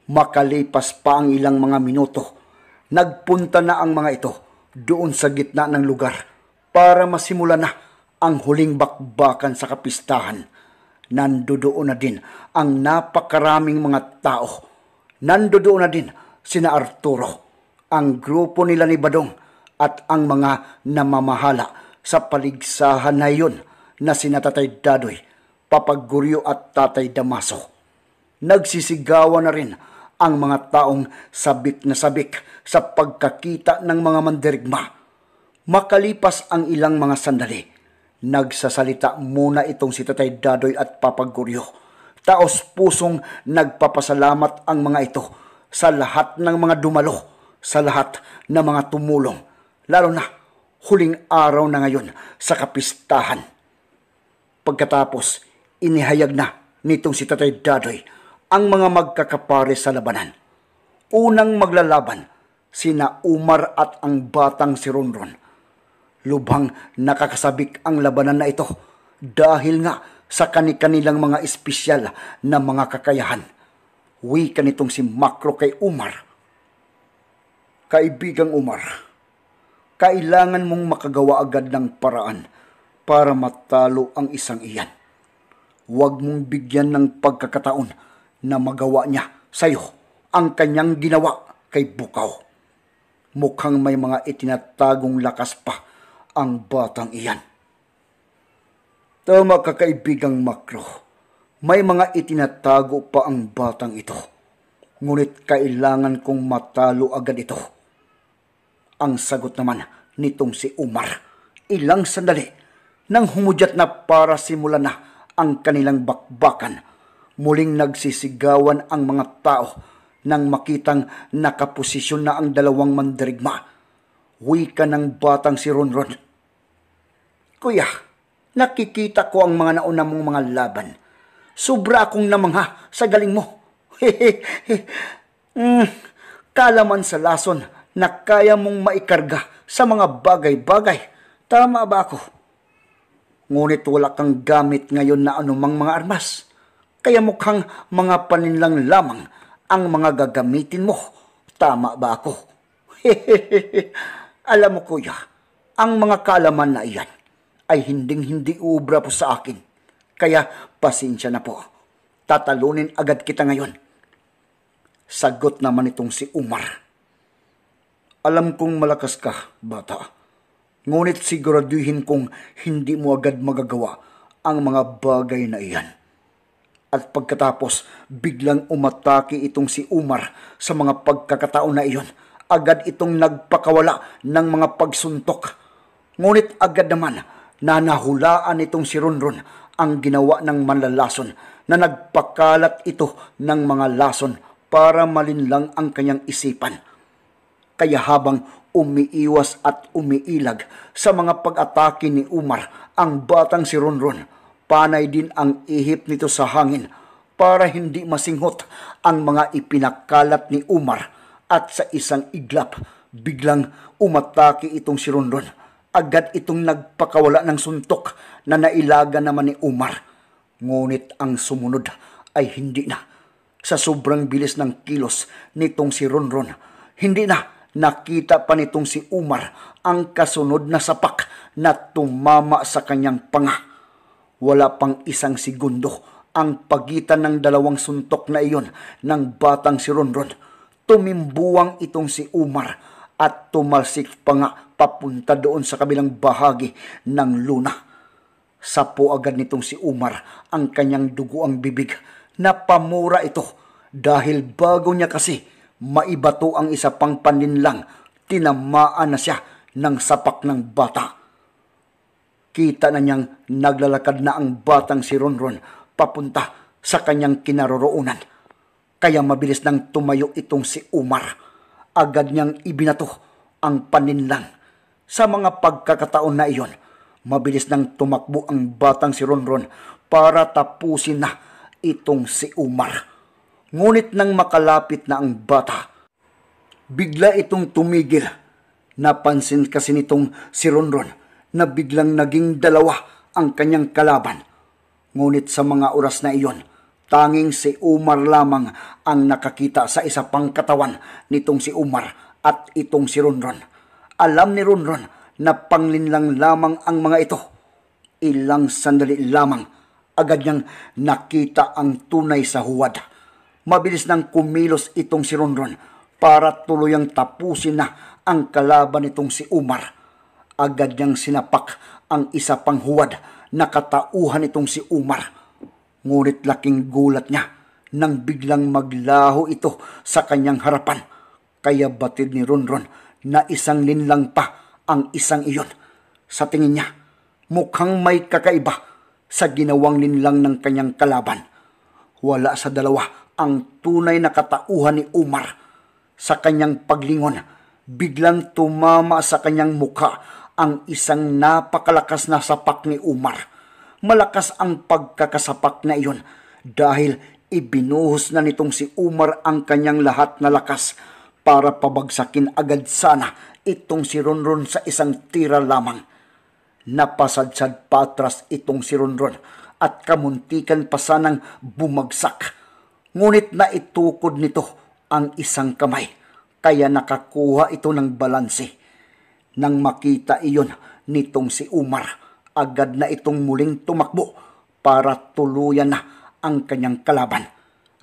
Makalipas pa ang ilang mga minuto, nagpunta na ang mga ito doon sa gitna ng lugar para masimula na ang huling bakbakan sa kapistahan. Nandoon na din ang napakaraming mga tao. Nandoon na din sina Arturo, ang grupo nila ni Badong at ang mga namamahala sa paligsahan na iyon na sina Tatay Dadoy, Papaguryo at Tatay Damaso. Nagsisigawan na rin ang mga taong sabik na sabik sa pagkakita ng mga mandirigma. Makalipas ang ilang mga sandali, Nagsasalita muna itong si Tatay Dadoy at Papaguryo. Taos pusong nagpapasalamat ang mga ito sa lahat ng mga dumalo, sa lahat ng mga tumulong, lalo na huling araw na ngayon sa kapistahan. Pagkatapos, inihayag na nitong si Tatay Dadoy ang mga magkakapare sa labanan. Unang maglalaban, sina Umar at ang batang si Ronron lubhang nakakasabik ang labanan na ito dahil nga sa kani-kanilang mga espesyal na mga kakayahan. Wika nitong si Makro kay Umar. Kaibigang Umar, kailangan mong makagawa agad ng paraan para matalo ang isang iyan. Huwag mong bigyan ng pagkakataon na magawa niya sa'yo ang kanyang ginawa kay Bukaw. Mukhang may mga itinatagong lakas pa ang batang iyan. Tama kakaibigang makro, may mga itinatago pa ang batang ito. Ngunit kailangan kong matalo agad ito. Ang sagot naman nitong si Umar, ilang sandali, nang humudyat na para simulan na ang kanilang bakbakan. Muling nagsisigawan ang mga tao nang makitang nakaposisyon na ang dalawang mandirigma. Wika ng batang si Ronron. Kuya, nakikita ko ang mga nauna mong mga laban. Sobra akong namangha sa galing mo. mm, kalaman sa lason na kaya mong maikarga sa mga bagay-bagay. Tama ba ako? Ngunit wala kang gamit ngayon na anumang mga armas. Kaya mukhang mga paninlang lamang ang mga gagamitin mo. Tama ba ako? Alam mo kuya, ang mga kalaman na iyan ay hinding-hindi ubra po sa akin. Kaya pasensya na po. Tatalunin agad kita ngayon. Sagot naman itong si Umar. Alam kong malakas ka, bata. Ngunit siguraduhin kong hindi mo agad magagawa ang mga bagay na iyan. At pagkatapos, biglang umatake itong si Umar sa mga pagkakataon na iyon. Agad itong nagpakawala ng mga pagsuntok. Ngunit agad naman, na nahulaan nitong si Ronron ang ginawa ng manlalason na nagpakalat ito ng mga lason para malinlang ang kanyang isipan. Kaya habang umiiwas at umiilag sa mga pag-atake ni Umar ang batang si Ronron, panay din ang ihip nito sa hangin para hindi masinghot ang mga ipinakalat ni Umar at sa isang iglap biglang umatake itong si Rondon agad itong nagpakawala ng suntok na nailaga naman ni Umar. Ngunit ang sumunod ay hindi na. Sa sobrang bilis ng kilos nitong si Ronron, hindi na nakita pa nitong si Umar ang kasunod na sapak na tumama sa kanyang panga. Wala pang isang segundo ang pagitan ng dalawang suntok na iyon ng batang si Ronron. Tumimbuwang itong si Umar at tumalsik pa nga papunta doon sa kabilang bahagi ng luna. Sapo agad nitong si Umar ang kanyang dugo ang bibig. Napamura ito dahil bago niya kasi maibato ang isa pang paninlang, tinamaan na siya ng sapak ng bata. Kita na niyang naglalakad na ang batang si Ronron papunta sa kanyang kinaroroonan. Kaya mabilis nang tumayo itong si Umar. Agad niyang ibinato ang paninlang sa mga pagkakataon na iyon, mabilis nang tumakbo ang batang si Ronron para tapusin na itong si Umar. Ngunit nang makalapit na ang bata, bigla itong tumigil. Napansin kasi nitong si Ronron na biglang naging dalawa ang kanyang kalaban. Ngunit sa mga oras na iyon, Tanging si Umar lamang ang nakakita sa isa pang katawan nitong si Umar at itong si Ronron. Alam ni Ronron na panglinlang lamang ang mga ito. Ilang sandali lamang, agad niyang nakita ang tunay sa huwad. Mabilis nang kumilos itong si Ronron para tuluyang tapusin na ang kalaban nitong si Umar. Agad niyang sinapak ang isa pang huwad na katauhan itong si Umar. Ngunit laking gulat niya nang biglang maglaho ito sa kanyang harapan. Kaya batid ni Ronron na isang linlang pa ang isang iyon. Sa tingin niya, mukhang may kakaiba sa ginawang linlang ng kanyang kalaban. Wala sa dalawa ang tunay na katauhan ni Umar sa kanyang paglingon. Biglang tumama sa kanyang mukha ang isang napakalakas na sapak ni Umar. Malakas ang pagkakasapak na iyon dahil ibinuhos na nitong si Umar ang kanyang lahat na lakas para pabagsakin agad sana itong si Ronron sa isang tira lamang. Napasadsad patras itong si Ronron at kamuntikan pa sanang bumagsak. Ngunit naitukod nito ang isang kamay kaya nakakuha ito ng balanse. Nang makita iyon nitong si Umar, agad na itong muling tumakbo para tuluyan na ang kanyang kalaban.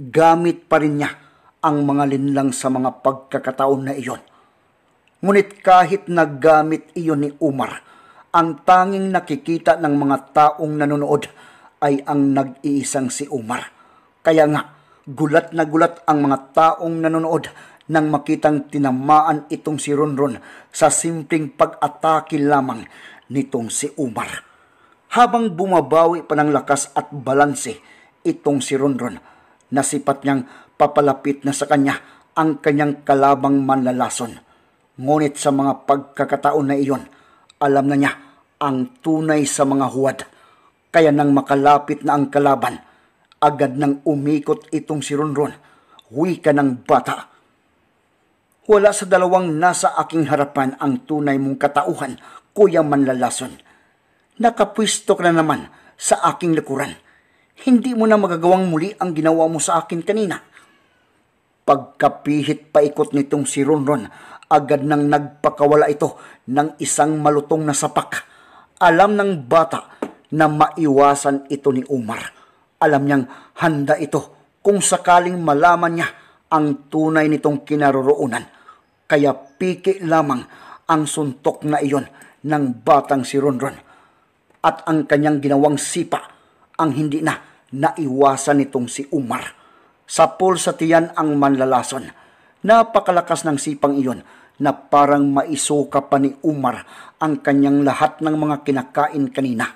Gamit pa rin niya ang mga linlang sa mga pagkakataon na iyon. Ngunit kahit naggamit iyon ni Umar, ang tanging nakikita ng mga taong nanonood ay ang nag-iisang si Umar. Kaya nga, gulat na gulat ang mga taong nanonood nang makitang tinamaan itong si Ronron sa simpleng pag-atake lamang nitong si Umar. Habang bumabawi pa ng lakas at balanse itong si Ronron, nasipat niyang papalapit na sa kanya ang kanyang kalabang manlalason. Ngunit sa mga pagkakataon na iyon, alam na niya ang tunay sa mga huwad. Kaya nang makalapit na ang kalaban, agad nang umikot itong si Ronron, wika ng bata. Wala sa dalawang nasa aking harapan ang tunay mong katauhan, kuya manlalason. Nakapwisto ka na naman sa aking likuran. Hindi mo na magagawang muli ang ginawa mo sa akin kanina Pagkapihit paikot nitong si Ronron, agad nang nagpakawala ito ng isang malutong na sapak. Alam ng bata na maiwasan ito ni Umar. Alam niyang handa ito kung sakaling malaman niya ang tunay nitong kinaroroonan. Kaya piki lamang ang suntok na iyon ng batang si Ronron. At ang kanyang ginawang sipa ang hindi na naiwasan nitong si Umar Sapul sa tiyan ang manlalason. Napakalakas ng sipang iyon na parang maisuka pa ni Umar ang kanyang lahat ng mga kinakain kanina.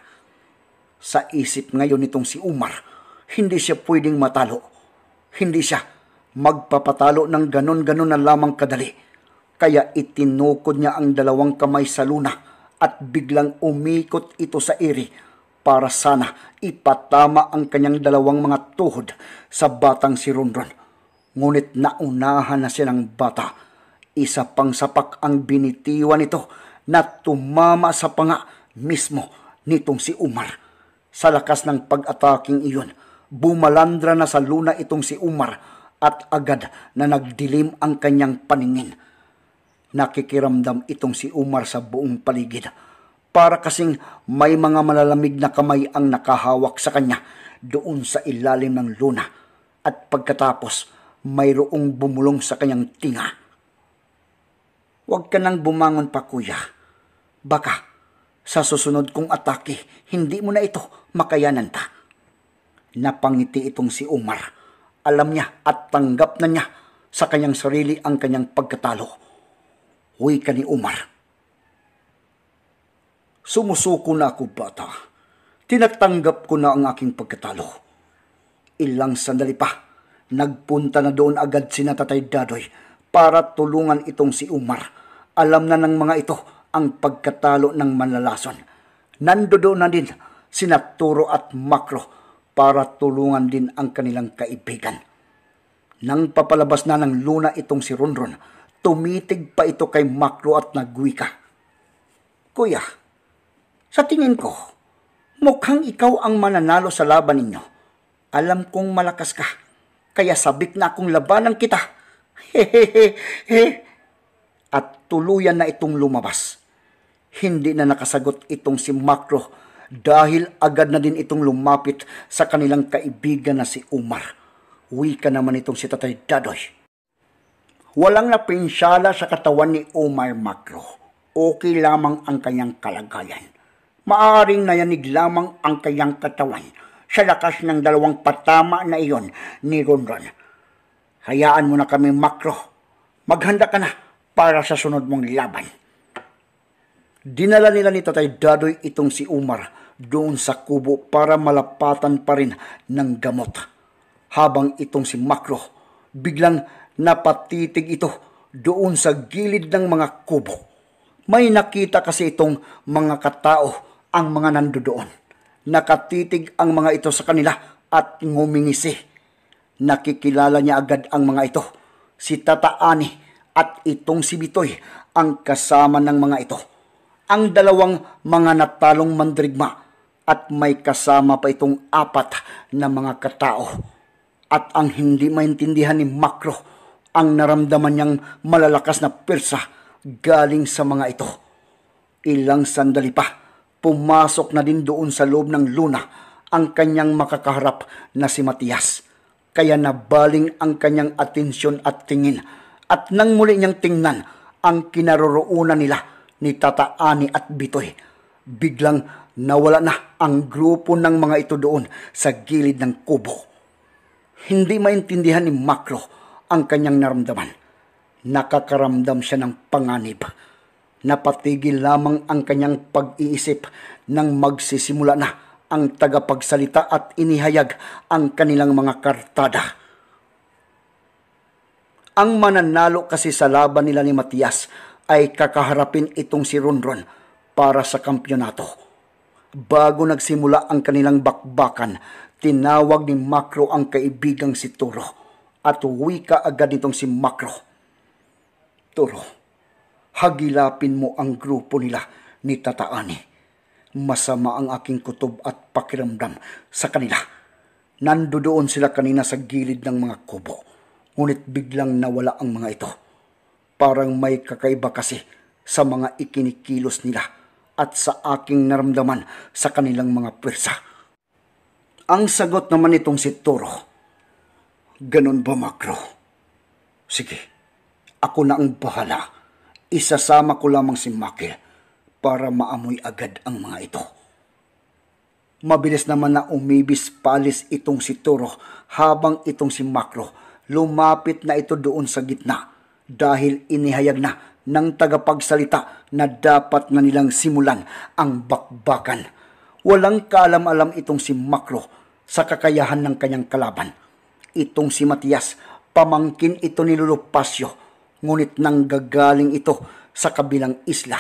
Sa isip ngayon nitong si Umar, hindi siya pwedeng matalo. Hindi siya magpapatalo ng ganon-ganon na lamang kadali. Kaya itinukod niya ang dalawang kamay sa luna at biglang umikot ito sa iri para sana ipatama ang kanyang dalawang mga tuhod sa batang si Ronron. Ngunit naunahan na silang bata. Isa pang sapak ang binitiwan nito na tumama sa panga mismo nitong si Umar. Sa lakas ng pag-ataking iyon, bumalandra na sa luna itong si Umar at agad na nagdilim ang kanyang paningin. Nakikiramdam itong si Umar sa buong paligid para kasing may mga malalamig na kamay ang nakahawak sa kanya doon sa ilalim ng luna at pagkatapos mayroong bumulong sa kanyang tinga. Huwag ka nang bumangon pa kuya. Baka sa susunod kong atake, hindi mo na ito makayanan pa. Napangiti itong si Umar. Alam niya at tanggap na niya sa kanyang sarili ang kanyang pagkatalo. Huwi ka ni Umar. Sumusuko na ako bata. Tinatanggap ko na ang aking pagkatalo. Ilang sandali pa, nagpunta na doon agad si Natatay Dadoy para tulungan itong si Umar. Alam na ng mga ito ang pagkatalo ng manlalason. Nandoon na din si Naturo at Makro para tulungan din ang kanilang kaibigan. Nang papalabas na ng luna itong si Ronron, tumitig pa ito kay Makro at nagwika. Kuya, sa tingin ko, mukhang ikaw ang mananalo sa laban ninyo. Alam kong malakas ka, kaya sabik na akong labanan kita. Hehehehe. At tuluyan na itong lumabas. Hindi na nakasagot itong si Makro dahil agad na din itong lumapit sa kanilang kaibigan na si Umar. ka naman itong si Tatay Dadoy. Walang napinsala sa katawan ni Umar Makro. Okay lamang ang kanyang kalagayan. Maaring nayanig lamang ang kanyang katawan sa lakas ng dalawang patama na iyon ni Rondon. Hayaan mo na kami makro. Maghanda ka na para sa sunod mong laban. Dinala nila ni Tatay Dadoy itong si Umar doon sa kubo para malapatan pa rin ng gamot. Habang itong si Makro, biglang napatitig ito doon sa gilid ng mga kubo. May nakita kasi itong mga katao ang mga nandoon. Nakatitig ang mga ito sa kanila at ngumingisi. Nakikilala niya agad ang mga ito. Si Tataani at itong si Bitoy ang kasama ng mga ito. Ang dalawang mga natalong mandrigma at may kasama pa itong apat na mga katao. At ang hindi maintindihan ni Makro ang naramdaman niyang malalakas na pirsa galing sa mga ito. Ilang sandali pa pumasok na din doon sa loob ng luna ang kanyang makakaharap na si Matias. Kaya nabaling ang kanyang atensyon at tingin. At nang muli niyang tingnan ang kinaroroonan nila ni Tata Ani at Bitoy, biglang nawala na ang grupo ng mga ito doon sa gilid ng kubo. Hindi maintindihan ni Makro ang kanyang naramdaman. Nakakaramdam siya ng panganib Napatigil lamang ang kanyang pag-iisip nang magsisimula na ang tagapagsalita at inihayag ang kanilang mga kartada. Ang mananalo kasi sa laban nila ni Matias ay kakaharapin itong si Ronron para sa kampyonato. Bago nagsimula ang kanilang bakbakan, tinawag ni Makro ang kaibigang si Turo at uwi ka agad itong si Makro. Turo, hagilapin mo ang grupo nila ni Tataani. Masama ang aking kutob at pakiramdam sa kanila. Nandoon sila kanina sa gilid ng mga kubo, ngunit biglang nawala ang mga ito. Parang may kakaiba kasi sa mga ikinikilos nila at sa aking naramdaman sa kanilang mga pwersa. Ang sagot naman itong si Toro, Ganon ba makro? Sige, ako na ang bahala Isasama ko lamang si Maki para maamoy agad ang mga ito. Mabilis naman na umibis palis itong si Toro habang itong si Makro lumapit na ito doon sa gitna dahil inihayag na ng tagapagsalita na dapat na nilang simulan ang bakbakan. Walang kaalam alam itong si Makro sa kakayahan ng kanyang kalaban. Itong si Matias, pamangkin ito ni Lulupasyo ngunit nang gagaling ito sa kabilang isla.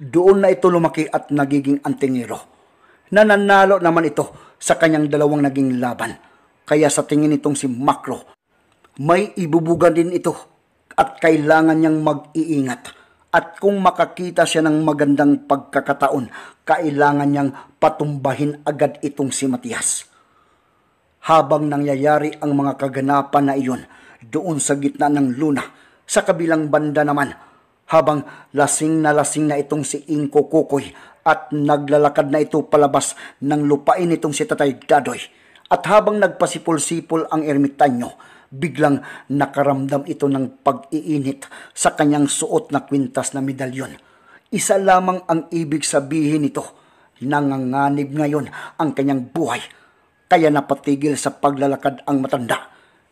Doon na ito lumaki at nagiging antingero. Nananalo naman ito sa kanyang dalawang naging laban. Kaya sa tingin nitong si Makro, may ibubugan din ito at kailangan niyang mag-iingat. At kung makakita siya ng magandang pagkakataon, kailangan niyang patumbahin agad itong si Matias. Habang nangyayari ang mga kaganapan na iyon, doon sa gitna ng luna, sa kabilang banda naman. Habang lasing na lasing na itong si Inko Kukoy at naglalakad na ito palabas ng lupain itong si Tatay Dadoy. At habang nagpasipul-sipul ang ermitanyo, biglang nakaramdam ito ng pag-iinit sa kanyang suot na kwintas na medalyon. Isa lamang ang ibig sabihin nito, nanganganib ngayon ang kanyang buhay, kaya napatigil sa paglalakad ang matanda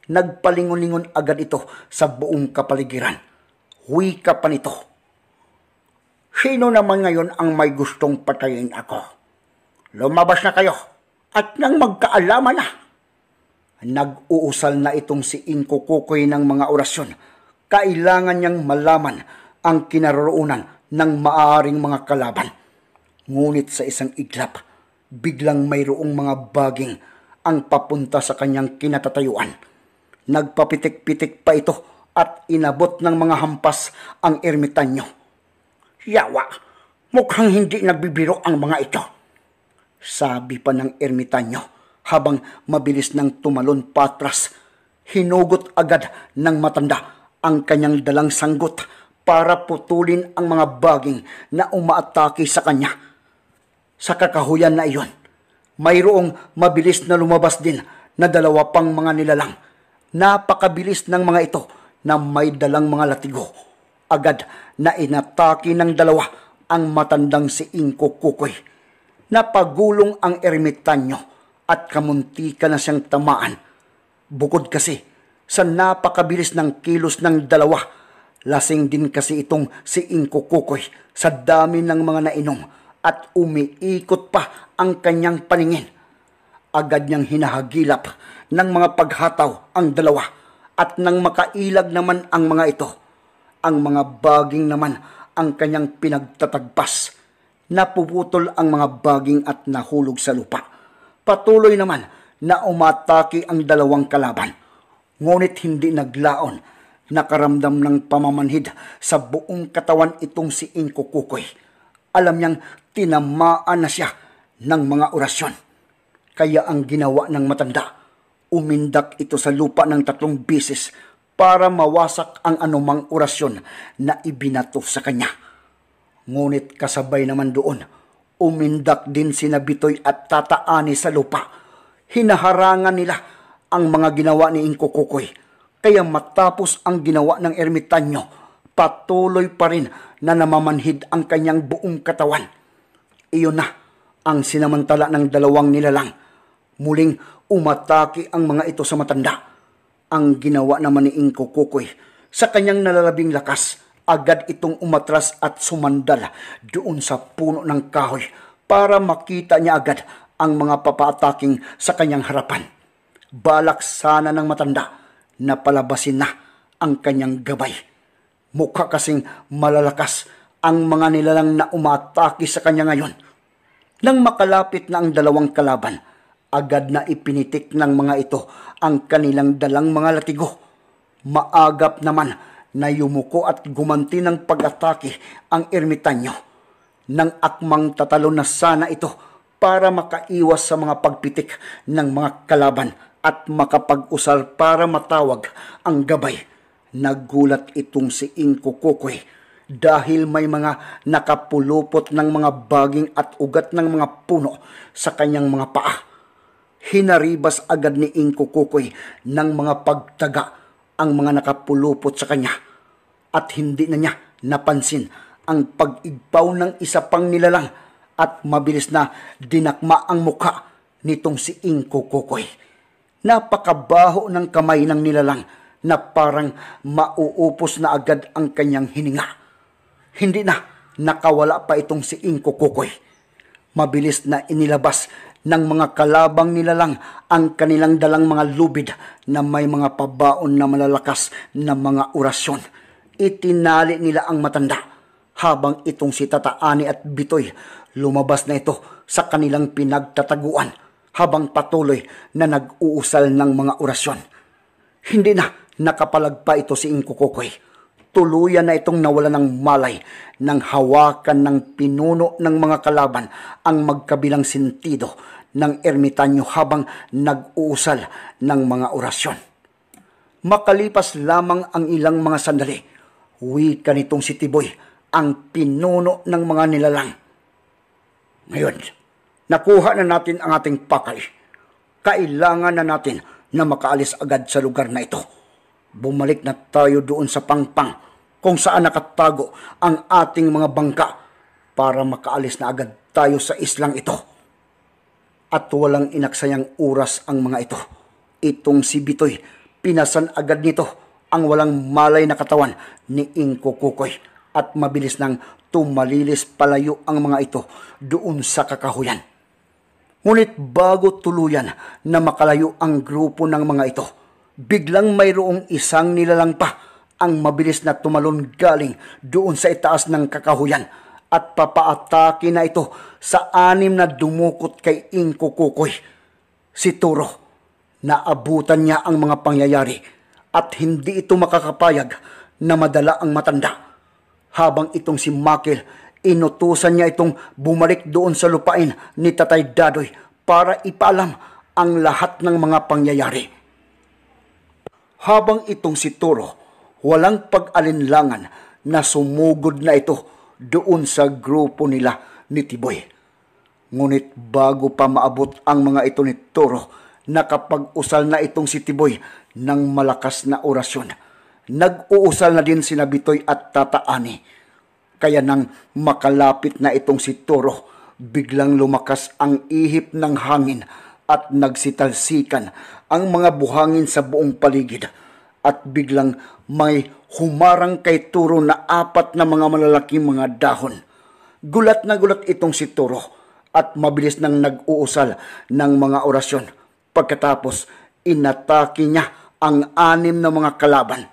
Nagpalingon-lingon agad ito sa buong kapaligiran. Huwi ka pa nito. Sino naman ngayon ang may gustong patayin ako? Lumabas na kayo at nang magkaalaman na. Nag-uusal na itong si Inko Kukoy ng mga orasyon. Kailangan niyang malaman ang kinaroroonan ng maaring mga kalaban. Ngunit sa isang iglap, biglang mayroong mga baging ang papunta sa kanyang kinatatayuan. Nagpapitik-pitik pa ito at inabot ng mga hampas ang ermitanyo. Yawa! Mukhang hindi nagbibiro ang mga ito. Sabi pa ng ermitanyo habang mabilis nang tumalon patras. Hinugot agad ng matanda ang kanyang dalang sanggot para putulin ang mga baging na umaatake sa kanya. Sa kakahuyan na iyon, mayroong mabilis na lumabas din na dalawa pang mga nilalang Napakabilis ng mga ito na may dalang mga latigo. Agad na inatake ng dalawa ang matandang si Inko Kukoy. Napagulong ang ermitanyo at kamuntika na siyang tamaan. Bukod kasi sa napakabilis ng kilos ng dalawa, lasing din kasi itong si Inko Kukoy sa dami ng mga nainom at umiikot pa ang kanyang paningin Agad niyang hinahagilap ng mga paghataw ang dalawa at nang makailag naman ang mga ito. Ang mga baging naman ang kanyang pinagtatagpas. Napuputol ang mga baging at nahulog sa lupa. Patuloy naman na umatake ang dalawang kalaban. Ngunit hindi naglaon, nakaramdam ng pamamanhid sa buong katawan itong si Inko Kukoy. Alam niyang tinamaan na siya ng mga orasyon. Kaya ang ginawa ng matanda, umindak ito sa lupa ng tatlong bisis para mawasak ang anumang orasyon na ibinato sa kanya. Ngunit kasabay naman doon, umindak din sina Bitoy at Tataani sa lupa. Hinaharangan nila ang mga ginawa ni Inkukukoy. Kaya matapos ang ginawa ng ermitanyo, patuloy pa rin na namamanhid ang kanyang buong katawan. Iyon na ang sinamantala ng dalawang nilalang Muling umatake ang mga ito sa matanda. Ang ginawa naman ni Inko Kukoy sa kanyang nalalabing lakas, agad itong umatras at sumandal doon sa puno ng kahoy para makita niya agad ang mga papaataking sa kanyang harapan. Balak sana ng matanda na palabasin na ang kanyang gabay. Mukha kasing malalakas ang mga nilalang na umatake sa kanya ngayon. Nang makalapit na ang dalawang kalaban, Agad na ipinitik ng mga ito ang kanilang dalang mga latigo. Maagap naman na yumuko at gumanti ng pag-atake ang ermitanyo. Nang akmang tatalo na sana ito para makaiwas sa mga pagpitik ng mga kalaban at makapag usar para matawag ang gabay. Nagulat itong si Inko Kukoy dahil may mga nakapulupot ng mga baging at ugat ng mga puno sa kanyang mga paa hinaribas agad ni Inko Kukoy ng mga pagtaga ang mga nakapulupot sa kanya at hindi na niya napansin ang pag-igpaw ng isa pang nilalang at mabilis na dinakma ang muka nitong si Inko Kukoy. Napakabaho ng kamay ng nilalang na parang mauupos na agad ang kanyang hininga. Hindi na nakawala pa itong si Inko Kukoy. Mabilis na inilabas ng mga kalabang nilalang ang kanilang dalang mga lubid na may mga pabaon na malalakas na mga orasyon. Itinali nila ang matanda habang itong si Tataani at Bitoy lumabas na ito sa kanilang pinagtataguan habang patuloy na nag-uusal ng mga orasyon. Hindi na nakapalagpa ito si Inkukokoy tuluyan na itong nawala ng malay nang hawakan ng pinuno ng mga kalaban ang magkabilang sentido ng ermitanyo habang nag-uusal ng mga orasyon. Makalipas lamang ang ilang mga sandali, wika nitong si Tiboy ang pinuno ng mga nilalang. Ngayon, nakuha na natin ang ating pakay. Kailangan na natin na makaalis agad sa lugar na ito Bumalik na tayo doon sa pangpang kung saan nakatago ang ating mga bangka para makaalis na agad tayo sa islang ito. At walang inaksayang oras ang mga ito. Itong si Bitoy, pinasan agad nito ang walang malay na katawan ni Inko Kukoy at mabilis nang tumalilis palayo ang mga ito doon sa kakahuyan. Ngunit bago tuluyan na makalayo ang grupo ng mga ito, biglang mayroong isang nilalang pa ang mabilis na tumalon galing doon sa itaas ng kakahuyan at papaatake na ito sa anim na dumukot kay Inko Kukoy. Si Turo, naabutan niya ang mga pangyayari at hindi ito makakapayag na madala ang matanda. Habang itong si Makil, inutusan niya itong bumalik doon sa lupain ni Tatay Dadoy para ipaalam ang lahat ng mga pangyayari habang itong si Toro walang pag-alinlangan na sumugod na ito doon sa grupo nila ni Tiboy. Ngunit bago pa maabot ang mga ito ni Toro, nakapag-usal na itong si Tiboy ng malakas na orasyon. Nag-uusal na din sina Bitoy at Tataani. Kaya nang makalapit na itong si Toro, biglang lumakas ang ihip ng hangin at nagsitalsikan ang mga buhangin sa buong paligid at biglang may humarang kay Turo na apat na mga malalaking mga dahon. Gulat na gulat itong si Turo at mabilis nang nag-uusal ng mga orasyon. Pagkatapos, inatake niya ang anim na mga kalaban.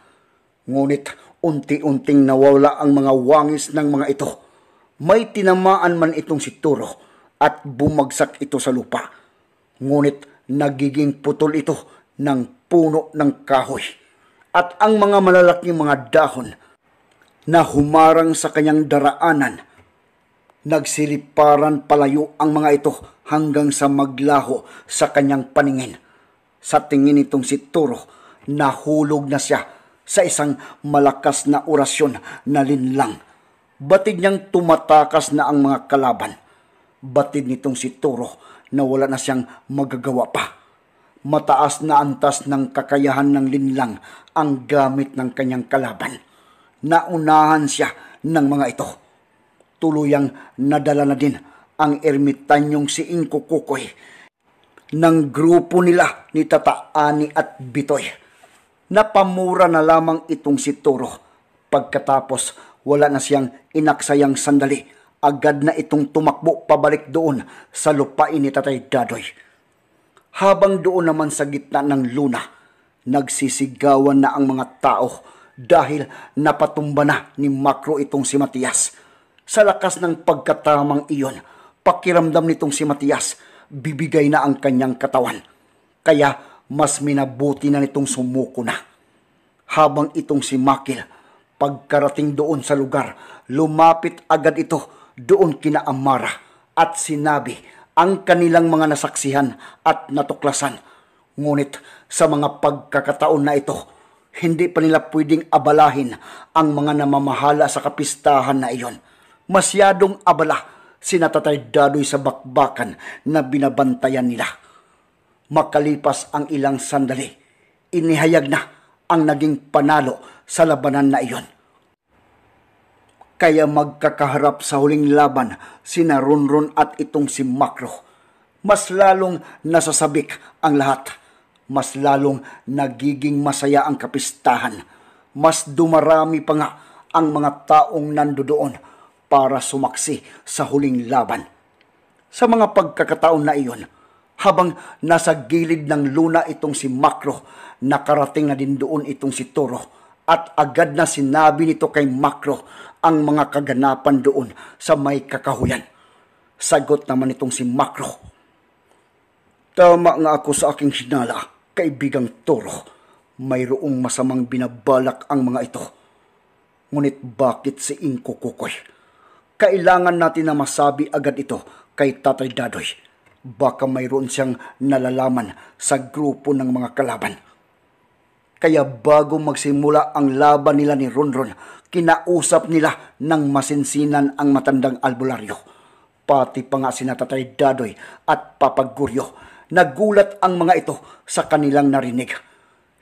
Ngunit unti-unting nawawala ang mga wangis ng mga ito. May tinamaan man itong si Turo at bumagsak ito sa lupa Ngunit nagiging putol ito ng puno ng kahoy at ang mga malalaking mga dahon na humarang sa kanyang daraanan. Nagsiliparan palayo ang mga ito hanggang sa maglaho sa kanyang paningin. Sa tingin nitong si Turo, nahulog na siya sa isang malakas na orasyon na linlang. Batid niyang tumatakas na ang mga kalaban. Batid nitong si Turo na wala na siyang magagawa pa. Mataas na antas ng kakayahan ng linlang ang gamit ng kanyang kalaban. Naunahan siya ng mga ito. Tuluyang nadala na din ang ermitanyong si Inko Kukoy ng grupo nila ni Tata Ani at Bitoy. Napamura na lamang itong si Toro pagkatapos wala na siyang inaksayang sandali agad na itong tumakbo pabalik doon sa lupain ni Tatay Dadoy. Habang doon naman sa gitna ng luna, nagsisigawan na ang mga tao dahil napatumba na ni Makro itong si Matias. Sa lakas ng pagkatamang iyon, pakiramdam nitong si Matias, bibigay na ang kanyang katawan. Kaya mas minabuti na nitong sumuko na. Habang itong si Makil, pagkarating doon sa lugar, lumapit agad ito doon kina Amara at sinabi ang kanilang mga nasaksihan at natuklasan. Ngunit sa mga pagkakataon na ito, hindi pa nila pwedeng abalahin ang mga namamahala sa kapistahan na iyon. Masyadong abala si Natatay Dadoy sa bakbakan na binabantayan nila. Makalipas ang ilang sandali, inihayag na ang naging panalo sa labanan na iyon. Kaya magkakaharap sa huling laban sina Runrun at itong si Makro. Mas lalong nasasabik ang lahat. Mas lalong nagiging masaya ang kapistahan. Mas dumarami pa nga ang mga taong nandoon para sumaksi sa huling laban. Sa mga pagkakataon na iyon, habang nasa gilid ng luna itong si Makro, nakarating na din doon itong si Toro at agad na sinabi nito kay Makro ang mga kaganapan doon sa may kakahuyan. Sagot naman itong si Makro. Tama nga ako sa aking hinala, kaibigang Toro. Mayroong masamang binabalak ang mga ito. Ngunit bakit si Inko Kukoy? Kailangan natin na masabi agad ito kay Tatay Dadoy. Baka mayroon siyang nalalaman sa grupo ng mga kalaban. Kaya bago magsimula ang laban nila ni Ronron, kinausap nila ng masinsinan ang matandang albularyo. Pati pa nga sinatatay Dadoy at Papaguryo. Nagulat ang mga ito sa kanilang narinig.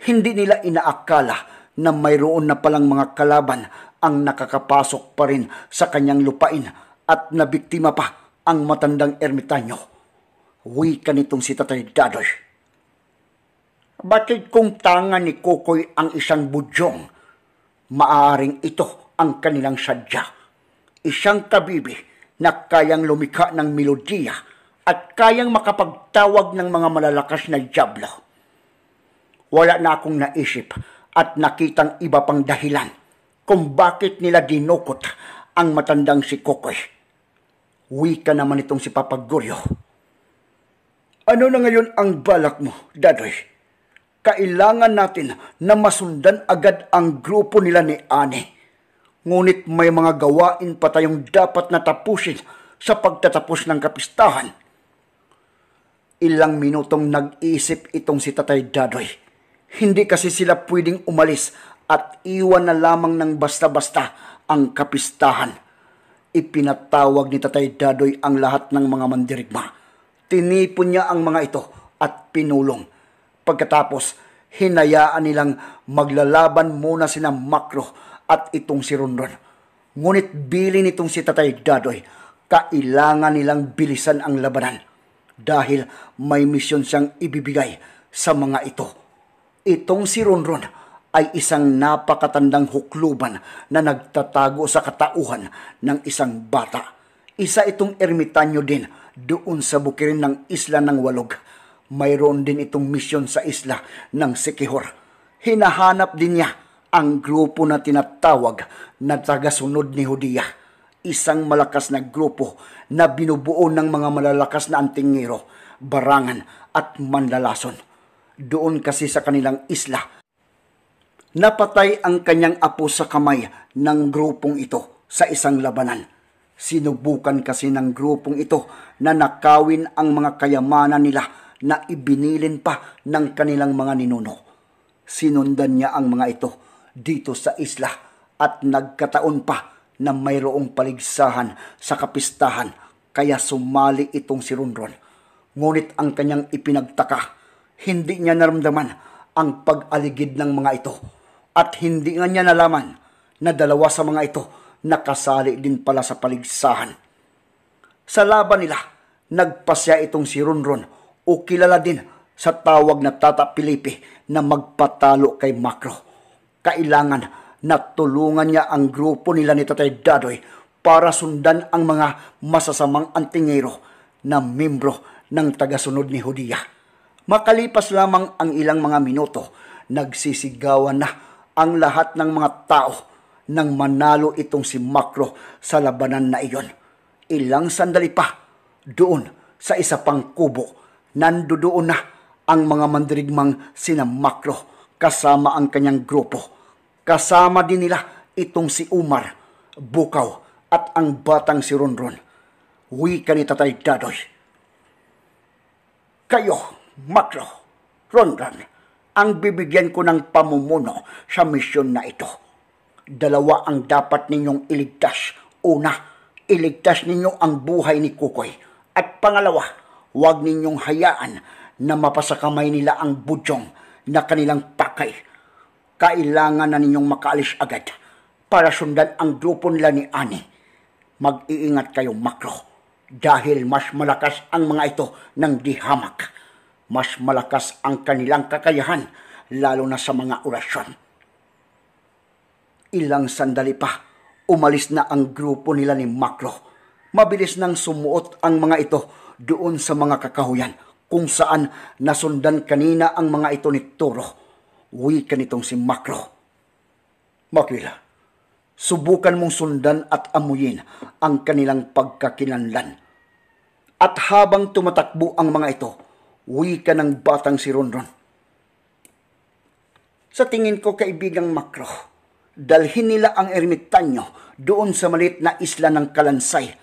Hindi nila inaakala na mayroon na palang mga kalaban ang nakakapasok pa rin sa kanyang lupain at nabiktima pa ang matandang ermitanyo. Wika nitong si Tatay Dadoy. Bakit kong tanga ni Kukoy ang isang budyong. Maaring ito ang kanilang sadya. Isang kabibi na kayang lumika ng melodiya at kayang makapagtawag ng mga malalakas na jablo. Wala na akong naisip at nakitang iba pang dahilan kung bakit nila dinukot ang matandang si Kukoy. Wika naman itong si Papaguryo. Ano na ngayon ang balak mo, Dadoy? kailangan natin na masundan agad ang grupo nila ni Ane. Ngunit may mga gawain pa tayong dapat natapusin sa pagtatapos ng kapistahan. Ilang minutong nag-iisip itong si Tatay Dadoy. Hindi kasi sila pwedeng umalis at iwan na lamang ng basta-basta ang kapistahan. Ipinatawag ni Tatay Dadoy ang lahat ng mga mandirigma. Tinipon niya ang mga ito at pinulong Pagkatapos, hinayaan nilang maglalaban muna sina Makro at itong si Ronron. Ngunit bilin nitong si Tatay Dadoy, kailangan nilang bilisan ang labanan dahil may misyon siyang ibibigay sa mga ito. Itong si Ronron ay isang napakatandang hukluban na nagtatago sa katauhan ng isang bata. Isa itong ermitanyo din doon sa bukirin ng isla ng Walog mayroon din itong misyon sa isla ng Sikihor. Hinahanap din niya ang grupo na tinatawag na tagasunod ni Hudiya, isang malakas na grupo na binubuo ng mga malalakas na antingero, barangan at manlalason. Doon kasi sa kanilang isla, napatay ang kanyang apo sa kamay ng grupong ito sa isang labanan. Sinubukan kasi ng grupong ito na nakawin ang mga kayamanan nila na ibinilin pa ng kanilang mga ninuno. Sinundan niya ang mga ito dito sa isla at nagkataon pa na mayroong paligsahan sa kapistahan kaya sumali itong si Ronron. Ngunit ang kanyang ipinagtaka, hindi niya naramdaman ang pag-aligid ng mga ito at hindi nga niya nalaman na dalawa sa mga ito nakasali din pala sa paligsahan. Sa laban nila, nagpasya itong si Ronron o kilala din sa tawag na Tata Pilipi na magpatalo kay Macro. Kailangan na tulungan niya ang grupo nila ni Tatay Dadoy para sundan ang mga masasamang antingero na membro ng tagasunod ni Hodia. Makalipas lamang ang ilang mga minuto, nagsisigawan na ang lahat ng mga tao nang manalo itong si Macro sa labanan na iyon. Ilang sandali pa doon sa isa pang kubo nandoon na ang mga mandirigmang sina Makro kasama ang kanyang grupo. Kasama din nila itong si Umar, Bukaw at ang batang si Ronron. Wika ni Tatay Dadoy. Kayo, Makro, Ronron, ang bibigyan ko ng pamumuno sa misyon na ito. Dalawa ang dapat ninyong iligtas. Una, iligtas ninyo ang buhay ni Kukoy. At pangalawa, Huwag ninyong hayaan na mapasakamay nila ang budyong na kanilang pakay. Kailangan na ninyong makaalis agad para sundan ang grupo nila ni Ani. Mag-iingat kayong makro dahil mas malakas ang mga ito ng dihamak. Mas malakas ang kanilang kakayahan lalo na sa mga orasyon. Ilang sandali pa, umalis na ang grupo nila ni Makro. Mabilis nang sumuot ang mga ito doon sa mga kakahuyan kung saan nasundan kanina ang mga ito ni Toro. Uwi ka nitong si Makro. Makwila, subukan mong sundan at amuyin ang kanilang pagkakinanlan. At habang tumatakbo ang mga ito, uwi ka ng batang si Ronron. Sa tingin ko kaibigang Makro, dalhin nila ang ermitanyo doon sa maliit na isla ng Kalansay.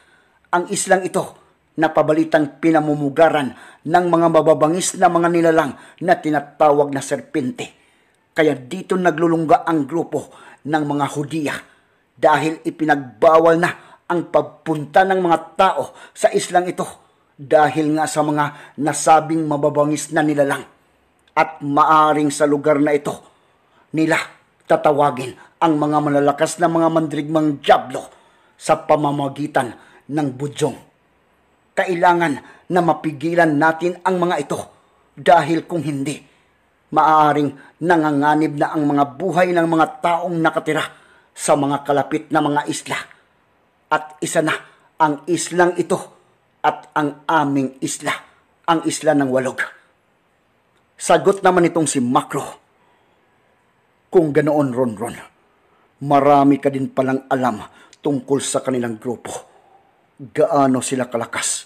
Ang islang ito na pabalitang pinamumugaran ng mga mababangis na mga nilalang na tinatawag na serpente. Kaya dito naglulungga ang grupo ng mga Hudiya dahil ipinagbawal na ang pagpunta ng mga tao sa islang ito dahil nga sa mga nasabing mababangis na nilalang at maaring sa lugar na ito nila tatawagin ang mga malalakas na mga mandrigmang jablo sa pamamagitan ng budyong kailangan na mapigilan natin ang mga ito dahil kung hindi, maaring nanganganib na ang mga buhay ng mga taong nakatira sa mga kalapit na mga isla. At isa na ang islang ito at ang aming isla, ang isla ng walog. Sagot naman itong si Makro. Kung ganoon, Ron Ron, marami ka din palang alam tungkol sa kanilang grupo gaano sila kalakas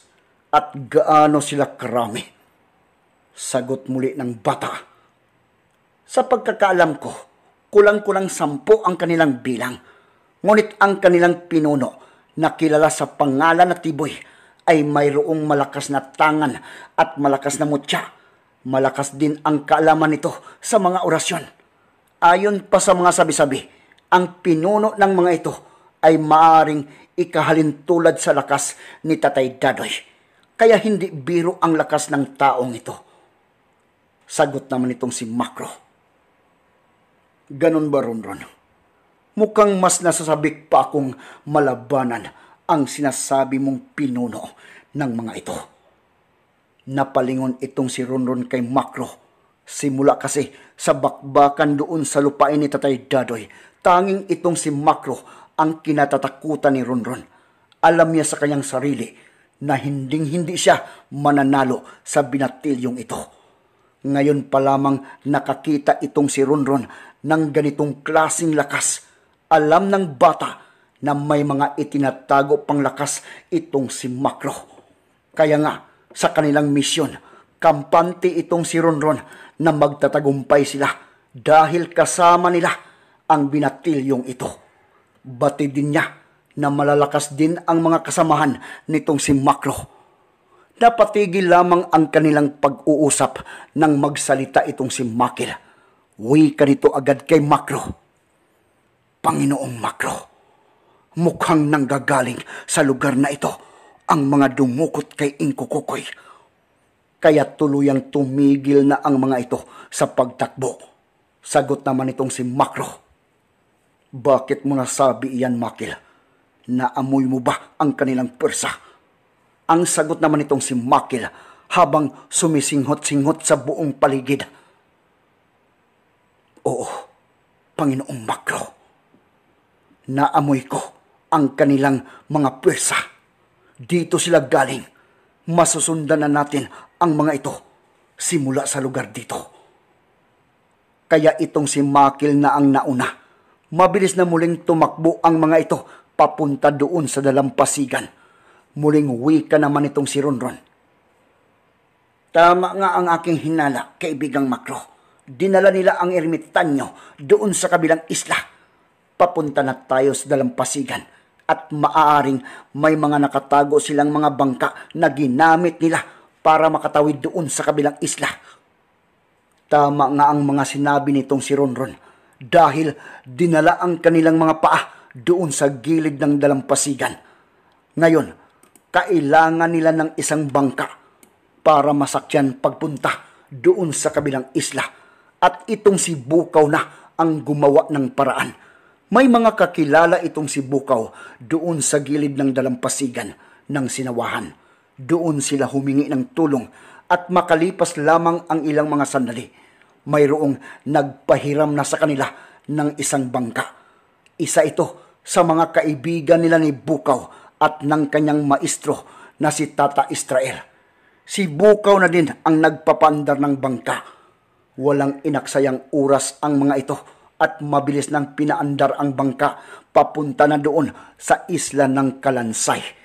at gaano sila karami. Sagot muli ng bata. Sa pagkakaalam ko, kulang-kulang sampo ang kanilang bilang. Ngunit ang kanilang pinuno na kilala sa pangalan na Tiboy ay mayroong malakas na tangan at malakas na mutya. Malakas din ang kaalaman nito sa mga orasyon. Ayon pa sa mga sabi-sabi, ang pinuno ng mga ito ay maaring ikahalin tulad sa lakas ni Tatay Dadoy. Kaya hindi biro ang lakas ng taong ito. Sagot naman itong si Makro. Ganon ba Ronron? Mukhang mas nasasabik pa akong malabanan ang sinasabi mong pinuno ng mga ito. Napalingon itong si Ronron kay Makro. Simula kasi sa bakbakan doon sa lupain ni Tatay Dadoy, tanging itong si Makro ang kinatatakutan ni Ronron. Alam niya sa kanyang sarili na hinding-hindi siya mananalo sa binatilyong ito. Ngayon pa lamang nakakita itong si Ronron ng ganitong klasing lakas. Alam ng bata na may mga itinatago pang lakas itong si Makro. Kaya nga, sa kanilang misyon, kampante itong si Ronron na magtatagumpay sila dahil kasama nila ang binatilyong ito. Bati din niya na malalakas din ang mga kasamahan nitong si Maklo. Napatigil lamang ang kanilang pag-uusap nang magsalita itong si Makil. Uwi ka nito agad kay Makro. Panginoong Makro, mukhang nanggagaling sa lugar na ito ang mga dumukot kay Inkukukoy. Kaya tuluyang tumigil na ang mga ito sa pagtakbo. Sagot naman itong si Makro. Bakit mo nasabi iyan, Makil? Naamoy mo ba ang kanilang pwersa? Ang sagot naman itong si Makil habang sumisinghot-singhot sa buong paligid. Oo, Panginoong Makro. Naamoy ko ang kanilang mga pwersa. Dito sila galing. Masusundan na natin ang mga ito simula sa lugar dito. Kaya itong si Makil na ang nauna Mabilis na muling tumakbo ang mga ito papunta doon sa dalampasigan. Muling wika naman itong si Ronron. Tama nga ang aking hinala, kaibigang Makro. Dinala nila ang ermitanyo doon sa kabilang isla. Papunta na tayo sa dalampasigan at maaaring may mga nakatago silang mga bangka na ginamit nila para makatawid doon sa kabilang isla. Tama nga ang mga sinabi nitong si Ronron dahil dinala ang kanilang mga paa doon sa gilid ng dalampasigan. Ngayon, kailangan nila ng isang bangka para masakyan pagpunta doon sa kabilang isla. At itong si Bukaw na ang gumawa ng paraan. May mga kakilala itong si Bukaw doon sa gilid ng dalampasigan ng sinawahan. Doon sila humingi ng tulong at makalipas lamang ang ilang mga sandali mayroong nagpahiram na sa kanila ng isang bangka. Isa ito sa mga kaibigan nila ni Bukaw at ng kanyang maestro na si Tata Israel. Si Bukaw na din ang nagpapandar ng bangka. Walang inaksayang oras ang mga ito at mabilis nang pinaandar ang bangka papunta na doon sa isla ng Kalansay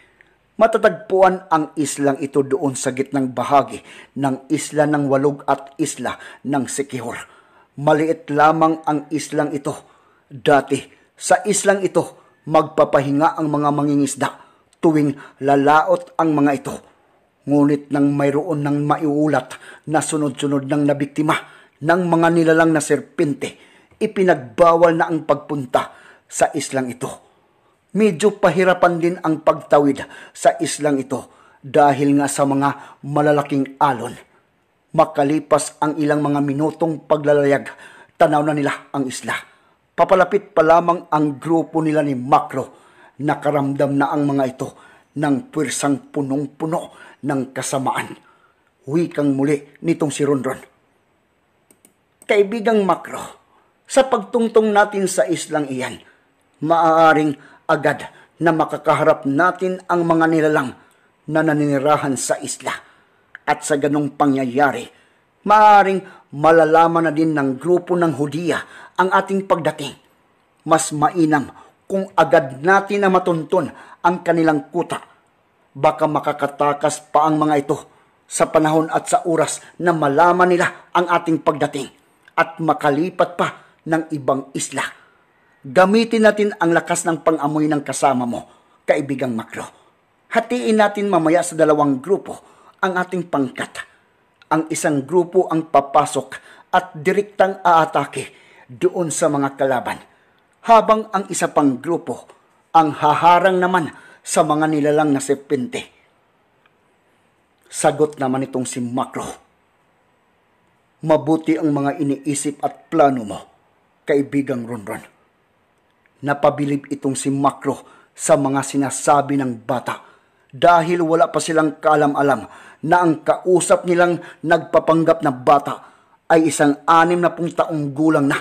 matatagpuan ang islang ito doon sa gitnang bahagi ng isla ng Walog at isla ng Sikihor. Maliit lamang ang islang ito. Dati, sa islang ito, magpapahinga ang mga mangingisda tuwing lalaot ang mga ito. Ngunit nang mayroon ng maiulat na sunod-sunod ng nabiktima ng mga nilalang na serpente, ipinagbawal na ang pagpunta sa islang ito medyo pahirapan din ang pagtawid sa islang ito dahil nga sa mga malalaking alon. Makalipas ang ilang mga minutong paglalayag, tanaw na nila ang isla. Papalapit pa lamang ang grupo nila ni Makro. Nakaramdam na ang mga ito ng pwersang punong-puno ng kasamaan. Wikang muli nitong si Rondron. Kaibigang Makro, sa pagtungtong natin sa islang iyan, maaaring agad na makakaharap natin ang mga nilalang na naninirahan sa isla. At sa ganong pangyayari, maaring malalaman na din ng grupo ng Hudiya ang ating pagdating. Mas mainam kung agad natin na matuntun ang kanilang kuta. Baka makakatakas pa ang mga ito sa panahon at sa oras na malaman nila ang ating pagdating at makalipat pa ng ibang isla Gamitin natin ang lakas ng pang-amoy ng kasama mo, kaibigang makro. Hatiin natin mamaya sa dalawang grupo ang ating pangkat. Ang isang grupo ang papasok at direktang aatake doon sa mga kalaban. Habang ang isa pang grupo ang haharang naman sa mga nilalang na sepente. Sagot naman itong si Makro. Mabuti ang mga iniisip at plano mo, kaibigang Ronron. Napabilib itong si Makro sa mga sinasabi ng bata dahil wala pa silang kaalam-alam na ang kausap nilang nagpapanggap na bata ay isang anim na pung taong gulang na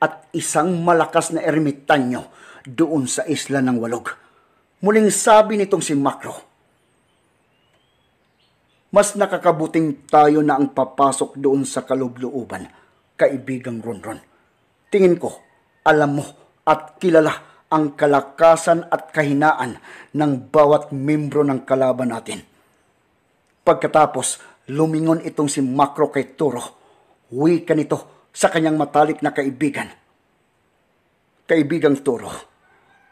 at isang malakas na ermitanyo doon sa isla ng walog. Muling sabi nitong si Makro, mas nakakabuting tayo na ang papasok doon sa kalubluuban, kaibigang Ronron. Tingin ko, alam mo at kilala ang kalakasan at kahinaan ng bawat membro ng kalaban natin. Pagkatapos, lumingon itong si Makro kay Turo. Wika nito sa kanyang matalik na kaibigan. Kaibigang Turo,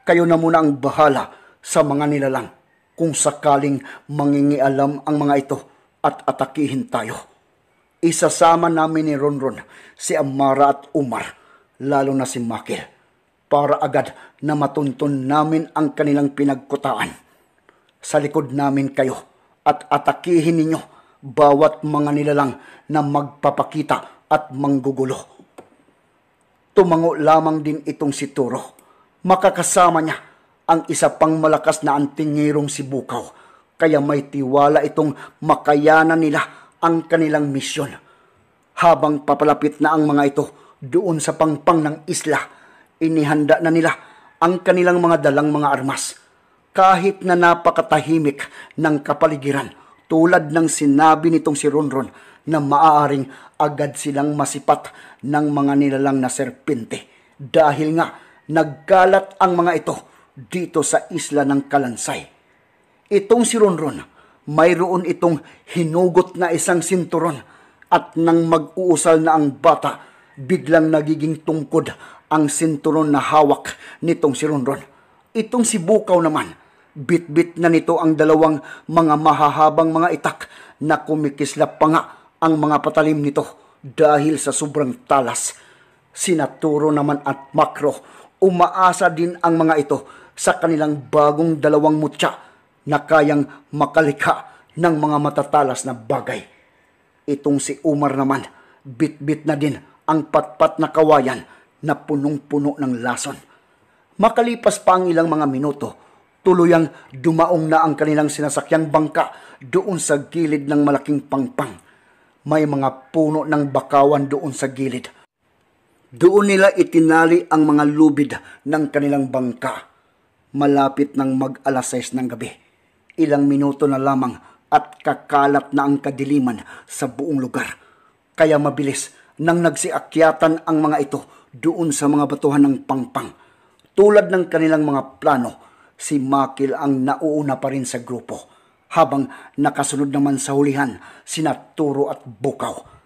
kayo na muna ang bahala sa mga nilalang kung sakaling mangingialam ang mga ito at atakihin tayo. Isasama namin ni Ronron si Amara at Umar, lalo na si Makil para agad na matuntun namin ang kanilang pinagkutaan. Sa likod namin kayo at atakihin ninyo bawat mga nilalang na magpapakita at manggugulo. Tumango lamang din itong si Turo. Makakasama niya ang isa pang malakas na antingirong si Bukaw. Kaya may tiwala itong makayanan nila ang kanilang misyon. Habang papalapit na ang mga ito doon sa pangpang ng isla, Inihanda na nila ang kanilang mga dalang mga armas kahit na napakatahimik ng kapaligiran tulad ng sinabi nitong si Ronron na maaaring agad silang masipat ng mga nilalang na serpente dahil nga nagkalat ang mga ito dito sa isla ng Kalansay. Itong si Ronron, mayroon itong hinugot na isang sinturon at nang mag-uusal na ang bata, biglang nagiging tungkod ang sinturon na hawak nitong si Ronron. Itong si Bukaw naman, bitbit -bit na nito ang dalawang mga mahahabang mga itak na kumikislap pa nga ang mga patalim nito dahil sa sobrang talas. Sinaturo naman at makro, umaasa din ang mga ito sa kanilang bagong dalawang mutya na kayang makalika ng mga matatalas na bagay. Itong si Umar naman, bitbit -bit na din ang patpat na kawayan na punong-puno ng lason. Makalipas pa ang ilang mga minuto, tuloy tuluyang dumaong na ang kanilang sinasakyang bangka doon sa gilid ng malaking pangpang. May mga puno ng bakawan doon sa gilid. Doon nila itinali ang mga lubid ng kanilang bangka. Malapit ng mag-alas 6 ng gabi. Ilang minuto na lamang at kakalat na ang kadiliman sa buong lugar. Kaya mabilis nang nagsiakyatan ang mga ito doon sa mga batuhan ng pangpang. Tulad ng kanilang mga plano, si Makil ang nauuna pa rin sa grupo. Habang nakasunod naman sa hulihan, sina Turo at Bukaw.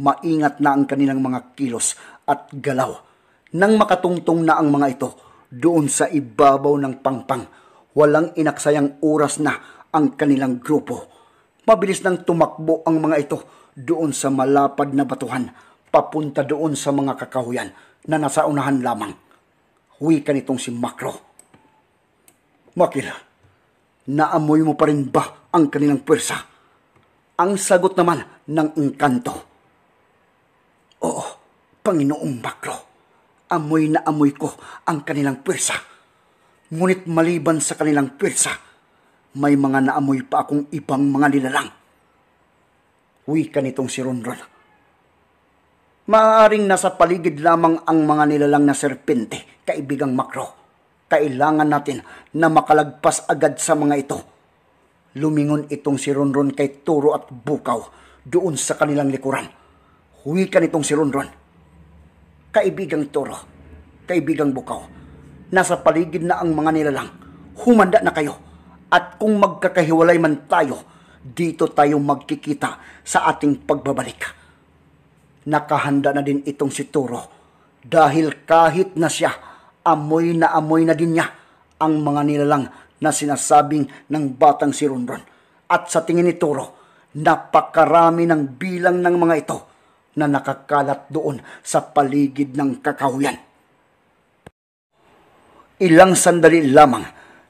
Maingat na ang kanilang mga kilos at galaw. Nang makatungtong na ang mga ito, doon sa ibabaw ng pangpang, walang inaksayang oras na ang kanilang grupo. Mabilis nang tumakbo ang mga ito doon sa malapad na batuhan, papunta doon sa mga kakahuyan na nasa unahan lamang. Wika nitong si Makro. Makila, naamoy mo pa rin ba ang kanilang pwersa? Ang sagot naman ng engkanto. Oo, Panginoong Makro, amoy na amoy ko ang kanilang pwersa. Ngunit maliban sa kanilang pwersa, may mga naamoy pa akong ibang mga nilalang. Wika nitong si Ronron. Maaring nasa paligid lamang ang mga nilalang na serpente, kaibigang makro. Kailangan natin na makalagpas agad sa mga ito. Lumingon itong si Ronron kay Turo at Bukaw doon sa kanilang likuran. Huwi ka nitong si Ronron. Kaibigang Turo, kaibigang Bukaw, nasa paligid na ang mga nilalang. Humanda na kayo. At kung magkakahiwalay man tayo, dito tayo magkikita sa ating pagbabalik nakahanda na din itong si Turo dahil kahit na siya amoy na amoy na din niya ang mga nilalang na sinasabing ng batang si Ronron. At sa tingin ni Turo, napakarami ng bilang ng mga ito na nakakalat doon sa paligid ng kakahuyan. Ilang sandali lamang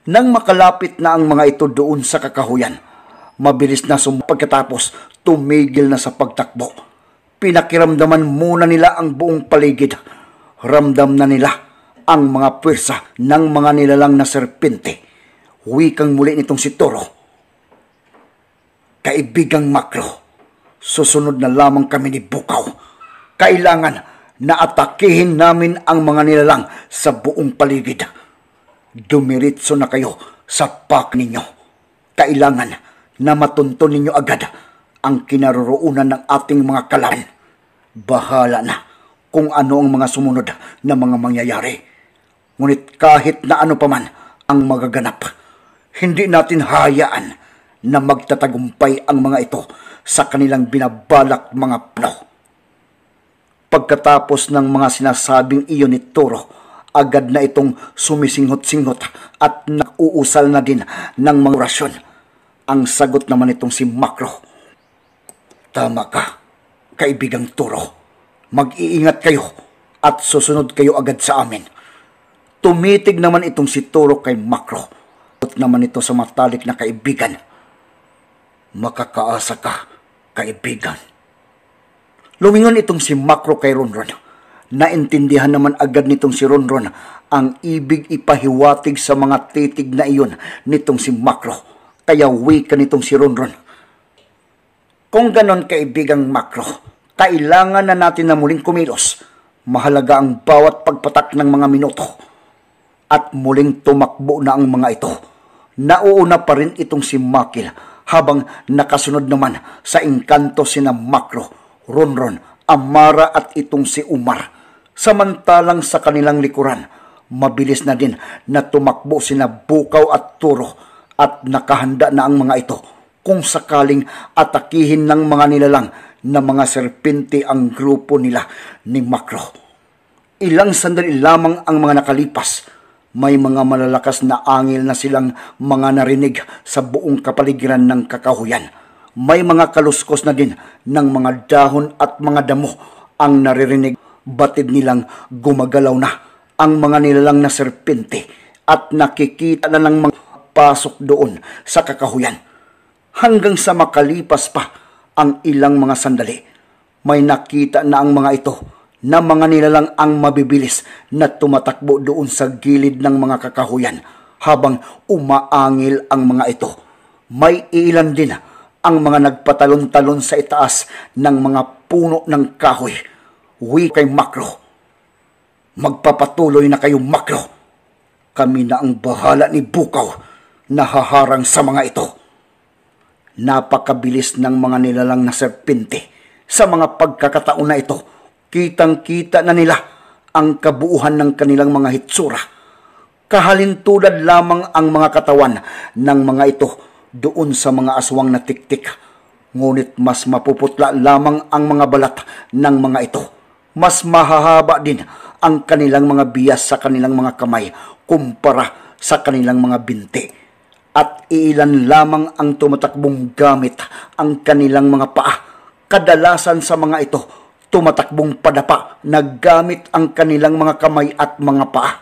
nang makalapit na ang mga ito doon sa kakahuyan. Mabilis na sum pagkatapos tumigil na sa pagtakbo Pinakiramdaman muna nila ang buong paligid. Ramdam na nila ang mga pwersa ng mga nilalang na serpente. Wikang muli nitong si Toro. Kaibigang Makro, susunod na lamang kami ni Bukaw. Kailangan na atakihin namin ang mga nilalang sa buong paligid. Dumiritso na kayo sa pak ninyo. Kailangan na matuntun ninyo agad ang kinaroroonan ng ating mga kalaban. Bahala na kung ano ang mga sumunod na mga mangyayari. Ngunit kahit na ano paman ang magaganap, hindi natin hayaan na magtatagumpay ang mga ito sa kanilang binabalak mga plano. Pagkatapos ng mga sinasabing iyon ni Toro, agad na itong sumisinghot-singhot at nakuusal na din ng mga orasyon. Ang sagot naman itong si Macro. Tama ka, kaibigang Turo. Mag-iingat kayo at susunod kayo agad sa amin. Tumitig naman itong si Turo kay Makro. At naman ito sa matalik na kaibigan. Makakaasa ka, kaibigan. Lumingon itong si Makro kay Ronron. Naintindihan naman agad nitong si Ronron ang ibig ipahiwatig sa mga titig na iyon nitong si Makro. Kaya wika nitong si Ronron kung ganon kaibigang makro, kailangan na natin na muling kumilos. Mahalaga ang bawat pagpatak ng mga minuto. At muling tumakbo na ang mga ito. Nauuna pa rin itong si Makil habang nakasunod naman sa engkanto sina Makro, Ronron, Amara at itong si Umar. Samantalang sa kanilang likuran, mabilis na din na tumakbo sina Bukaw at Turo at nakahanda na ang mga ito kung sakaling atakihin ng mga nilalang na mga serpente ang grupo nila ni Makro. Ilang sandali lamang ang mga nakalipas, may mga malalakas na angil na silang mga narinig sa buong kapaligiran ng kakahuyan. May mga kaluskos na din ng mga dahon at mga damo ang naririnig batid nilang gumagalaw na ang mga nilalang na serpente at nakikita na ng mga pasok doon sa kakahuyan hanggang sa makalipas pa ang ilang mga sandali. May nakita na ang mga ito na mga nilalang ang mabibilis na tumatakbo doon sa gilid ng mga kakahuyan habang umaangil ang mga ito. May ilan din ang mga nagpatalon-talon sa itaas ng mga puno ng kahoy. Uwi kay Makro. Magpapatuloy na kayo Makro. Kami na ang bahala ni Bukaw na haharang sa mga ito. Napakabilis ng mga nilalang na serpente. Sa mga pagkakataon na ito, kitang-kita na nila ang kabuuhan ng kanilang mga hitsura. Kahalintulad lamang ang mga katawan ng mga ito doon sa mga aswang na tiktik. Ngunit mas mapuputla lamang ang mga balat ng mga ito. Mas mahahaba din ang kanilang mga biyas sa kanilang mga kamay kumpara sa kanilang mga binti at iilan lamang ang tumatakbong gamit ang kanilang mga paa. Kadalasan sa mga ito, tumatakbong padapa na gamit ang kanilang mga kamay at mga paa.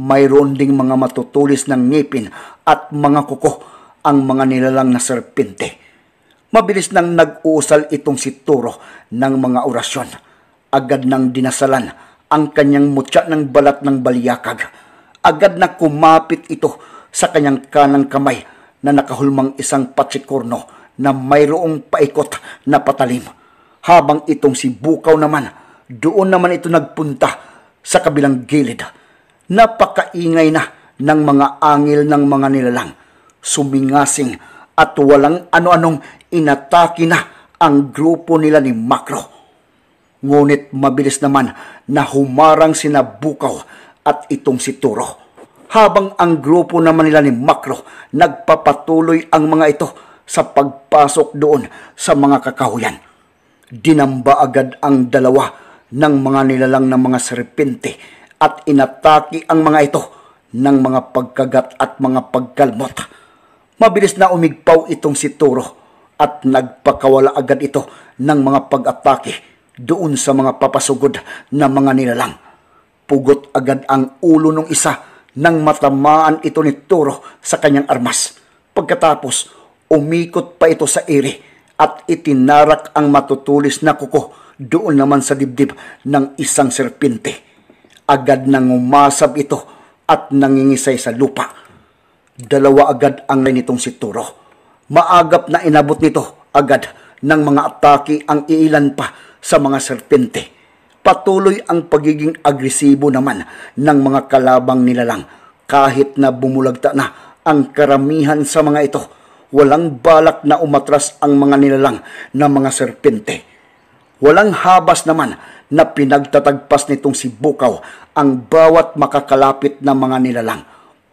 Mayroon ding mga matutulis ng ngipin at mga kuko ang mga nilalang na serpente. Mabilis nang nag-uusal itong si Turo ng mga orasyon. Agad nang dinasalan ang kanyang mutya ng balat ng balyakag. Agad na kumapit ito sa kanyang kanang kamay na nakahulmang isang patsikorno na mayroong paikot na patalim. Habang itong si Bukaw naman, doon naman ito nagpunta sa kabilang gilid. Napakaingay na ng mga angil ng mga nilalang. Sumingasing at walang ano-anong inatake na ang grupo nila ni Makro. Ngunit mabilis naman na humarang sina Bukaw at itong si Turo habang ang grupo naman nila ni Makro nagpapatuloy ang mga ito sa pagpasok doon sa mga kakahuyan. Dinamba agad ang dalawa ng mga nilalang ng mga serpente at inataki ang mga ito ng mga pagkagat at mga pagkalmot. Mabilis na umigpaw itong si Turo at nagpakawala agad ito ng mga pag-atake doon sa mga papasugod na mga nilalang. Pugot agad ang ulo ng isa nang matamaan ito ni Toro sa kanyang armas. Pagkatapos, umikot pa ito sa ere at itinarak ang matutulis na kuko doon naman sa dibdib ng isang serpente. Agad nang umasab ito at nangingisay sa lupa. Dalawa agad ang nitong si Turo. Maagap na inabot nito agad ng mga atake ang iilan pa sa mga serpente Patuloy ang pagiging agresibo naman ng mga kalabang nilalang kahit na bumulagta na ang karamihan sa mga ito. Walang balak na umatras ang mga nilalang na mga serpente. Walang habas naman na pinagtatagpas nitong si Bukaw ang bawat makakalapit na mga nilalang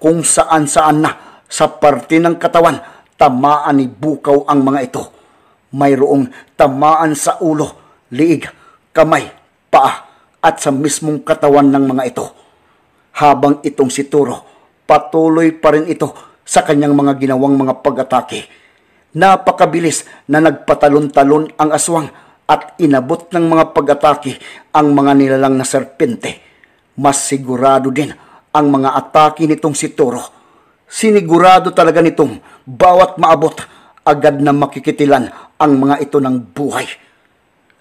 kung saan-saan na sa parte ng katawan tamaan ni Bukaw ang mga ito. Mayroong tamaan sa ulo, liig, kamay, paa at sa mismong katawan ng mga ito. Habang itong si Turo, patuloy pa rin ito sa kanyang mga ginawang mga pag-atake. Napakabilis na nagpatalon-talon ang aswang at inabot ng mga pag-atake ang mga nilalang na serpente. Mas sigurado din ang mga atake nitong si Toro. Sinigurado talaga nitong bawat maabot agad na makikitilan ang mga ito ng buhay.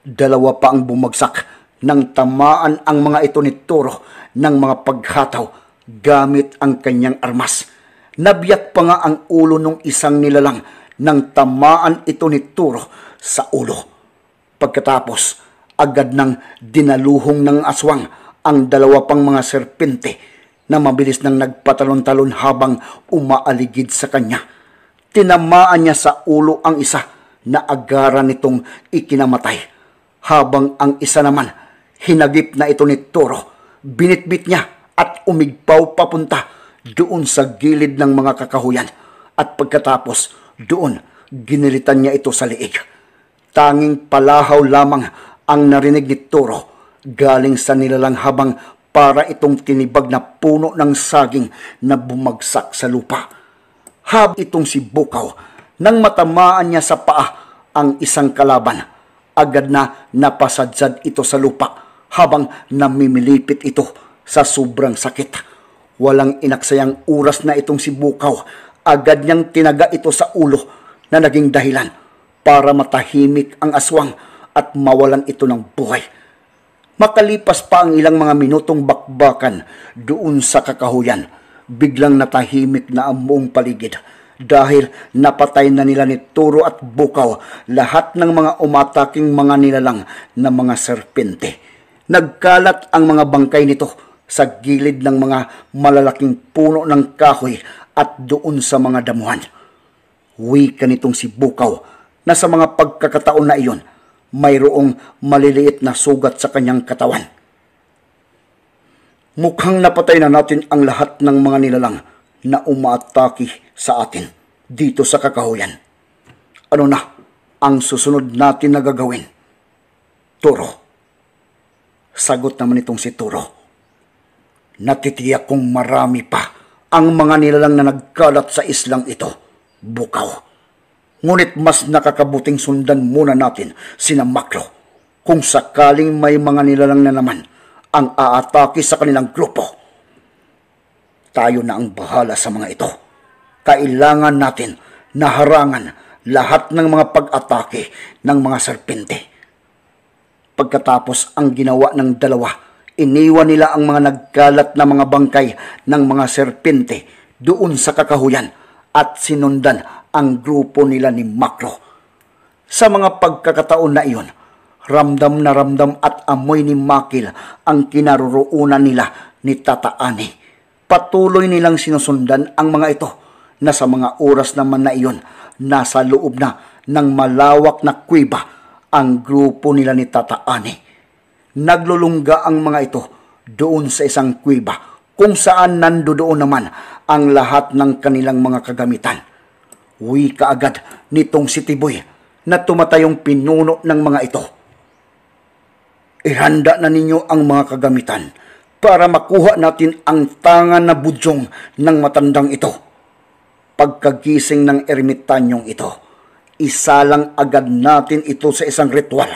Dalawa pa ang bumagsak nang tamaan ang mga ito ni Toro ng mga paghataw gamit ang kanyang armas. Nabiyak pa nga ang ulo ng isang nilalang nang tamaan ito ni Turo sa ulo. Pagkatapos, agad nang dinaluhong ng aswang ang dalawa pang mga serpente na mabilis nang nagpatalon-talon habang umaaligid sa kanya. Tinamaan niya sa ulo ang isa na agaran nitong ikinamatay habang ang isa naman Hinagip na ito ni Toro. Binitbit niya at umigpaw papunta doon sa gilid ng mga kakahuyan. At pagkatapos, doon, ginilitan niya ito sa liig. Tanging palahaw lamang ang narinig ni Toro galing sa nilalang habang para itong tinibag na puno ng saging na bumagsak sa lupa. Hab itong si Bukaw nang matamaan niya sa paa ang isang kalaban. Agad na napasadsad ito sa lupa habang namimilipit ito sa sobrang sakit. Walang inaksayang oras na itong si Bukaw. Agad niyang tinaga ito sa ulo na naging dahilan para matahimik ang aswang at mawalan ito ng buhay. Makalipas pa ang ilang mga minutong bakbakan doon sa kakahuyan, biglang natahimik na ang buong paligid dahil napatay na nila ni Turo at Bukaw lahat ng mga umataking mga nilalang na mga serpente. Nagkalat ang mga bangkay nito sa gilid ng mga malalaking puno ng kahoy at doon sa mga damuhan. Wika nitong si Bukaw na sa mga pagkakataon na iyon, mayroong maliliit na sugat sa kanyang katawan. Mukhang napatay na natin ang lahat ng mga nilalang na umaatake sa atin dito sa kakahuyan. Ano na ang susunod natin na gagawin? Turo. Sagot naman itong si Turo. Natitiyak kong marami pa ang mga nilalang na nagkalat sa islang ito. Bukaw. Ngunit mas nakakabuting sundan muna natin sina Makro kung sakaling may mga nilalang na naman ang aatake sa kanilang grupo. Tayo na ang bahala sa mga ito. Kailangan natin na harangan lahat ng mga pag-atake ng mga serpente Pagkatapos ang ginawa ng dalawa, iniwan nila ang mga nagkalat na mga bangkay ng mga serpente doon sa kakahuyan at sinundan ang grupo nila ni Makro. Sa mga pagkakataon na iyon, ramdam na ramdam at amoy ni Makil ang kinaroroonan nila ni Tataani. Patuloy nilang sinusundan ang mga ito na sa mga oras naman na iyon, nasa loob na ng malawak na kuiba ang grupo nila ni Tataani. Naglulungga ang mga ito doon sa isang kuiba kung saan nandoon naman ang lahat ng kanilang mga kagamitan. Uwi kaagad nitong si Tiboy na tumatayong pinuno ng mga ito. Ihanda na ninyo ang mga kagamitan para makuha natin ang tanga na budyong ng matandang ito. Pagkagising ng ermitanyong ito, isalang agad natin ito sa isang ritual.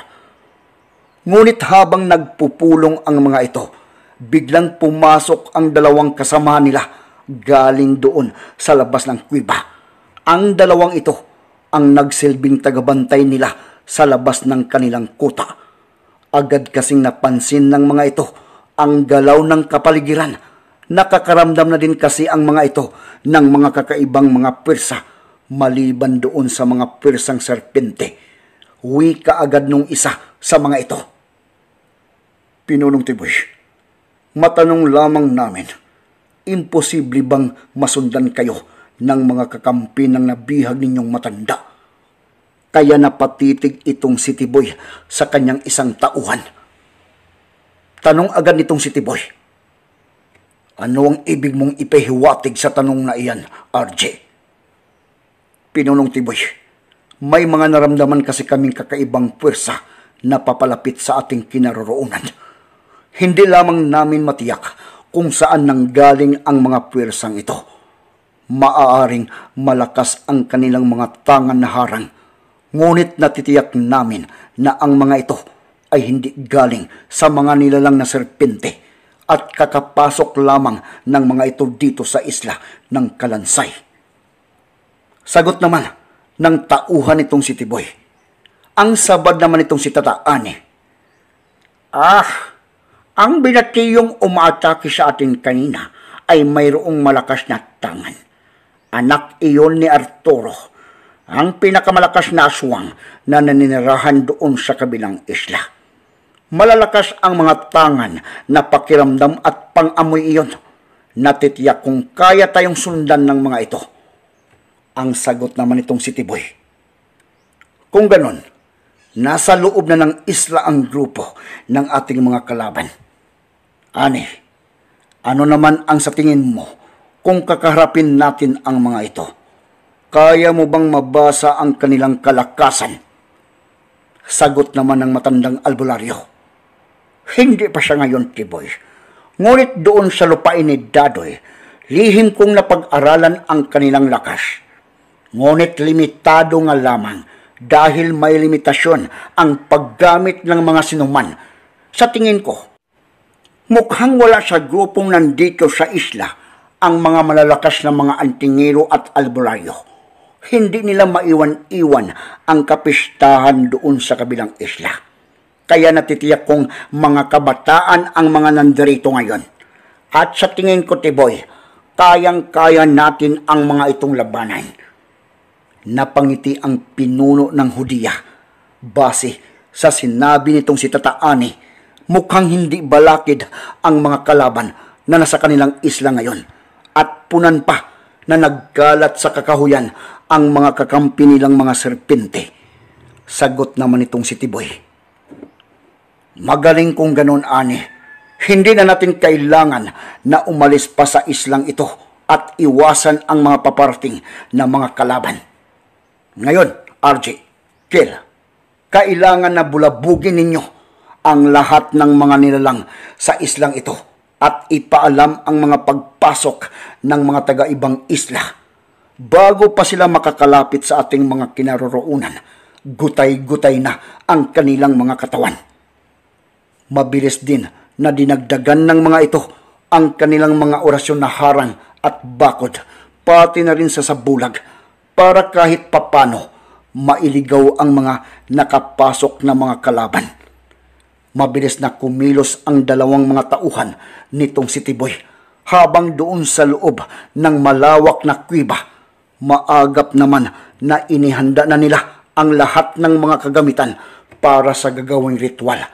Ngunit habang nagpupulong ang mga ito, biglang pumasok ang dalawang kasama nila galing doon sa labas ng kuiba. Ang dalawang ito ang nagsilbing tagabantay nila sa labas ng kanilang kuta. Agad kasing napansin ng mga ito ang galaw ng kapaligiran. Nakakaramdam na din kasi ang mga ito ng mga kakaibang mga pwersa maliban doon sa mga pirsang serpente. ka agad nung isa sa mga ito. Pinunong Tiboy, matanong lamang namin, imposible bang masundan kayo ng mga kakampi ng nabihag ninyong matanda? Kaya napatitig itong si Tiboy sa kanyang isang tauhan. Tanong agad nitong si Tiboy, Ano ang ibig mong ipahiwatig sa tanong na iyan, RJ? Pinunong Tiboy, may mga naramdaman kasi kaming kakaibang pwersa na papalapit sa ating kinaroroonan. Hindi lamang namin matiyak kung saan nanggaling ang mga pwersang ito. Maaaring malakas ang kanilang mga tangan na harang, ngunit natitiyak namin na ang mga ito ay hindi galing sa mga nilalang na serpente at kakapasok lamang ng mga ito dito sa isla ng Kalansay. Sagot naman ng tauhan nitong si Tiboy. Ang sabad naman nitong si Tata Ani. Ah, ang binatiyong umaatake sa atin kanina ay mayroong malakas na tangan. Anak iyon ni Arturo, ang pinakamalakas na aswang na naninirahan doon sa kabilang isla. Malalakas ang mga tangan na pakiramdam at pangamoy iyon. Natitiyak kung kaya tayong sundan ng mga ito ang sagot naman itong si Tiboy. Kung ganon, nasa loob na ng isla ang grupo ng ating mga kalaban. Ani, ano naman ang sa tingin mo kung kakaharapin natin ang mga ito? Kaya mo bang mabasa ang kanilang kalakasan? Sagot naman ng matandang albularyo. Hindi pa siya ngayon, Tiboy. Ngunit doon sa lupain ni Dadoy, lihim kong napag-aralan ang kanilang lakas Ngunit limitado nga lamang dahil may limitasyon ang paggamit ng mga sinuman. Sa tingin ko, mukhang wala sa grupong nandito sa isla ang mga malalakas na mga antingero at albularyo. Hindi nila maiwan-iwan ang kapistahan doon sa kabilang isla. Kaya natitiyak kong mga kabataan ang mga nandirito ngayon. At sa tingin ko, Tiboy, kayang-kaya natin ang mga itong labanan napangiti ang pinuno ng Hudiya base sa sinabi nitong si Tataani mukhang hindi balakid ang mga kalaban na nasa kanilang isla ngayon at punan pa na nagkalat sa kakahuyan ang mga kakampi nilang mga serpente. Sagot naman itong si Tiboy. Magaling kung ganun ani, hindi na natin kailangan na umalis pa sa islang ito at iwasan ang mga paparating na mga kalaban ngayon, RJ, Kiel, kailangan na bulabugin ninyo ang lahat ng mga nilalang sa islang ito at ipaalam ang mga pagpasok ng mga taga-ibang isla bago pa sila makakalapit sa ating mga kinaroroonan. Gutay-gutay na ang kanilang mga katawan. Mabilis din na dinagdagan ng mga ito ang kanilang mga orasyon na harang at bakod, pati na rin sa sabulag para kahit papano mailigaw ang mga nakapasok na mga kalaban. Mabilis na kumilos ang dalawang mga tauhan nitong si Tiboy habang doon sa loob ng malawak na kuiba. Maagap naman na inihanda na nila ang lahat ng mga kagamitan para sa gagawing ritual.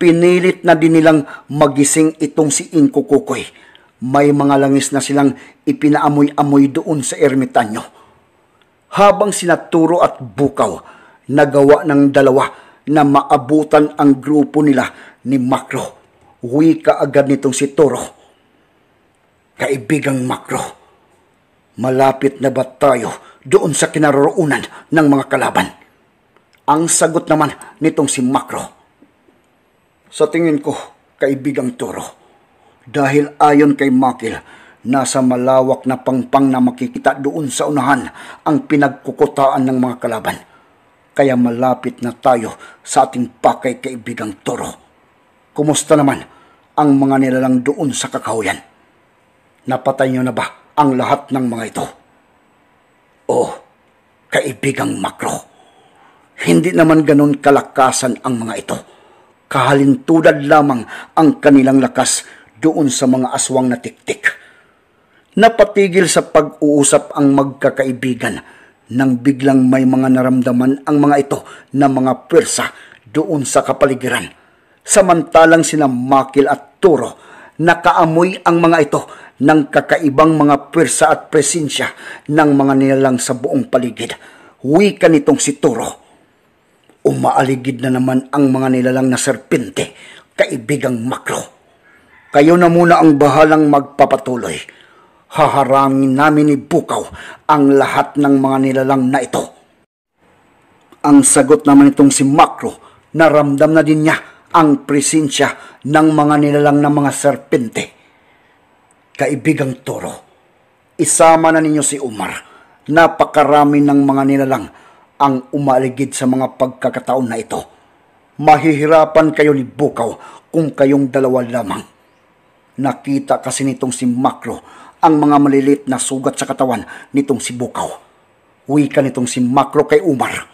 Pinilit na din nilang magising itong si Inko Kukoy. May mga langis na silang ipinaamoy-amoy doon sa ermitanyo habang sinaturo at bukaw nagawa ng dalawa na maabutan ang grupo nila ni Makro. Uwi ka agad nitong si Toro. Kaibigang Makro, malapit na ba tayo doon sa kinaroroonan ng mga kalaban? Ang sagot naman nitong si Makro. Sa tingin ko, kaibigang Toro, dahil ayon kay Makil, Nasa malawak na pangpang na makikita doon sa unahan ang pinagkukutaan ng mga kalaban. Kaya malapit na tayo sa ating pakay kaibigang Toro. Kumusta naman ang mga nilalang doon sa kakahuyan? Napatay nyo na ba ang lahat ng mga ito? Oh, kaibigang Makro. Hindi naman ganun kalakasan ang mga ito. Kahalintulad lamang ang kanilang lakas doon sa mga aswang na tiktik napatigil sa pag-uusap ang magkakaibigan nang biglang may mga naramdaman ang mga ito na mga pwersa doon sa kapaligiran. Samantalang sina Makil at Turo, nakaamoy ang mga ito ng kakaibang mga pwersa at presensya ng mga nilalang sa buong paligid. Wika nitong si Turo. Umaaligid na naman ang mga nilalang na serpente, kaibigang makro. Kayo na muna ang bahalang magpapatuloy haharangin namin ni Bukaw ang lahat ng mga nilalang na ito. Ang sagot naman itong si Makro, naramdam na din niya ang presensya ng mga nilalang na mga serpente. Kaibigang Toro, isama na ninyo si Umar. Napakarami ng mga nilalang ang umaligid sa mga pagkakataon na ito. Mahihirapan kayo ni Bukaw kung kayong dalawa lamang. Nakita kasi nitong si Makro ang mga malilit na sugat sa katawan nitong si Bukaw. ka nitong si Makro kay Umar.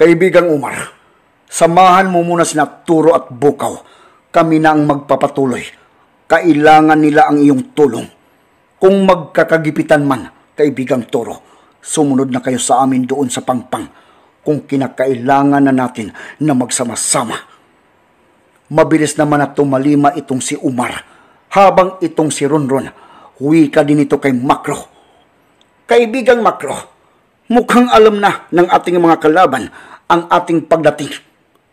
Kaibigang Umar, samahan mo muna si Turo at Bukaw. Kami na ang magpapatuloy. Kailangan nila ang iyong tulong. Kung magkakagipitan man, kaibigang Toro, sumunod na kayo sa amin doon sa pangpang kung kinakailangan na natin na magsama-sama. Mabilis naman at tumalima itong si Umar habang itong si Ronron Huwi ka din ito kay Makro. Kaibigang Makro, mukhang alam na ng ating mga kalaban ang ating pagdating.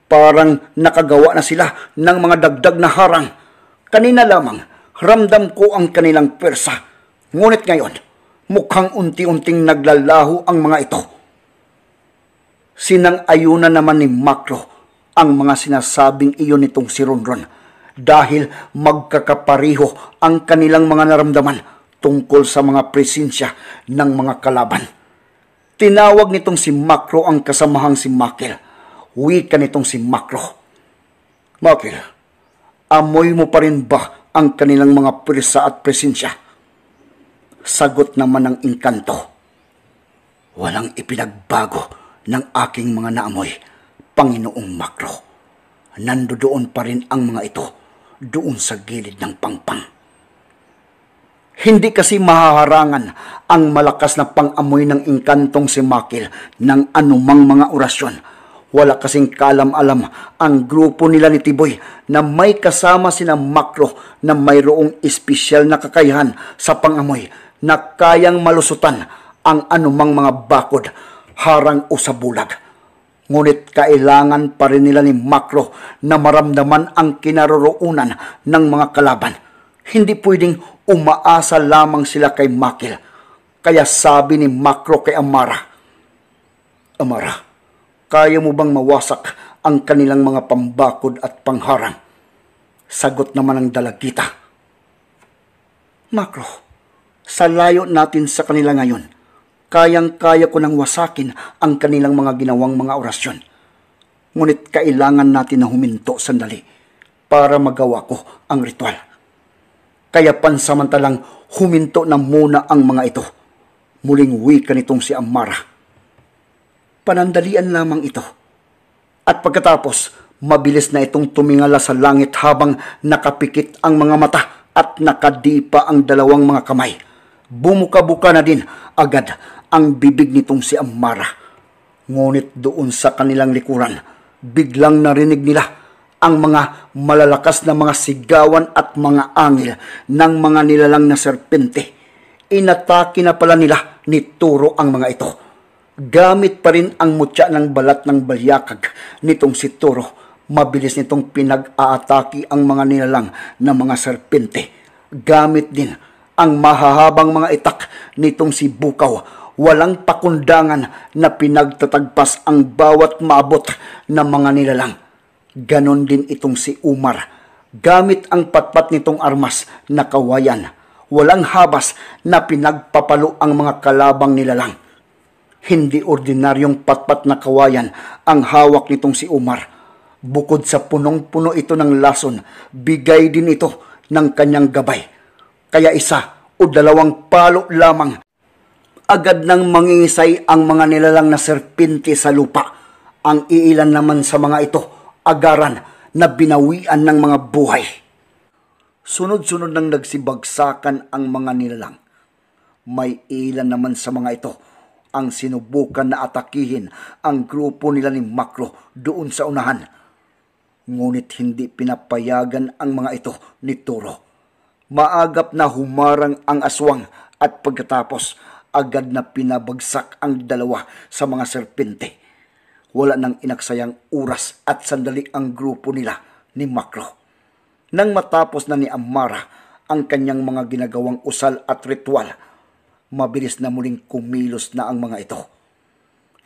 Parang nakagawa na sila ng mga dagdag na harang. Kanina lamang, ramdam ko ang kanilang persa. Ngunit ngayon, mukhang unti-unting naglalaho ang mga ito. Sinang ayuna naman ni Makro ang mga sinasabing iyon nitong si Ronron dahil magkakapariho ang kanilang mga naramdaman tungkol sa mga presensya ng mga kalaban. Tinawag nitong si Makro ang kasamahang si Makil. Wika nitong si Makro. Makil, amoy mo pa rin ba ang kanilang mga presa at presensya? Sagot naman ng inkanto. Walang ipinagbago ng aking mga naamoy, Panginoong Makro. Nandodoon pa rin ang mga ito doon sa gilid ng pangpang. Hindi kasi mahaharangan ang malakas na pangamoy ng inkantong si Makil ng anumang mga orasyon. Wala kasing kalam-alam ang grupo nila ni Tiboy na may kasama sina Makro na mayroong espesyal na kakayahan sa pangamoy na kayang malusutan ang anumang mga bakod harang o sa bulag Ngunit kailangan pa rin nila ni Macro na maramdaman ang kinaroroonan ng mga kalaban. Hindi pwedeng umaasa lamang sila kay Makil. Kaya sabi ni Macro kay Amara, Amara, kaya mo bang mawasak ang kanilang mga pambakod at pangharang? Sagot naman ng dalagita. Macro, sa layo natin sa kanila ngayon, kayang-kaya ko nang wasakin ang kanilang mga ginawang mga orasyon. Ngunit kailangan natin na huminto sandali para magawa ko ang ritual. Kaya pansamantalang huminto na muna ang mga ito. Muling wika nitong si Amara. Panandalian lamang ito. At pagkatapos, mabilis na itong tumingala sa langit habang nakapikit ang mga mata at nakadipa ang dalawang mga kamay. Bumuka-buka na din agad ang bibig nitong si Amara. Ngunit doon sa kanilang likuran, biglang narinig nila ang mga malalakas na mga sigawan at mga angil ng mga nilalang na serpente. Inatake na pala nila ni Turo ang mga ito. Gamit pa rin ang mutya ng balat ng balyakag nitong si Turo. Mabilis nitong pinag-aatake ang mga nilalang na mga serpente. Gamit din ang mahahabang mga itak nitong si Bukaw walang pakundangan na pinagtatagpas ang bawat maabot na mga nilalang. Ganon din itong si Umar. Gamit ang patpat nitong armas na kawayan, walang habas na pinagpapalo ang mga kalabang nilalang. Hindi ordinaryong patpat na kawayan ang hawak nitong si Umar. Bukod sa punong-puno ito ng lason, bigay din ito ng kanyang gabay. Kaya isa o dalawang palo lamang agad nang mangingisay ang mga nilalang na serpente sa lupa. Ang iilan naman sa mga ito, agaran na binawian ng mga buhay. Sunod-sunod nang nagsibagsakan ang mga nilalang. May ilan naman sa mga ito ang sinubukan na atakihin ang grupo nila ni Makro doon sa unahan. Ngunit hindi pinapayagan ang mga ito ni Turo. Maagap na humarang ang aswang at pagkatapos agad na pinabagsak ang dalawa sa mga serpente. Wala nang inaksayang oras at sandali ang grupo nila ni Makro. Nang matapos na ni Amara ang kanyang mga ginagawang usal at ritual, mabilis na muling kumilos na ang mga ito.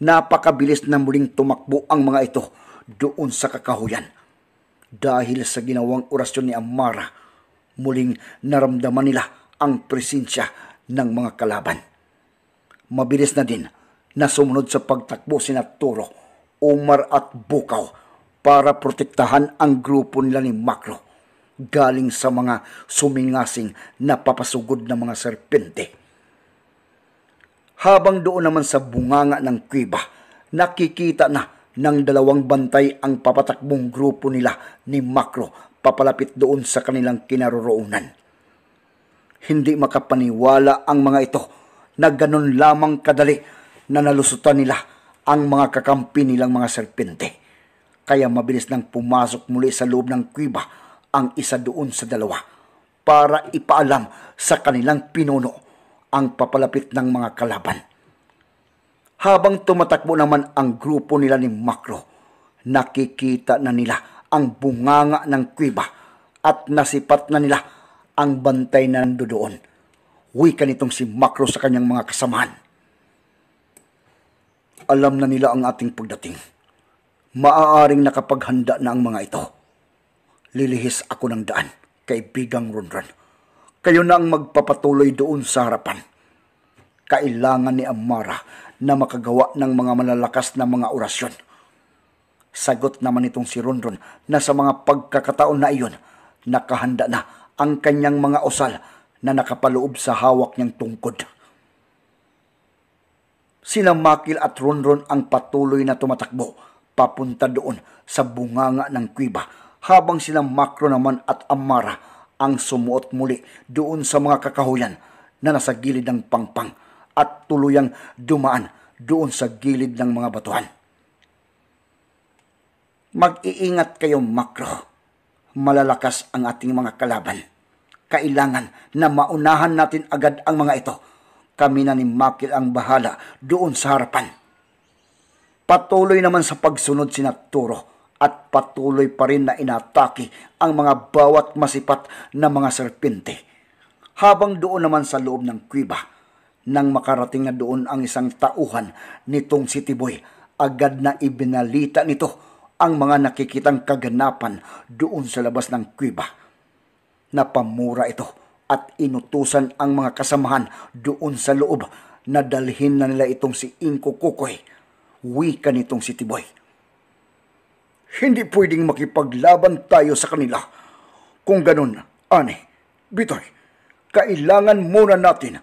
Napakabilis na muling tumakbo ang mga ito doon sa kakahuyan. Dahil sa ginawang orasyon ni Amara, muling naramdaman nila ang presensya ng mga kalaban. Mabilis na din na sumunod sa pagtakbo si Naturo, Umar at Bukaw para protektahan ang grupo nila ni Makro galing sa mga sumingasing na papasugod ng mga serpente. Habang doon naman sa bunganga ng kuiba, nakikita na ng dalawang bantay ang papatakbong grupo nila ni Makro papalapit doon sa kanilang kinaroroonan. Hindi makapaniwala ang mga ito na ganun lamang kadali na nalusutan nila ang mga kakampi nilang mga serpente. Kaya mabilis nang pumasok muli sa loob ng kuiba ang isa doon sa dalawa para ipaalam sa kanilang pinuno ang papalapit ng mga kalaban. Habang tumatakbo naman ang grupo nila ni Makro, nakikita na nila ang bunganga ng kuiba at nasipat na nila ang bantay na nandoon wika nitong si Makro sa kanyang mga kasamahan. Alam na nila ang ating pagdating. Maaaring nakapaghanda na ang mga ito. Lilihis ako ng daan, kaibigang Ronron. Kayo na ang magpapatuloy doon sa harapan. Kailangan ni Amara na makagawa ng mga malalakas na mga orasyon. Sagot naman itong si Ronron na sa mga pagkakataon na iyon, nakahanda na ang kanyang mga usal na nakapaloob sa hawak niyang tungkod. Sina Makil at Ronron ang patuloy na tumatakbo papunta doon sa bunganga ng kuiba habang sina Makro naman at Amara ang sumuot muli doon sa mga kakahuyan na nasa gilid ng pangpang at tuluyang dumaan doon sa gilid ng mga batuhan. Mag-iingat kayo, Makro. Malalakas ang ating mga kalaban kailangan na maunahan natin agad ang mga ito. Kami na ni Makil ang bahala doon sa harapan. Patuloy naman sa pagsunod si Naturo at patuloy pa rin na inatake ang mga bawat masipat na mga serpente. Habang doon naman sa loob ng kuiba, nang makarating na doon ang isang tauhan nitong si Tiboy, agad na ibinalita nito ang mga nakikitang kaganapan doon sa labas ng kuiba napamura ito at inutusan ang mga kasamahan doon sa loob na dalhin na nila itong si Inko Kukoy, wika nitong si Tiboy. Hindi pwedeng makipaglaban tayo sa kanila. Kung ganun, Ani, Bitoy, kailangan muna natin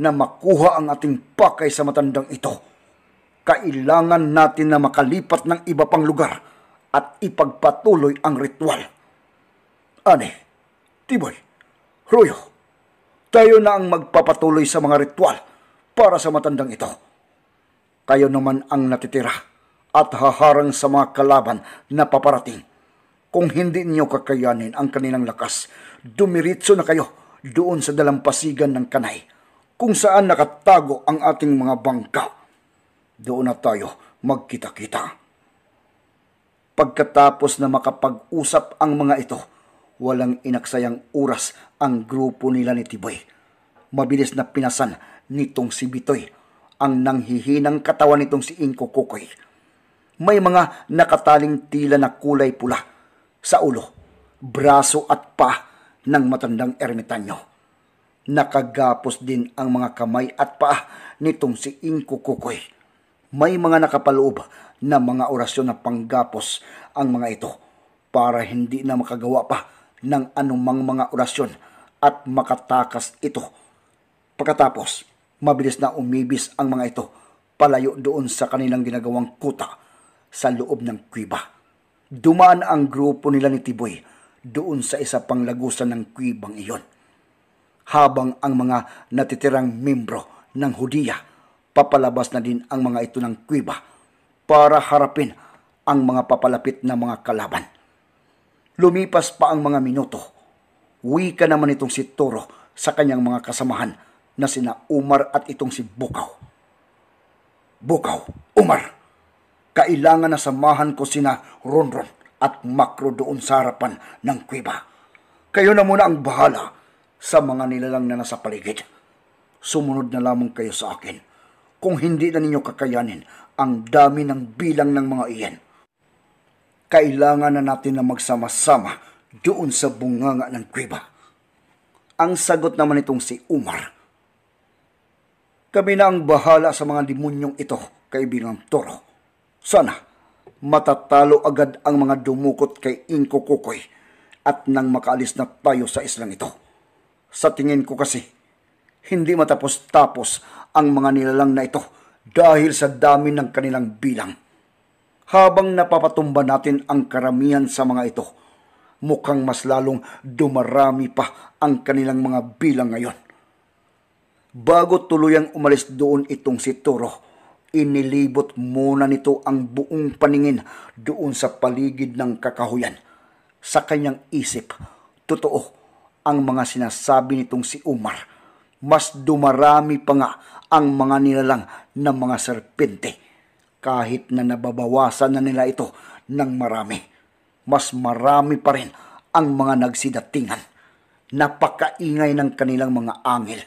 na makuha ang ating pakay sa matandang ito. Kailangan natin na makalipat ng iba pang lugar at ipagpatuloy ang ritual. Ani, Tiboy, Royo, tayo na ang magpapatuloy sa mga ritual para sa matandang ito. Kayo naman ang natitira at haharang sa mga kalaban na paparating. Kung hindi niyo kakayanin ang kanilang lakas, dumiritso na kayo doon sa dalampasigan ng kanay kung saan nakatago ang ating mga bangka. Doon na tayo magkita-kita. Pagkatapos na makapag-usap ang mga ito, Walang inaksayang oras ang grupo nila ni Tiboy. Mabilis na pinasan nitong si Bitoy ang nanghihinang katawan nitong si Inko Kukoy. May mga nakataling tila na kulay pula sa ulo, braso at pa ng matandang ermitanyo. Nakagapos din ang mga kamay at paa nitong si Inko Kukoy. May mga nakapaloob na mga orasyon na panggapos ang mga ito para hindi na makagawa pa ng anumang mga orasyon at makatakas ito. Pagkatapos, mabilis na umibis ang mga ito palayo doon sa kanilang ginagawang kuta sa loob ng kuiba. Dumaan ang grupo nila ni Tiboy doon sa isa pang lagusan ng kuibang iyon. Habang ang mga natitirang membro ng Hudiya, papalabas na din ang mga ito ng kuiba para harapin ang mga papalapit na mga kalaban. Lumipas pa ang mga minuto. Uwi ka naman itong si Toro sa kanyang mga kasamahan na sina Umar at itong si Bukaw. Bukaw, Umar, kailangan na samahan ko sina Ronron at Makro doon sa harapan ng kuiba. Kayo na muna ang bahala sa mga nilalang na nasa paligid. Sumunod na lamang kayo sa akin kung hindi na ninyo kakayanin ang dami ng bilang ng mga iyan kailangan na natin na magsama-sama doon sa bunganga ng kriba. Ang sagot naman itong si Umar. Kami na ang bahala sa mga demonyong ito, kaibigang Toro. Sana matatalo agad ang mga dumukot kay Inko Kukoy at nang makaalis na tayo sa islang ito. Sa tingin ko kasi, hindi matapos-tapos ang mga nilalang na ito dahil sa dami ng kanilang bilang habang napapatumba natin ang karamihan sa mga ito. Mukhang mas lalong dumarami pa ang kanilang mga bilang ngayon. Bago tuluyang umalis doon itong si Toro, inilibot muna nito ang buong paningin doon sa paligid ng kakahuyan. Sa kanyang isip, totoo ang mga sinasabi nitong si Umar. Mas dumarami pa nga ang mga nilalang ng mga serpente kahit na nababawasan na nila ito ng marami. Mas marami pa rin ang mga nagsidatingan. Napakaingay ng kanilang mga angel.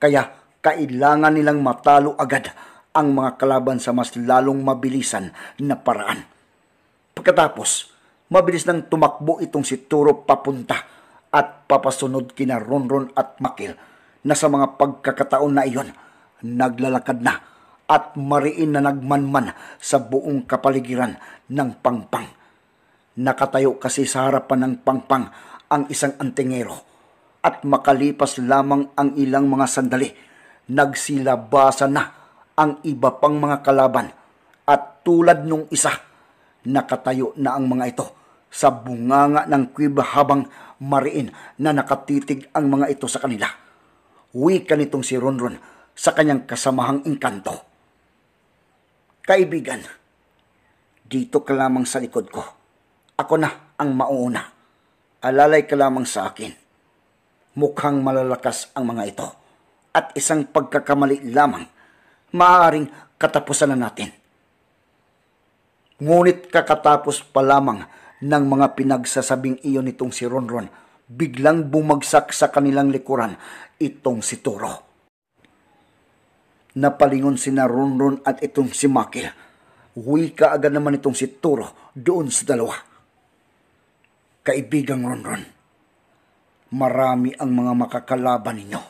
Kaya kailangan nilang matalo agad ang mga kalaban sa mas lalong mabilisan na paraan. Pagkatapos, mabilis nang tumakbo itong si Turo papunta at papasunod kina Ronron at Makil na sa mga pagkakataon na iyon, naglalakad na at mariin na nagmanman sa buong kapaligiran ng pangpang. Nakatayo kasi sa harapan ng pangpang ang isang antingero at makalipas lamang ang ilang mga sandali, nagsilabasa na ang iba pang mga kalaban at tulad nung isa, nakatayo na ang mga ito sa bunganga ng kwib habang mariin na nakatitig ang mga ito sa kanila. Wika nitong si Ronron sa kanyang kasamahang inkanto. Kaibigan, dito ka lamang sa likod ko. Ako na ang mauuna. Alalay ka lamang sa akin. Mukhang malalakas ang mga ito. At isang pagkakamali lamang, maaaring katapusan na natin. Ngunit kakatapos pa lamang ng mga pinagsasabing iyon nitong si Ronron, biglang bumagsak sa kanilang likuran itong si Turo. Napalingon si Ronron at itong si Makil. Uwi ka agad naman itong si Turo doon sa dalawa. Kaibigang Ronron, marami ang mga makakalaban ninyo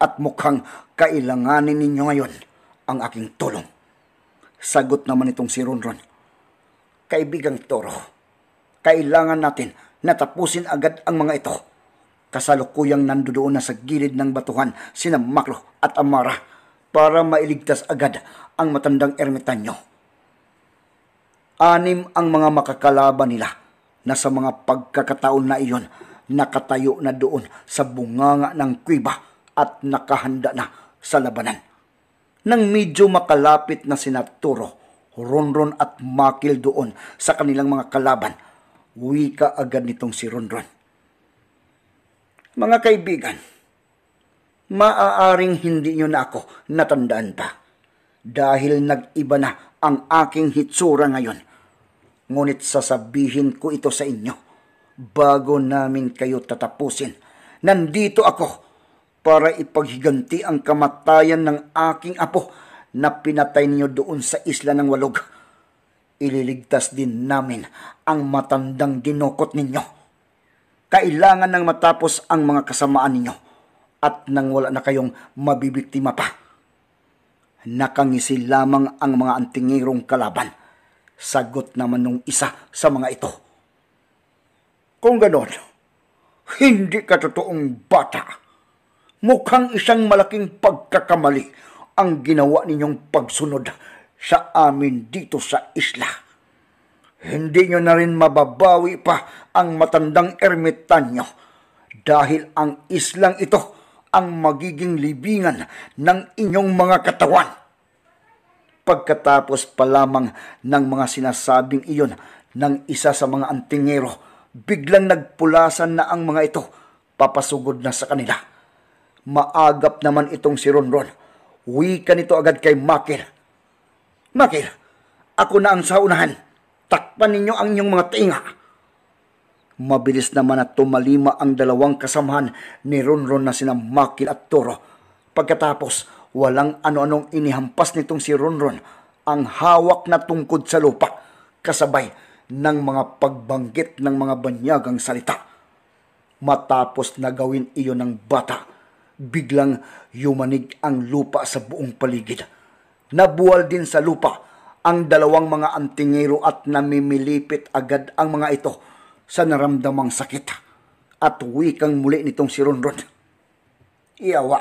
at mukhang kailanganin ninyo ngayon ang aking tulong. Sagot naman itong si Ronron. Kaibigang Toro, kailangan natin natapusin agad ang mga ito. Kasalukuyang nandoon na sa gilid ng batuhan sina Maklo at Amara para mailigtas agad ang matandang ermitanyo. Anim ang mga makakalaban nila na sa mga pagkakataon na iyon nakatayo na doon sa bunganga ng kuiba at nakahanda na sa labanan. Nang medyo makalapit na sinaturo, Ronron at Makil doon sa kanilang mga kalaban, wika agad nitong si Ronron. Mga kaibigan, maaaring hindi nyo na ako natandaan pa. Dahil nag-iba na ang aking hitsura ngayon. Ngunit sasabihin ko ito sa inyo bago namin kayo tatapusin. Nandito ako para ipaghiganti ang kamatayan ng aking apo na pinatay niyo doon sa isla ng walog. Ililigtas din namin ang matandang dinukot ninyo. Kailangan nang matapos ang mga kasamaan ninyo at nang wala na kayong mabibiktima pa. Nakangisi lamang ang mga antingirong kalaban. Sagot naman nung isa sa mga ito. Kung ganon, hindi ka totoong bata. Mukhang isang malaking pagkakamali ang ginawa ninyong pagsunod sa amin dito sa isla. Hindi nyo na rin mababawi pa ang matandang ermitanyo dahil ang islang ito ang magiging libingan ng inyong mga katawan. Pagkatapos pa lamang ng mga sinasabing iyon ng isa sa mga antingero, biglang nagpulasan na ang mga ito, papasugod na sa kanila. Maagap naman itong si Ronron. Wika nito agad kay Makir. Makir, ako na ang saunahan. Takpan ninyo ang inyong mga tinga Mabilis naman at tumalima ang dalawang kasamahan ni Ronron na sina Makil at Toro. Pagkatapos, walang ano-anong inihampas nitong si Ronron ang hawak na tungkod sa lupa kasabay ng mga pagbanggit ng mga banyagang salita. Matapos na gawin iyon ng bata, biglang yumanig ang lupa sa buong paligid. Nabuwal din sa lupa ang dalawang mga antingero at namimilipit agad ang mga ito sa naramdamang sakit at wikang muli nitong si Ronron. Iyawa,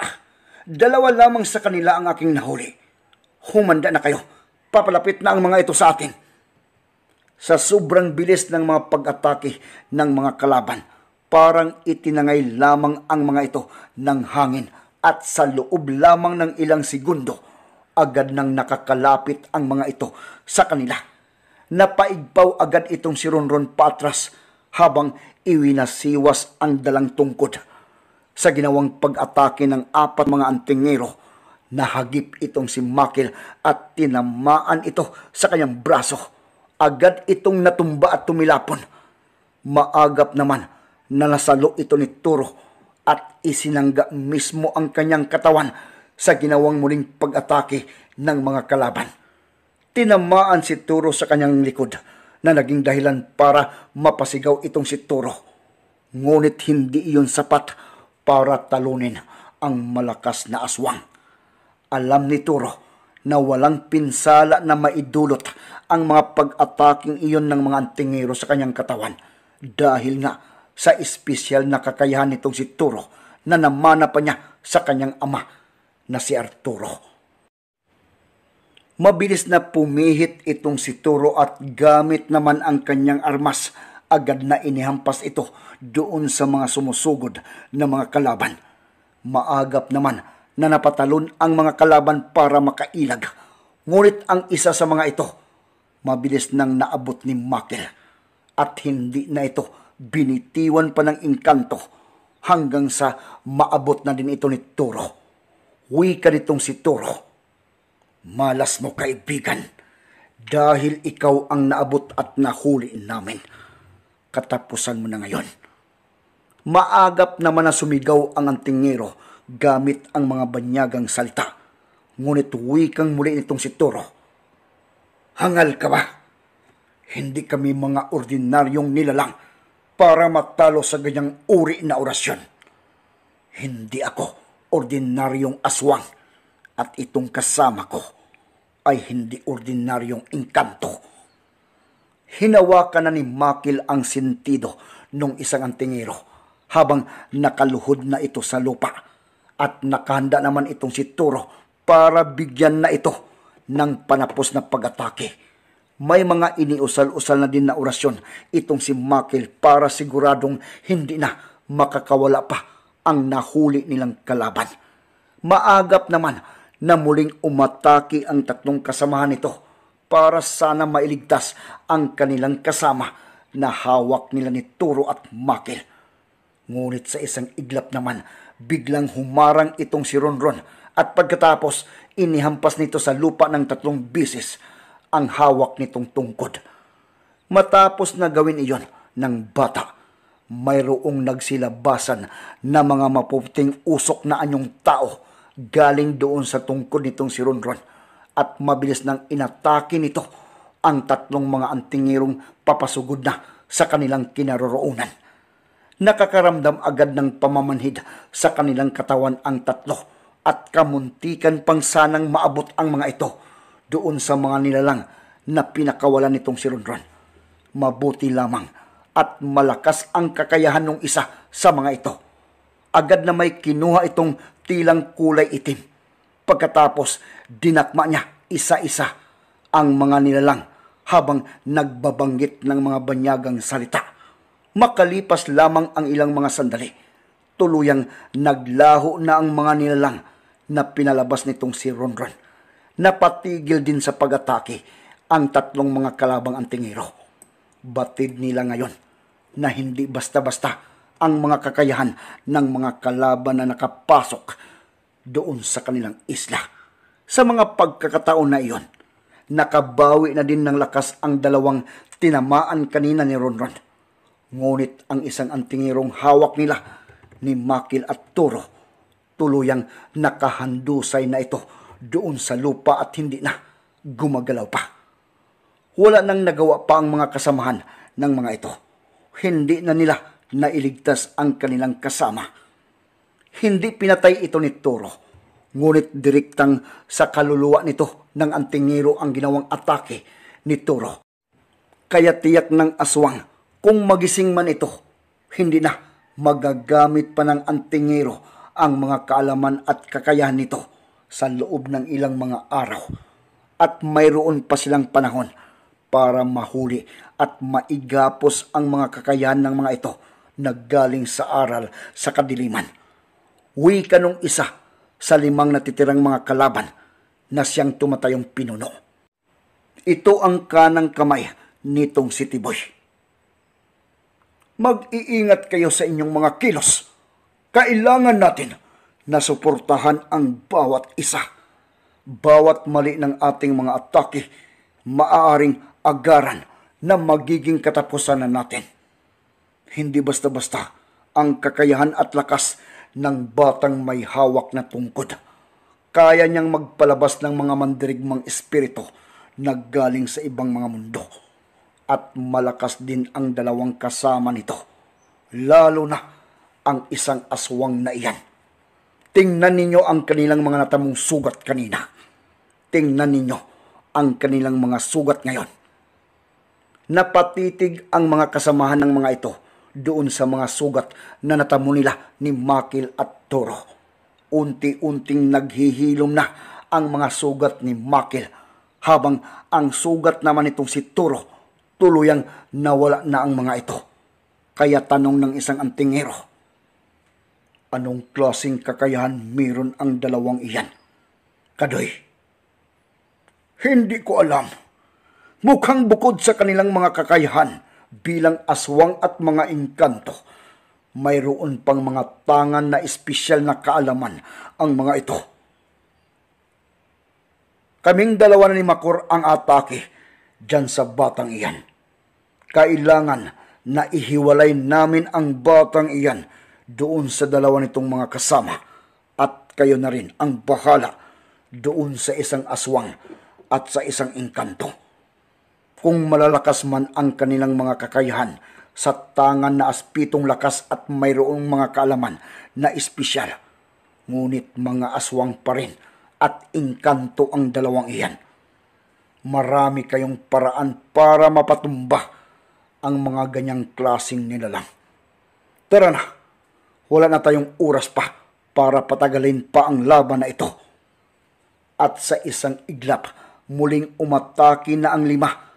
dalawa lamang sa kanila ang aking nahuli. Humanda na kayo, papalapit na ang mga ito sa atin. Sa sobrang bilis ng mga pag-atake ng mga kalaban, parang itinangay lamang ang mga ito ng hangin at sa loob lamang ng ilang segundo, agad nang nakakalapit ang mga ito sa kanila. Napaigpaw agad itong si Ronron patras habang iwinasiwas ang dalang tungkod. Sa ginawang pag-atake ng apat mga antingero, nahagip itong si Makil at tinamaan ito sa kanyang braso. Agad itong natumba at tumilapon. Maagap naman na nasalo ito ni Turo at isinangga mismo ang kanyang katawan sa ginawang muling pag-atake ng mga kalaban. Tinamaan si Turo sa kanyang likod na naging dahilan para mapasigaw itong si Turo. Ngunit hindi iyon sapat para talunin ang malakas na aswang. Alam ni Turo na walang pinsala na maidulot ang mga pag-ataking iyon ng mga antingero sa kanyang katawan dahil nga sa espesyal na kakayahan nitong si Turo na namana pa niya sa kanyang ama na si Arturo. Mabilis na pumihit itong si Toro at gamit naman ang kanyang armas, agad na inihampas ito doon sa mga sumusugod na mga kalaban. Maagap naman na napatalon ang mga kalaban para makailag. Ngunit ang isa sa mga ito, mabilis nang naabot ni Makel at hindi na ito binitiwan pa ng inkanto hanggang sa maabot na din ito ni Toro. ka nitong si Toro Malas mo kaibigan dahil ikaw ang naabot at nahuli namin. Katapusan mo na ngayon. Maagap naman na sumigaw ang antingero gamit ang mga banyagang salita. Ngunit wikang muli nitong si Toro. Hangal ka ba? Hindi kami mga ordinaryong nilalang para matalo sa ganyang uri na orasyon. Hindi ako ordinaryong aswang at itong kasama ko ay hindi ordinaryong inkanto. Hinawakan na ni Makil ang sentido nung isang antingero habang nakaluhod na ito sa lupa at nakahanda naman itong si Turo para bigyan na ito ng panapos na pag-atake. May mga iniusal-usal na din na orasyon itong si Makil para siguradong hindi na makakawala pa ang nahuli nilang kalaban. Maagap naman na muling umataki ang tatlong kasamahan nito para sana mailigtas ang kanilang kasama na hawak nila ni Turo at Makil. Ngunit sa isang iglap naman, biglang humarang itong si Ronron at pagkatapos inihampas nito sa lupa ng tatlong bisis ang hawak nitong tungkod. Matapos na gawin iyon ng bata, mayroong nagsilabasan na mga mapuputing usok na anyong tao galing doon sa tungkod nitong si Ron at mabilis nang inatake nito ang tatlong mga antingirong papasugod na sa kanilang kinaroroonan. Nakakaramdam agad ng pamamanhid sa kanilang katawan ang tatlo at kamuntikan pang sanang maabot ang mga ito doon sa mga nilalang na pinakawalan nitong si Ronron. Mabuti lamang at malakas ang kakayahan ng isa sa mga ito. Agad na may kinuha itong tilang kulay itim. Pagkatapos, dinakma niya isa-isa ang mga nilalang habang nagbabanggit ng mga banyagang salita. Makalipas lamang ang ilang mga sandali, tuluyang naglaho na ang mga nilalang na pinalabas nitong si Ronron. Napatigil din sa pag-atake ang tatlong mga kalabang antingero. Batid nila ngayon na hindi basta-basta ang mga kakayahan ng mga kalaban na nakapasok doon sa kanilang isla. Sa mga pagkakataon na iyon, nakabawi na din ng lakas ang dalawang tinamaan kanina ni Ronron. Ngunit ang isang antingirong hawak nila ni Makil at Turo, tuluyang nakahandusay na ito doon sa lupa at hindi na gumagalaw pa. Wala nang nagawa pa ang mga kasamahan ng mga ito. Hindi na nila na iligtas ang kanilang kasama. Hindi pinatay ito ni Toro, ngunit direktang sa kaluluwa nito ng antingero ang ginawang atake ni Toro. Kaya tiyak ng aswang, kung magising man ito, hindi na magagamit pa ng antingero ang mga kaalaman at kakayahan nito sa loob ng ilang mga araw at mayroon pa silang panahon para mahuli at maigapos ang mga kakayahan ng mga ito naggaling sa aral sa kadiliman. Uwi ka nung isa sa limang natitirang mga kalaban na siyang tumatayong pinuno. Ito ang kanang kamay nitong si Tiboy. Mag-iingat kayo sa inyong mga kilos. Kailangan natin na suportahan ang bawat isa. Bawat mali ng ating mga atake, maaaring agaran na magiging katapusan na natin hindi basta-basta ang kakayahan at lakas ng batang may hawak na tungkod. Kaya niyang magpalabas ng mga mandirigmang espiritu na galing sa ibang mga mundo. At malakas din ang dalawang kasama nito, lalo na ang isang aswang na iyan. Tingnan ninyo ang kanilang mga natamong sugat kanina. Tingnan ninyo ang kanilang mga sugat ngayon napatitig ang mga kasamahan ng mga ito doon sa mga sugat na natamo nila ni Makil at Toro. Unti-unting naghihilom na ang mga sugat ni Makil habang ang sugat naman itong si Turo tuluyang nawala na ang mga ito. Kaya tanong ng isang antingero, anong klasing kakayahan meron ang dalawang iyan? Kadoy, hindi ko alam. Mukhang bukod sa kanilang mga kakayahan, bilang aswang at mga inkanto. Mayroon pang mga tangan na espesyal na kaalaman ang mga ito. Kaming dalawa na ni Makor ang atake dyan sa batang iyan. Kailangan na ihiwalay namin ang batang iyan doon sa dalawa nitong mga kasama at kayo na rin ang bahala doon sa isang aswang at sa isang inkanto kung malalakas man ang kanilang mga kakayahan sa tangan na aspitong lakas at mayroong mga kaalaman na espesyal. Ngunit mga aswang pa rin at inkanto ang dalawang iyan. Marami kayong paraan para mapatumba ang mga ganyang klasing nilalang. Tara na, wala na tayong oras pa para patagalin pa ang laban na ito. At sa isang iglap, muling umataki na ang lima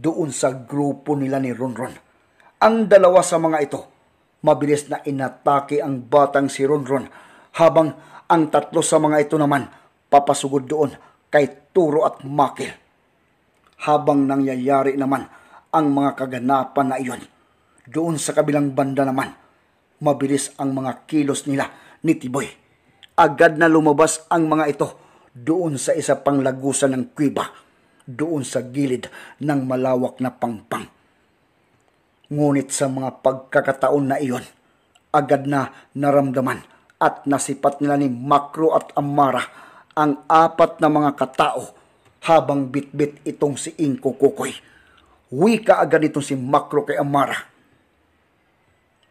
doon sa grupo nila ni Ronron. Ang dalawa sa mga ito, mabilis na inatake ang batang si Ronron habang ang tatlo sa mga ito naman papasugod doon kay Turo at Makil. Habang nangyayari naman ang mga kaganapan na iyon, doon sa kabilang banda naman, mabilis ang mga kilos nila ni Tiboy. Agad na lumabas ang mga ito doon sa isa pang lagusan ng kuiba doon sa gilid ng malawak na pangpang. Ngunit sa mga pagkakataon na iyon, agad na naramdaman at nasipat nila ni Makro at Amara ang apat na mga katao habang bitbit itong si Inko Kukoy. Wika agad itong si Makro kay Amara.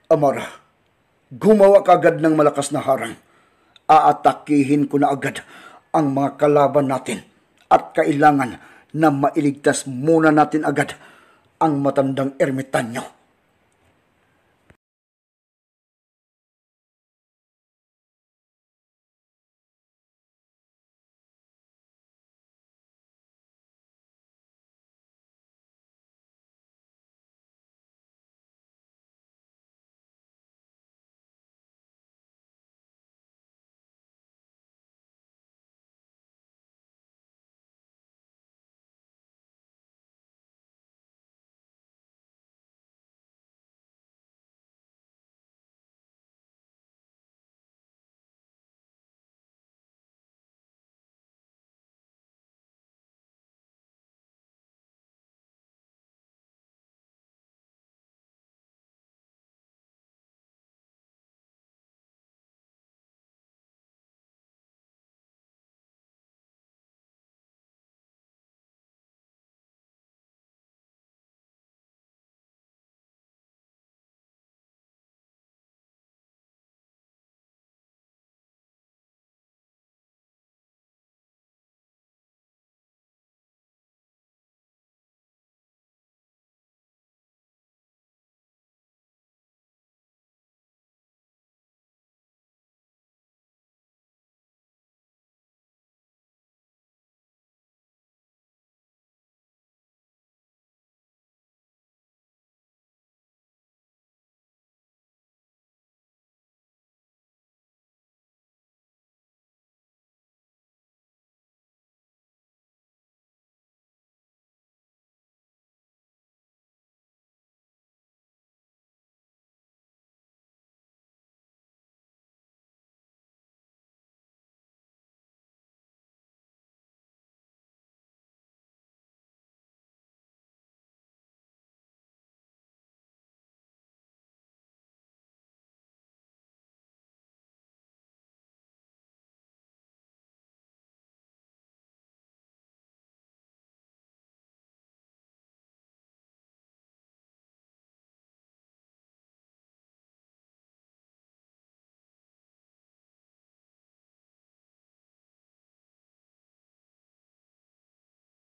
Amara, gumawa ka agad ng malakas na harang. Aatakihin ko na agad ang mga kalaban natin at kailangan na mailigtas muna natin agad ang matandang ermitanyo.